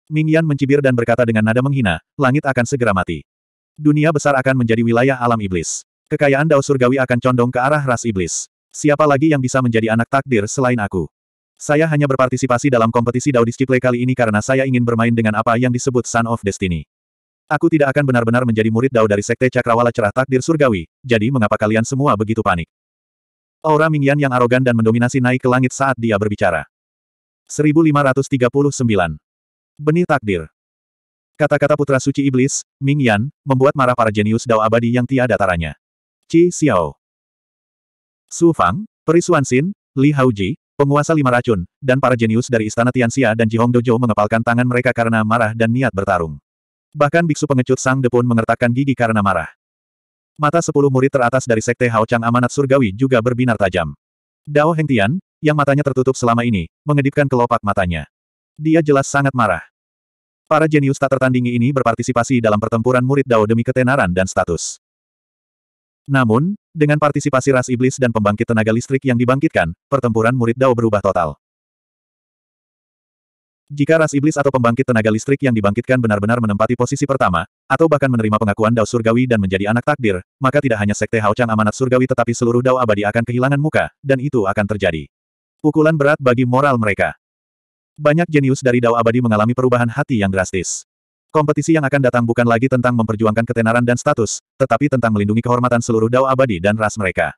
Speaker 1: Mingyan mencibir dan berkata dengan nada menghina, langit akan segera mati. Dunia besar akan menjadi wilayah alam iblis. Kekayaan Dao Surgawi akan condong ke arah ras iblis. Siapa lagi yang bisa menjadi anak takdir selain aku? Saya hanya berpartisipasi dalam kompetisi Dao Disciple kali ini karena saya ingin bermain dengan apa yang disebut Son of Destiny. Aku tidak akan benar-benar menjadi murid Dao dari Sekte Cakrawala Cerah Takdir Surgawi, jadi mengapa kalian semua begitu panik? Aura Mingyan yang arogan dan mendominasi naik ke langit saat dia berbicara. 1539. Benih Takdir Kata-kata Putra Suci Iblis, Mingyan, membuat marah para jenius Dao abadi yang tiada taranya. Qi Xiao. Su Fang, Perisuan Xin, Li Haoji, penguasa lima racun, dan para jenius dari Istana Tianxia dan Jihong Dojo mengepalkan tangan mereka karena marah dan niat bertarung. Bahkan biksu pengecut Sang Depun mengertakkan gigi karena marah. Mata sepuluh murid teratas dari Sekte Hao Chang Amanat Surgawi juga berbinar tajam. Dao Heng Tian, yang matanya tertutup selama ini, mengedipkan kelopak matanya. Dia jelas sangat marah. Para jenius tak tertandingi ini berpartisipasi dalam pertempuran murid Dao demi ketenaran dan status. Namun, dengan partisipasi ras iblis dan pembangkit tenaga listrik yang dibangkitkan, pertempuran murid Dao berubah total. Jika ras iblis atau pembangkit tenaga listrik yang dibangkitkan benar-benar menempati posisi pertama, atau bahkan menerima pengakuan Dao Surgawi dan menjadi anak takdir, maka tidak hanya Sekte Haochang amanat Surgawi tetapi seluruh Dao abadi akan kehilangan muka, dan itu akan terjadi. Pukulan berat bagi moral mereka. Banyak jenius dari Dao abadi mengalami perubahan hati yang drastis. Kompetisi yang akan datang bukan lagi tentang memperjuangkan ketenaran dan status, tetapi tentang melindungi kehormatan seluruh Dao abadi dan ras mereka.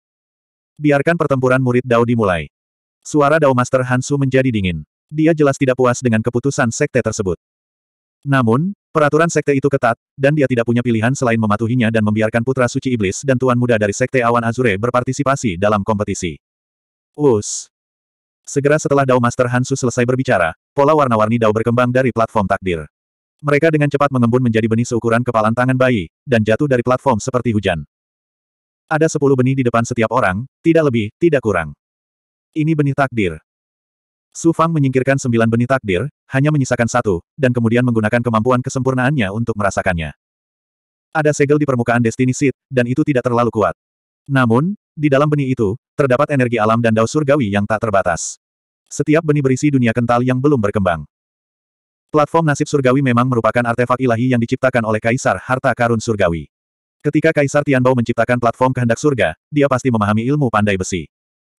Speaker 1: Biarkan pertempuran murid Dao dimulai. Suara Dao Master Hansu menjadi dingin dia jelas tidak puas dengan keputusan sekte tersebut. Namun, peraturan sekte itu ketat, dan dia tidak punya pilihan selain mematuhinya dan membiarkan putra suci iblis dan tuan muda dari sekte awan Azure berpartisipasi dalam kompetisi. Us. Segera setelah Dao Master Hansu selesai berbicara, pola warna-warni Dao berkembang dari platform takdir. Mereka dengan cepat mengembun menjadi benih seukuran kepalan tangan bayi, dan jatuh dari platform seperti hujan. Ada sepuluh benih di depan setiap orang, tidak lebih, tidak kurang. Ini benih takdir. Su Fang menyingkirkan sembilan benih takdir, hanya menyisakan satu, dan kemudian menggunakan kemampuan kesempurnaannya untuk merasakannya. Ada segel di permukaan Destiny Seed, dan itu tidak terlalu kuat. Namun, di dalam benih itu, terdapat energi alam dan daun surgawi yang tak terbatas. Setiap benih berisi dunia kental yang belum berkembang. Platform nasib surgawi memang merupakan artefak ilahi yang diciptakan oleh Kaisar Harta Karun Surgawi. Ketika Kaisar Tianbao menciptakan platform kehendak surga, dia pasti memahami ilmu pandai besi.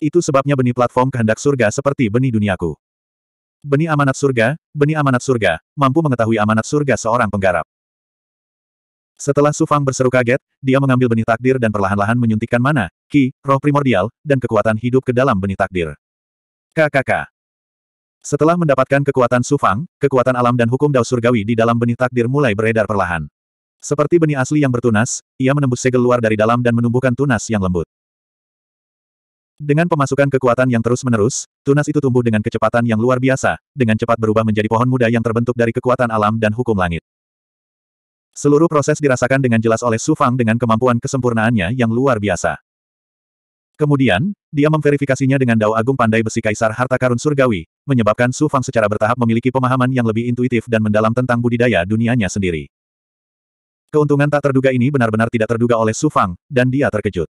Speaker 1: Itu sebabnya benih platform kehendak surga seperti benih duniaku. Benih amanat surga, benih amanat surga, mampu mengetahui amanat surga seorang penggarap. Setelah Sufang berseru kaget, dia mengambil benih takdir dan perlahan-lahan menyuntikkan mana, ki, roh primordial, dan kekuatan hidup ke dalam benih takdir. KKK. Setelah mendapatkan kekuatan Sufang, kekuatan alam dan hukum dao surgawi di dalam benih takdir mulai beredar perlahan. Seperti benih asli yang bertunas, ia menembus segel luar dari dalam dan menumbuhkan tunas yang lembut. Dengan pemasukan kekuatan yang terus-menerus, tunas itu tumbuh dengan kecepatan yang luar biasa, dengan cepat berubah menjadi pohon muda yang terbentuk dari kekuatan alam dan hukum langit. Seluruh proses dirasakan dengan jelas oleh Su Fang dengan kemampuan kesempurnaannya yang luar biasa. Kemudian, dia memverifikasinya dengan dao agung pandai besi kaisar harta karun surgawi, menyebabkan Su Fang secara bertahap memiliki pemahaman yang lebih intuitif dan mendalam tentang budidaya dunianya sendiri. Keuntungan tak terduga ini benar-benar tidak terduga oleh Su Fang, dan dia terkejut.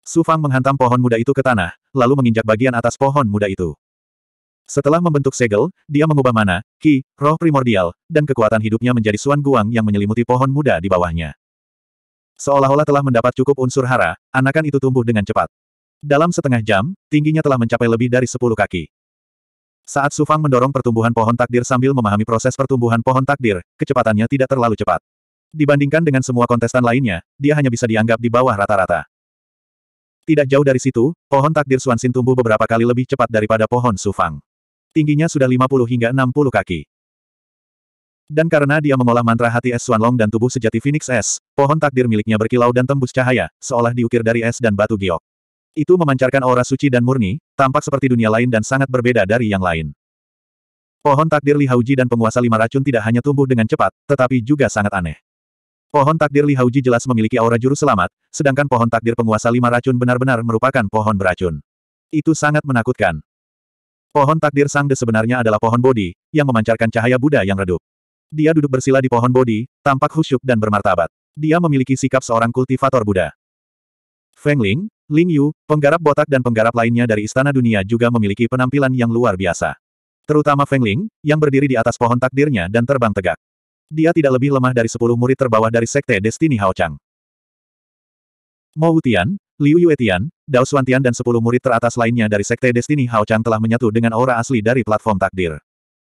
Speaker 1: Su Fang menghantam pohon muda itu ke tanah, lalu menginjak bagian atas pohon muda itu. Setelah membentuk segel, dia mengubah mana, ki, roh primordial, dan kekuatan hidupnya menjadi Suan Guang yang menyelimuti pohon muda di bawahnya. Seolah-olah telah mendapat cukup unsur hara, anakan itu tumbuh dengan cepat. Dalam setengah jam, tingginya telah mencapai lebih dari sepuluh kaki. Saat Sufang mendorong pertumbuhan pohon takdir sambil memahami proses pertumbuhan pohon takdir, kecepatannya tidak terlalu cepat. Dibandingkan dengan semua kontestan lainnya, dia hanya bisa dianggap di bawah rata-rata. Tidak jauh dari situ, pohon takdir Suansin tumbuh beberapa kali lebih cepat daripada pohon Sufang. Tingginya sudah 50 hingga 60 kaki. Dan karena dia mengolah mantra hati es Swanlong dan tubuh sejati Phoenix Es, pohon takdir miliknya berkilau dan tembus cahaya, seolah diukir dari es dan batu giok. Itu memancarkan aura suci dan murni, tampak seperti dunia lain dan sangat berbeda dari yang lain. Pohon takdir Li Hauji dan penguasa lima racun tidak hanya tumbuh dengan cepat, tetapi juga sangat aneh. Pohon takdir Li Hauji jelas memiliki aura juru selamat, sedangkan pohon takdir penguasa lima racun benar-benar merupakan pohon beracun. Itu sangat menakutkan. Pohon takdir Sang Sangde sebenarnya adalah pohon bodi, yang memancarkan cahaya Buddha yang redup. Dia duduk bersila di pohon bodi, tampak khusyuk dan bermartabat. Dia memiliki sikap seorang kultivator Buddha. Feng Ling, Ling Yu, penggarap botak dan penggarap lainnya dari Istana Dunia juga memiliki penampilan yang luar biasa. Terutama Feng Ling, yang berdiri di atas pohon takdirnya dan terbang tegak. Dia tidak lebih lemah dari sepuluh murid terbawah dari Sekte Destiny Haochang. Mo Wutian, Liu Yuetian, Dao Tian dan sepuluh murid teratas lainnya dari Sekte Destiny Haochang telah menyatu dengan aura asli dari platform takdir.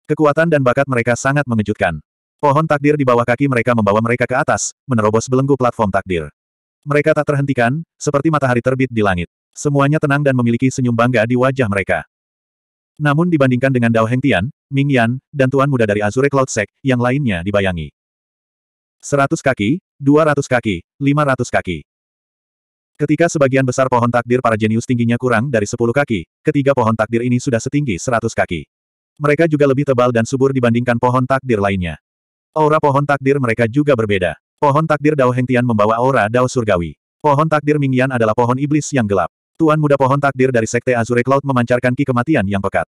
Speaker 1: Kekuatan dan bakat mereka sangat mengejutkan. Pohon takdir di bawah kaki mereka membawa mereka ke atas, menerobos belenggu platform takdir. Mereka tak terhentikan, seperti matahari terbit di langit. Semuanya tenang dan memiliki senyum bangga di wajah mereka. Namun dibandingkan dengan Dao Heng Tian, Ming Yan, dan Tuan Muda dari Azure Cloud Sec, yang lainnya dibayangi. 100 kaki, 200 kaki, 500 kaki. Ketika sebagian besar pohon takdir para jenius tingginya kurang dari 10 kaki, ketiga pohon takdir ini sudah setinggi 100 kaki. Mereka juga lebih tebal dan subur dibandingkan pohon takdir lainnya. Aura pohon takdir mereka juga berbeda. Pohon takdir Dao Hengtian membawa aura Dao Surgawi. Pohon takdir Ming Yan adalah pohon iblis yang gelap. Tuan muda pohon takdir dari Sekte Azure Cloud memancarkan ki kematian yang pekat.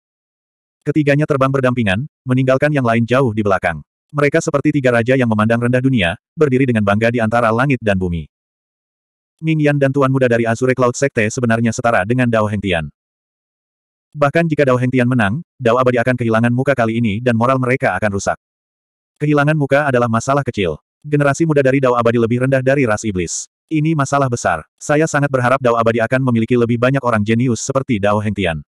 Speaker 1: Ketiganya terbang berdampingan, meninggalkan yang lain jauh di belakang. Mereka seperti tiga raja yang memandang rendah dunia, berdiri dengan bangga di antara langit dan bumi. Ming Yan dan Tuan Muda dari Azure Cloud Sekte sebenarnya setara dengan Dao Hengtian. Bahkan jika Dao Hengtian menang, Dao Abadi akan kehilangan muka kali ini dan moral mereka akan rusak. Kehilangan muka adalah masalah kecil. Generasi muda dari Dao Abadi lebih rendah dari ras iblis. Ini masalah besar. Saya sangat berharap Dao Abadi akan memiliki lebih banyak orang jenius seperti Dao Hengtian.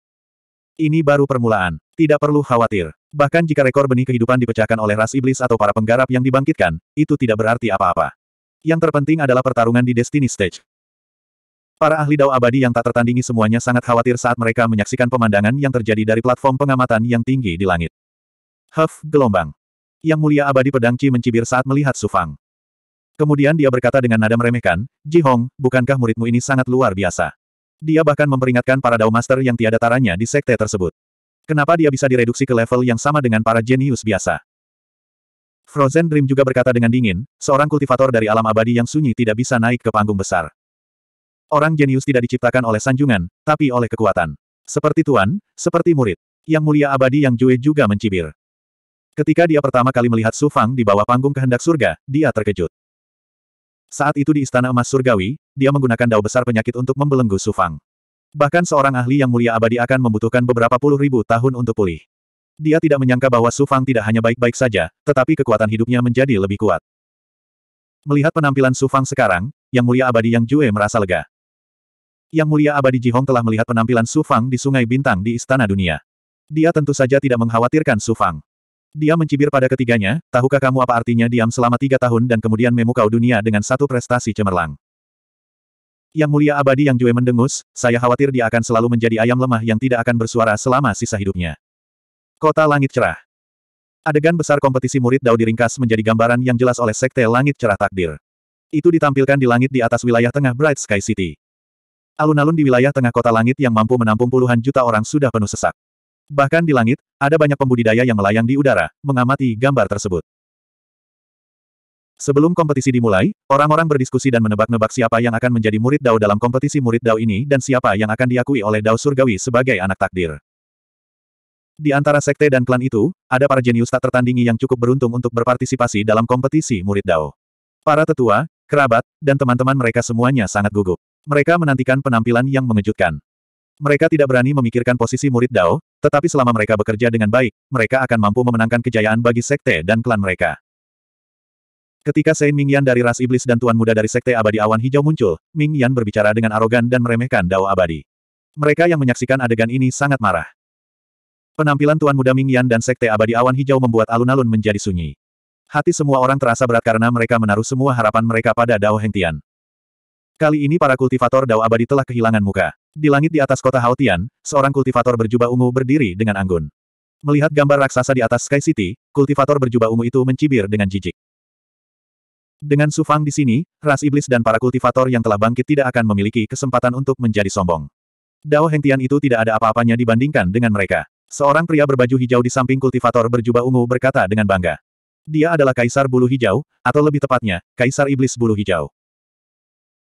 Speaker 1: Ini baru permulaan. Tidak perlu khawatir. Bahkan jika rekor benih kehidupan dipecahkan oleh ras iblis atau para penggarap yang dibangkitkan, itu tidak berarti apa-apa. Yang terpenting adalah pertarungan di Destiny Stage. Para ahli dao abadi yang tak tertandingi semuanya sangat khawatir saat mereka menyaksikan pemandangan yang terjadi dari platform pengamatan yang tinggi di langit. Huff, gelombang. Yang mulia abadi pedang Ci mencibir saat melihat Sufang. Kemudian dia berkata dengan nada meremehkan, Ji Hong, bukankah muridmu ini sangat luar biasa? Dia bahkan memperingatkan para Dao Master yang tiada taranya di sekte tersebut. Kenapa dia bisa direduksi ke level yang sama dengan para jenius biasa? Frozen Dream juga berkata dengan dingin, seorang kultivator dari alam abadi yang sunyi tidak bisa naik ke panggung besar. Orang jenius tidak diciptakan oleh sanjungan, tapi oleh kekuatan. Seperti tuan, seperti murid. Yang mulia abadi yang Jue juga mencibir. Ketika dia pertama kali melihat Su Fang di bawah panggung kehendak surga, dia terkejut. Saat itu di Istana Emas Surgawi, dia menggunakan dao besar penyakit untuk membelenggu Sufang. Bahkan seorang ahli yang mulia abadi akan membutuhkan beberapa puluh ribu tahun untuk pulih. Dia tidak menyangka bahwa Sufang tidak hanya baik-baik saja, tetapi kekuatan hidupnya menjadi lebih kuat. Melihat penampilan Sufang sekarang, Yang Mulia Abadi Yang Jue merasa lega. Yang Mulia Abadi Jihong telah melihat penampilan Sufang di Sungai Bintang di Istana Dunia. Dia tentu saja tidak mengkhawatirkan Sufang. Dia mencibir pada ketiganya, tahukah kamu apa artinya diam selama tiga tahun dan kemudian memukau dunia dengan satu prestasi cemerlang? Yang mulia abadi yang Jue mendengus, saya khawatir dia akan selalu menjadi ayam lemah yang tidak akan bersuara selama sisa hidupnya. Kota Langit Cerah Adegan besar kompetisi murid Dao diringkas menjadi gambaran yang jelas oleh Sekte Langit Cerah Takdir. Itu ditampilkan di langit di atas wilayah tengah Bright Sky City. Alun-alun di wilayah tengah kota langit yang mampu menampung puluhan juta orang sudah penuh sesak. Bahkan di langit, ada banyak pembudidaya yang melayang di udara, mengamati gambar tersebut. Sebelum kompetisi dimulai, orang-orang berdiskusi dan menebak-nebak siapa yang akan menjadi murid Dao dalam kompetisi murid Dao ini dan siapa yang akan diakui oleh Dao Surgawi sebagai anak takdir. Di antara sekte dan klan itu, ada para jenius tak tertandingi yang cukup beruntung untuk berpartisipasi dalam kompetisi murid Dao. Para tetua, kerabat, dan teman-teman mereka semuanya sangat gugup. Mereka menantikan penampilan yang mengejutkan. Mereka tidak berani memikirkan posisi murid Dao, tetapi selama mereka bekerja dengan baik, mereka akan mampu memenangkan kejayaan bagi sekte dan klan mereka. Ketika Sein Yan dari ras iblis dan tuan muda dari sekte abadi awan hijau muncul, Ming Yan berbicara dengan arogan dan meremehkan Dao abadi. Mereka yang menyaksikan adegan ini sangat marah. Penampilan tuan muda Ming Yan dan sekte abadi awan hijau membuat alun-alun menjadi sunyi. Hati semua orang terasa berat karena mereka menaruh semua harapan mereka pada Dao Hengtian. Kali ini para kultivator Dao abadi telah kehilangan muka. Di langit di atas kota Haotian, seorang kultivator berjubah ungu berdiri dengan anggun. Melihat gambar raksasa di atas Sky City, kultivator berjubah ungu itu mencibir dengan jijik. Dengan Sufang di sini, ras iblis dan para kultivator yang telah bangkit tidak akan memiliki kesempatan untuk menjadi sombong. Dao Hengtian itu tidak ada apa-apanya dibandingkan dengan mereka. Seorang pria berbaju hijau di samping kultivator berjubah ungu berkata dengan bangga. Dia adalah Kaisar Bulu Hijau, atau lebih tepatnya, Kaisar Iblis Bulu Hijau.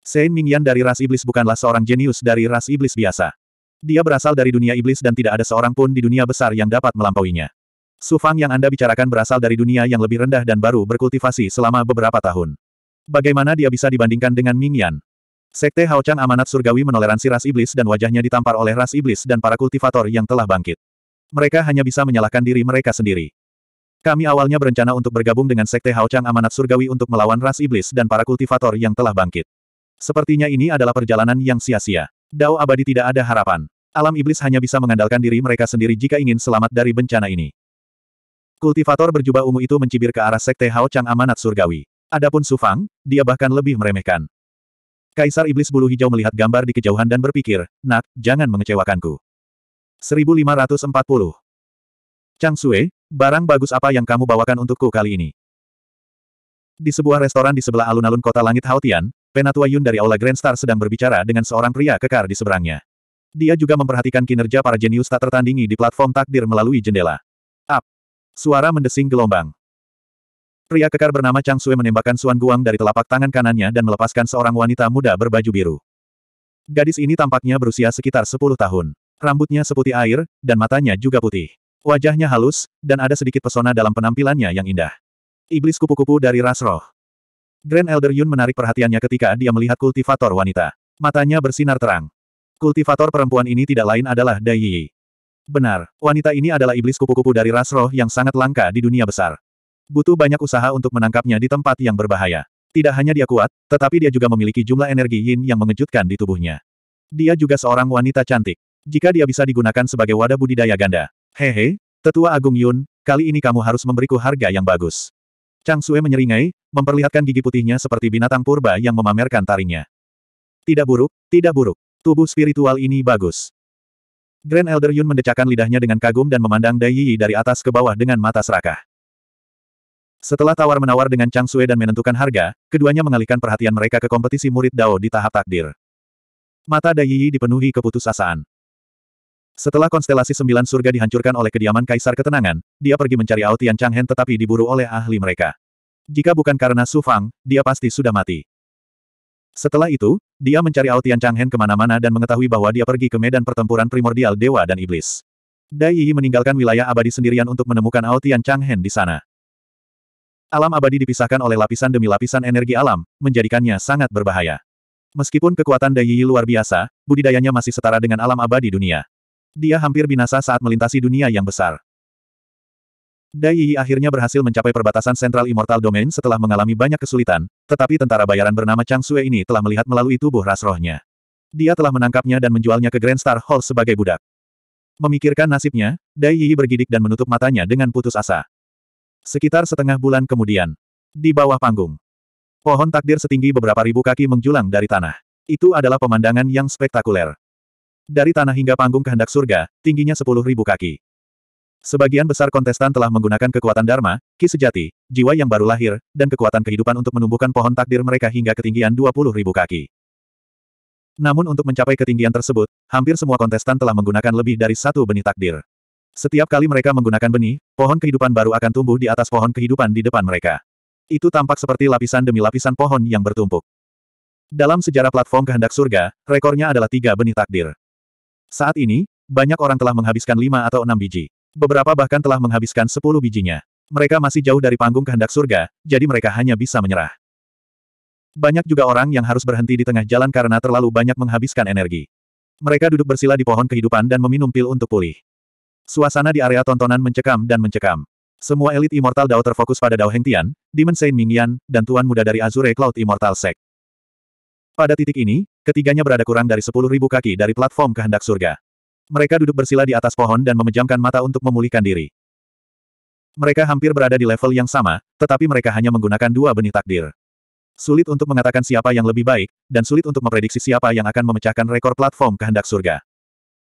Speaker 1: Sein Mingyan dari ras iblis bukanlah seorang jenius dari ras iblis biasa. Dia berasal dari dunia iblis dan tidak ada seorang pun di dunia besar yang dapat melampauinya. Sufang yang Anda bicarakan berasal dari dunia yang lebih rendah dan baru berkultivasi selama beberapa tahun. Bagaimana dia bisa dibandingkan dengan Mingyan? Sekte Haochang Amanat Surgawi menoleransi ras iblis dan wajahnya ditampar oleh ras iblis dan para kultivator yang telah bangkit. Mereka hanya bisa menyalahkan diri mereka sendiri. Kami awalnya berencana untuk bergabung dengan Sekte Haochang Amanat Surgawi untuk melawan ras iblis dan para kultivator yang telah bangkit. Sepertinya ini adalah perjalanan yang sia-sia. Dao abadi tidak ada harapan. Alam iblis hanya bisa mengandalkan diri mereka sendiri jika ingin selamat dari bencana ini. Kultivator berjubah ungu itu mencibir ke arah sekte Hao Chang Amanat Surgawi. Adapun Sufang, dia bahkan lebih meremehkan. Kaisar Iblis Bulu Hijau melihat gambar di kejauhan dan berpikir, nak, jangan mengecewakanku. 1540 Chang Sue, barang bagus apa yang kamu bawakan untukku kali ini? Di sebuah restoran di sebelah alun-alun kota langit Haotian, Penatua Yun dari Aula Grand Star sedang berbicara dengan seorang pria kekar di seberangnya. Dia juga memperhatikan kinerja para jenius tak tertandingi di platform takdir melalui jendela. Up! Suara mendesing gelombang. Pria kekar bernama Chang Sui menembakkan Suan Guang dari telapak tangan kanannya dan melepaskan seorang wanita muda berbaju biru. Gadis ini tampaknya berusia sekitar 10 tahun. Rambutnya seputih air, dan matanya juga putih. Wajahnya halus, dan ada sedikit pesona dalam penampilannya yang indah. Iblis kupu-kupu dari ras roh. Grand Elder Yun menarik perhatiannya ketika dia melihat kultivator wanita. Matanya bersinar terang. Kultivator perempuan ini tidak lain adalah Dai Yi. Benar, wanita ini adalah iblis kupu-kupu dari ras roh yang sangat langka di dunia besar. Butuh banyak usaha untuk menangkapnya di tempat yang berbahaya. Tidak hanya dia kuat, tetapi dia juga memiliki jumlah energi yin yang mengejutkan di tubuhnya. Dia juga seorang wanita cantik. Jika dia bisa digunakan sebagai wadah budidaya ganda. Hehe, Tetua Agung Yun, kali ini kamu harus memberiku harga yang bagus. Chang Sue menyeringai, memperlihatkan gigi putihnya seperti binatang purba yang memamerkan taringnya. Tidak buruk, tidak buruk. Tubuh spiritual ini bagus. Grand Elder Yun mendecakkan lidahnya dengan kagum dan memandang Dai Yi dari atas ke bawah dengan mata serakah. Setelah tawar-menawar dengan Chang Sue dan menentukan harga, keduanya mengalihkan perhatian mereka ke kompetisi murid Dao di tahap takdir. Mata Dai Yi dipenuhi keputusasaan. Setelah konstelasi sembilan surga dihancurkan oleh kediaman Kaisar Ketenangan, dia pergi mencari Ao Tian Changhen tetapi diburu oleh ahli mereka. Jika bukan karena Su Fang, dia pasti sudah mati. Setelah itu, dia mencari Ao Tian Changhen kemana-mana dan mengetahui bahwa dia pergi ke medan pertempuran primordial Dewa dan Iblis. Dai Yi meninggalkan wilayah abadi sendirian untuk menemukan Ao Tian Changhen di sana. Alam abadi dipisahkan oleh lapisan demi lapisan energi alam, menjadikannya sangat berbahaya. Meskipun kekuatan Dai Yi luar biasa, budidayanya masih setara dengan alam abadi dunia. Dia hampir binasa saat melintasi dunia yang besar. Dai Yi akhirnya berhasil mencapai perbatasan sentral Immortal Domain setelah mengalami banyak kesulitan, tetapi tentara bayaran bernama Chang Sue ini telah melihat melalui tubuh ras rohnya. Dia telah menangkapnya dan menjualnya ke Grand Star Hall sebagai budak. Memikirkan nasibnya, Dai Yi bergidik dan menutup matanya dengan putus asa. Sekitar setengah bulan kemudian, di bawah panggung, pohon takdir setinggi beberapa ribu kaki menjulang dari tanah. Itu adalah pemandangan yang spektakuler. Dari tanah hingga panggung kehendak surga, tingginya ribu kaki. Sebagian besar kontestan telah menggunakan kekuatan Dharma, ki sejati, jiwa yang baru lahir, dan kekuatan kehidupan untuk menumbuhkan pohon takdir mereka hingga ketinggian ribu kaki. Namun untuk mencapai ketinggian tersebut, hampir semua kontestan telah menggunakan lebih dari satu benih takdir. Setiap kali mereka menggunakan benih, pohon kehidupan baru akan tumbuh di atas pohon kehidupan di depan mereka. Itu tampak seperti lapisan demi lapisan pohon yang bertumpuk. Dalam sejarah platform kehendak surga, rekornya adalah tiga benih takdir. Saat ini, banyak orang telah menghabiskan lima atau enam biji. Beberapa bahkan telah menghabiskan sepuluh bijinya. Mereka masih jauh dari panggung kehendak surga, jadi mereka hanya bisa menyerah. Banyak juga orang yang harus berhenti di tengah jalan karena terlalu banyak menghabiskan energi. Mereka duduk bersila di pohon kehidupan dan meminum pil untuk pulih. Suasana di area tontonan mencekam dan mencekam. Semua elit Immortal Dao terfokus pada Dao Hengtian, Demon Saint Mingyan, dan Tuan Muda dari Azure Cloud Immortal Sect. Pada titik ini, ketiganya berada kurang dari sepuluh ribu kaki dari platform kehendak surga. Mereka duduk bersila di atas pohon dan memejamkan mata untuk memulihkan diri. Mereka hampir berada di level yang sama, tetapi mereka hanya menggunakan dua benih takdir. Sulit untuk mengatakan siapa yang lebih baik, dan sulit untuk memprediksi siapa yang akan memecahkan rekor platform kehendak surga.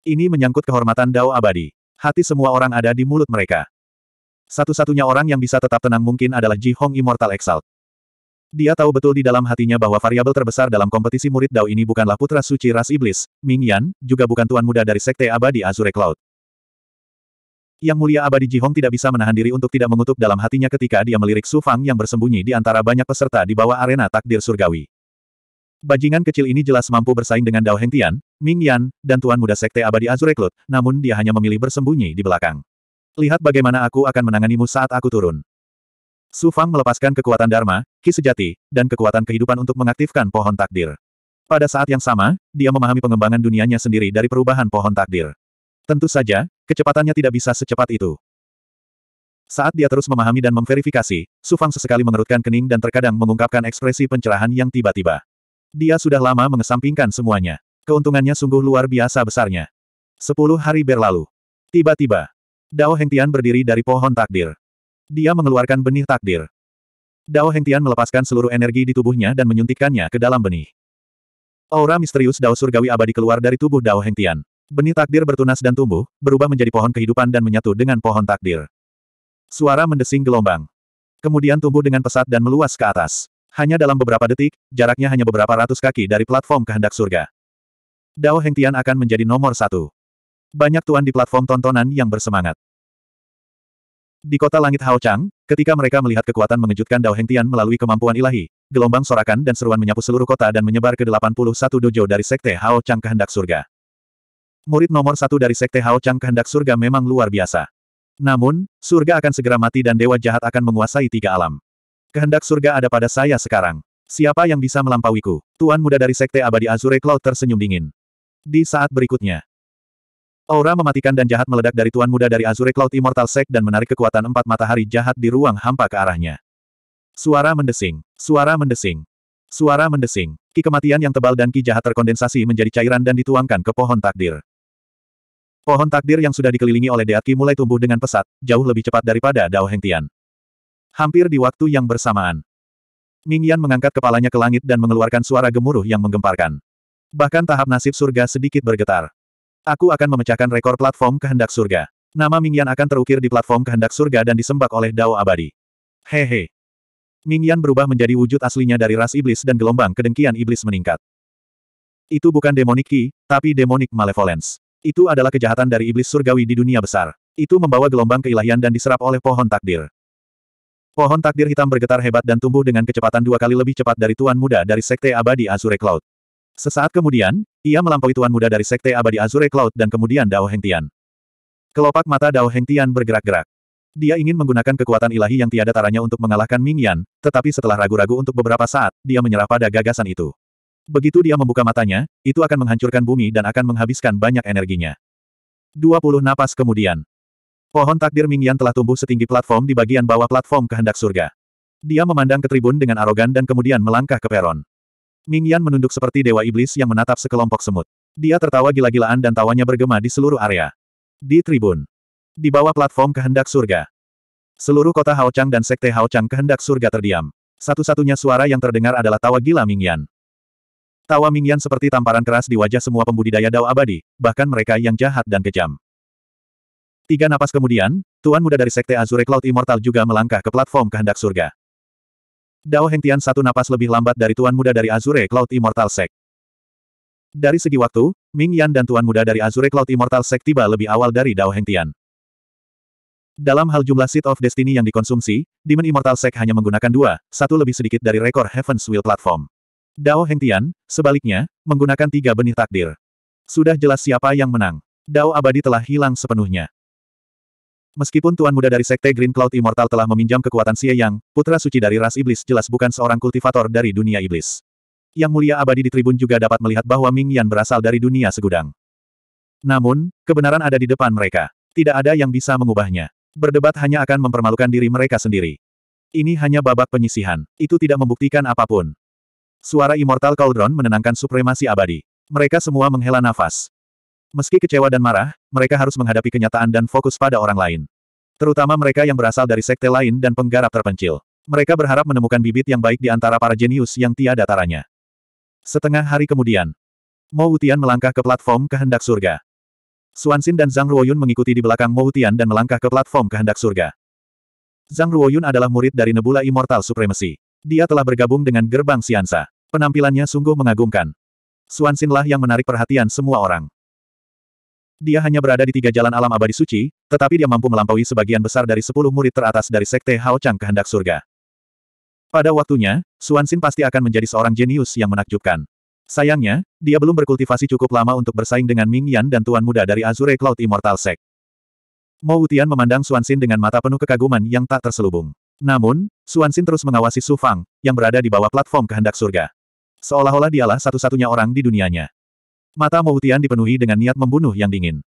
Speaker 1: Ini menyangkut kehormatan Dao abadi. Hati semua orang ada di mulut mereka. Satu-satunya orang yang bisa tetap tenang mungkin adalah Ji Hong Immortal Exalt. Dia tahu betul di dalam hatinya bahwa variabel terbesar dalam kompetisi murid Dao ini bukanlah putra suci ras iblis, Ming Yan, juga bukan tuan muda dari sekte abadi Azure Cloud. Yang mulia abadi Jihong tidak bisa menahan diri untuk tidak mengutuk dalam hatinya ketika dia melirik Su Fang yang bersembunyi di antara banyak peserta di bawah arena takdir surgawi. Bajingan kecil ini jelas mampu bersaing dengan Dao Hengtian, Ming Yan, dan tuan muda sekte abadi Azure Cloud, namun dia hanya memilih bersembunyi di belakang. Lihat bagaimana aku akan menanganimu saat aku turun. Su Fang melepaskan kekuatan Dharma, ki sejati, dan kekuatan kehidupan untuk mengaktifkan pohon takdir. Pada saat yang sama, dia memahami pengembangan dunianya sendiri dari perubahan pohon takdir. Tentu saja, kecepatannya tidak bisa secepat itu. Saat dia terus memahami dan memverifikasi, Su Fang sesekali mengerutkan kening dan terkadang mengungkapkan ekspresi pencerahan yang tiba-tiba. Dia sudah lama mengesampingkan semuanya. Keuntungannya sungguh luar biasa besarnya. Sepuluh hari berlalu. Tiba-tiba, Dao Hengtian berdiri dari pohon takdir. Dia mengeluarkan benih takdir. Dao Hengtian melepaskan seluruh energi di tubuhnya dan menyuntikkannya ke dalam benih. Aura misterius Dao Surgawi abadi keluar dari tubuh Dao Hengtian. Benih takdir bertunas dan tumbuh, berubah menjadi pohon kehidupan dan menyatu dengan pohon takdir. Suara mendesing gelombang. Kemudian tumbuh dengan pesat dan meluas ke atas. Hanya dalam beberapa detik, jaraknya hanya beberapa ratus kaki dari platform kehendak surga. Dao Hengtian akan menjadi nomor satu. Banyak tuan di platform tontonan yang bersemangat. Di kota langit Haochang, ketika mereka melihat kekuatan mengejutkan Dao Hengtian melalui kemampuan ilahi, gelombang sorakan dan seruan menyapu seluruh kota dan menyebar ke 81 dojo dari Sekte Haochang Kehendak Surga. Murid nomor satu dari Sekte Haochang Kehendak Surga memang luar biasa. Namun, surga akan segera mati dan dewa jahat akan menguasai tiga alam. Kehendak surga ada pada saya sekarang. Siapa yang bisa melampauiku? Tuan muda dari Sekte Abadi Azure Cloud tersenyum dingin. Di saat berikutnya, Aura mematikan dan jahat meledak dari Tuan Muda dari Azure Cloud Immortal Sect dan menarik kekuatan empat matahari jahat di ruang hampa ke arahnya. Suara mendesing. Suara mendesing. Suara mendesing. Ki kematian yang tebal dan ki jahat terkondensasi menjadi cairan dan dituangkan ke pohon takdir. Pohon takdir yang sudah dikelilingi oleh Deat Ki mulai tumbuh dengan pesat, jauh lebih cepat daripada Dao Hengtian. Hampir di waktu yang bersamaan. Ming Yan mengangkat kepalanya ke langit dan mengeluarkan suara gemuruh yang menggemparkan. Bahkan tahap nasib surga sedikit bergetar. Aku akan memecahkan rekor platform kehendak surga. Nama Mingyan akan terukir di platform kehendak surga dan disembak oleh Dao abadi. Hehe. He. Mingyan berubah menjadi wujud aslinya dari ras iblis dan gelombang kedengkian iblis meningkat. Itu bukan demonic ki, tapi demonik malevolence. Itu adalah kejahatan dari iblis surgawi di dunia besar. Itu membawa gelombang keilahian dan diserap oleh pohon takdir. Pohon takdir hitam bergetar hebat dan tumbuh dengan kecepatan dua kali lebih cepat dari tuan muda dari sekte abadi Azure Cloud. Sesaat kemudian, ia melampaui tuan muda dari Sekte Abadi Azure Cloud dan kemudian Dao Hengtian. Kelopak mata Dao Hengtian bergerak-gerak. Dia ingin menggunakan kekuatan ilahi yang tiada taranya untuk mengalahkan Ming Yan, tetapi setelah ragu-ragu untuk beberapa saat, dia menyerah pada gagasan itu. Begitu dia membuka matanya, itu akan menghancurkan bumi dan akan menghabiskan banyak energinya. 20 napas kemudian. Pohon takdir Ming Yan telah tumbuh setinggi platform di bagian bawah platform kehendak surga. Dia memandang ke tribun dengan arogan dan kemudian melangkah ke peron. Ming Yan menunduk seperti dewa iblis yang menatap sekelompok semut. Dia tertawa gila-gilaan dan tawanya bergema di seluruh area. Di tribun. Di bawah platform kehendak surga. Seluruh kota Haochang dan sekte Haochang kehendak surga terdiam. Satu-satunya suara yang terdengar adalah tawa gila Ming Yan. Tawa Ming Yan seperti tamparan keras di wajah semua pembudidaya Dao abadi, bahkan mereka yang jahat dan kejam. Tiga napas kemudian, Tuan Muda dari Sekte Azure Cloud Immortal juga melangkah ke platform kehendak surga. Dao Hengtian satu napas lebih lambat dari Tuan Muda dari Azure Cloud Immortal Sect. Dari segi waktu, Ming Yan dan Tuan Muda dari Azure Cloud Immortal Sect tiba lebih awal dari Dao Hengtian. Dalam hal jumlah Seed of Destiny yang dikonsumsi, Demon Immortal Sect hanya menggunakan dua, satu lebih sedikit dari rekor Heaven's Will Platform. Dao Hengtian, sebaliknya, menggunakan tiga benih takdir. Sudah jelas siapa yang menang. Dao abadi telah hilang sepenuhnya. Meskipun Tuan Muda dari Sekte Green Cloud Immortal telah meminjam kekuatan Xie Yang, putra suci dari ras iblis jelas bukan seorang kultivator dari dunia iblis. Yang Mulia Abadi di Tribun juga dapat melihat bahwa Ming Yan berasal dari dunia segudang. Namun, kebenaran ada di depan mereka. Tidak ada yang bisa mengubahnya. Berdebat hanya akan mempermalukan diri mereka sendiri. Ini hanya babak penyisihan. Itu tidak membuktikan apapun. Suara Immortal Cauldron menenangkan supremasi abadi. Mereka semua menghela nafas. Meski kecewa dan marah, mereka harus menghadapi kenyataan dan fokus pada orang lain. Terutama mereka yang berasal dari sekte lain dan penggarap terpencil. Mereka berharap menemukan bibit yang baik di antara para jenius yang tiada taranya. Setengah hari kemudian, Mo Wutian melangkah ke platform kehendak surga. Suansin dan Zhang Ruoyun mengikuti di belakang Mo Wutian dan melangkah ke platform kehendak surga. Zhang Ruoyun adalah murid dari Nebula Immortal Supremacy. Dia telah bergabung dengan gerbang Siansa. Penampilannya sungguh mengagumkan. Suansinlah yang menarik perhatian semua orang. Dia hanya berada di tiga jalan alam abadi suci, tetapi dia mampu melampaui sebagian besar dari sepuluh murid teratas dari Sekte Hao Chang kehendak surga. Pada waktunya, Suansin pasti akan menjadi seorang jenius yang menakjubkan. Sayangnya, dia belum berkultivasi cukup lama untuk bersaing dengan Ming Yan dan Tuan Muda dari Azure Cloud Immortal Sect. Mo Wutian memandang Suansin dengan mata penuh kekaguman yang tak terselubung. Namun, Suansin terus mengawasi Su Fang, yang berada di bawah platform kehendak surga. Seolah-olah dialah satu-satunya orang di dunianya. Mata Moutian dipenuhi dengan niat membunuh yang dingin.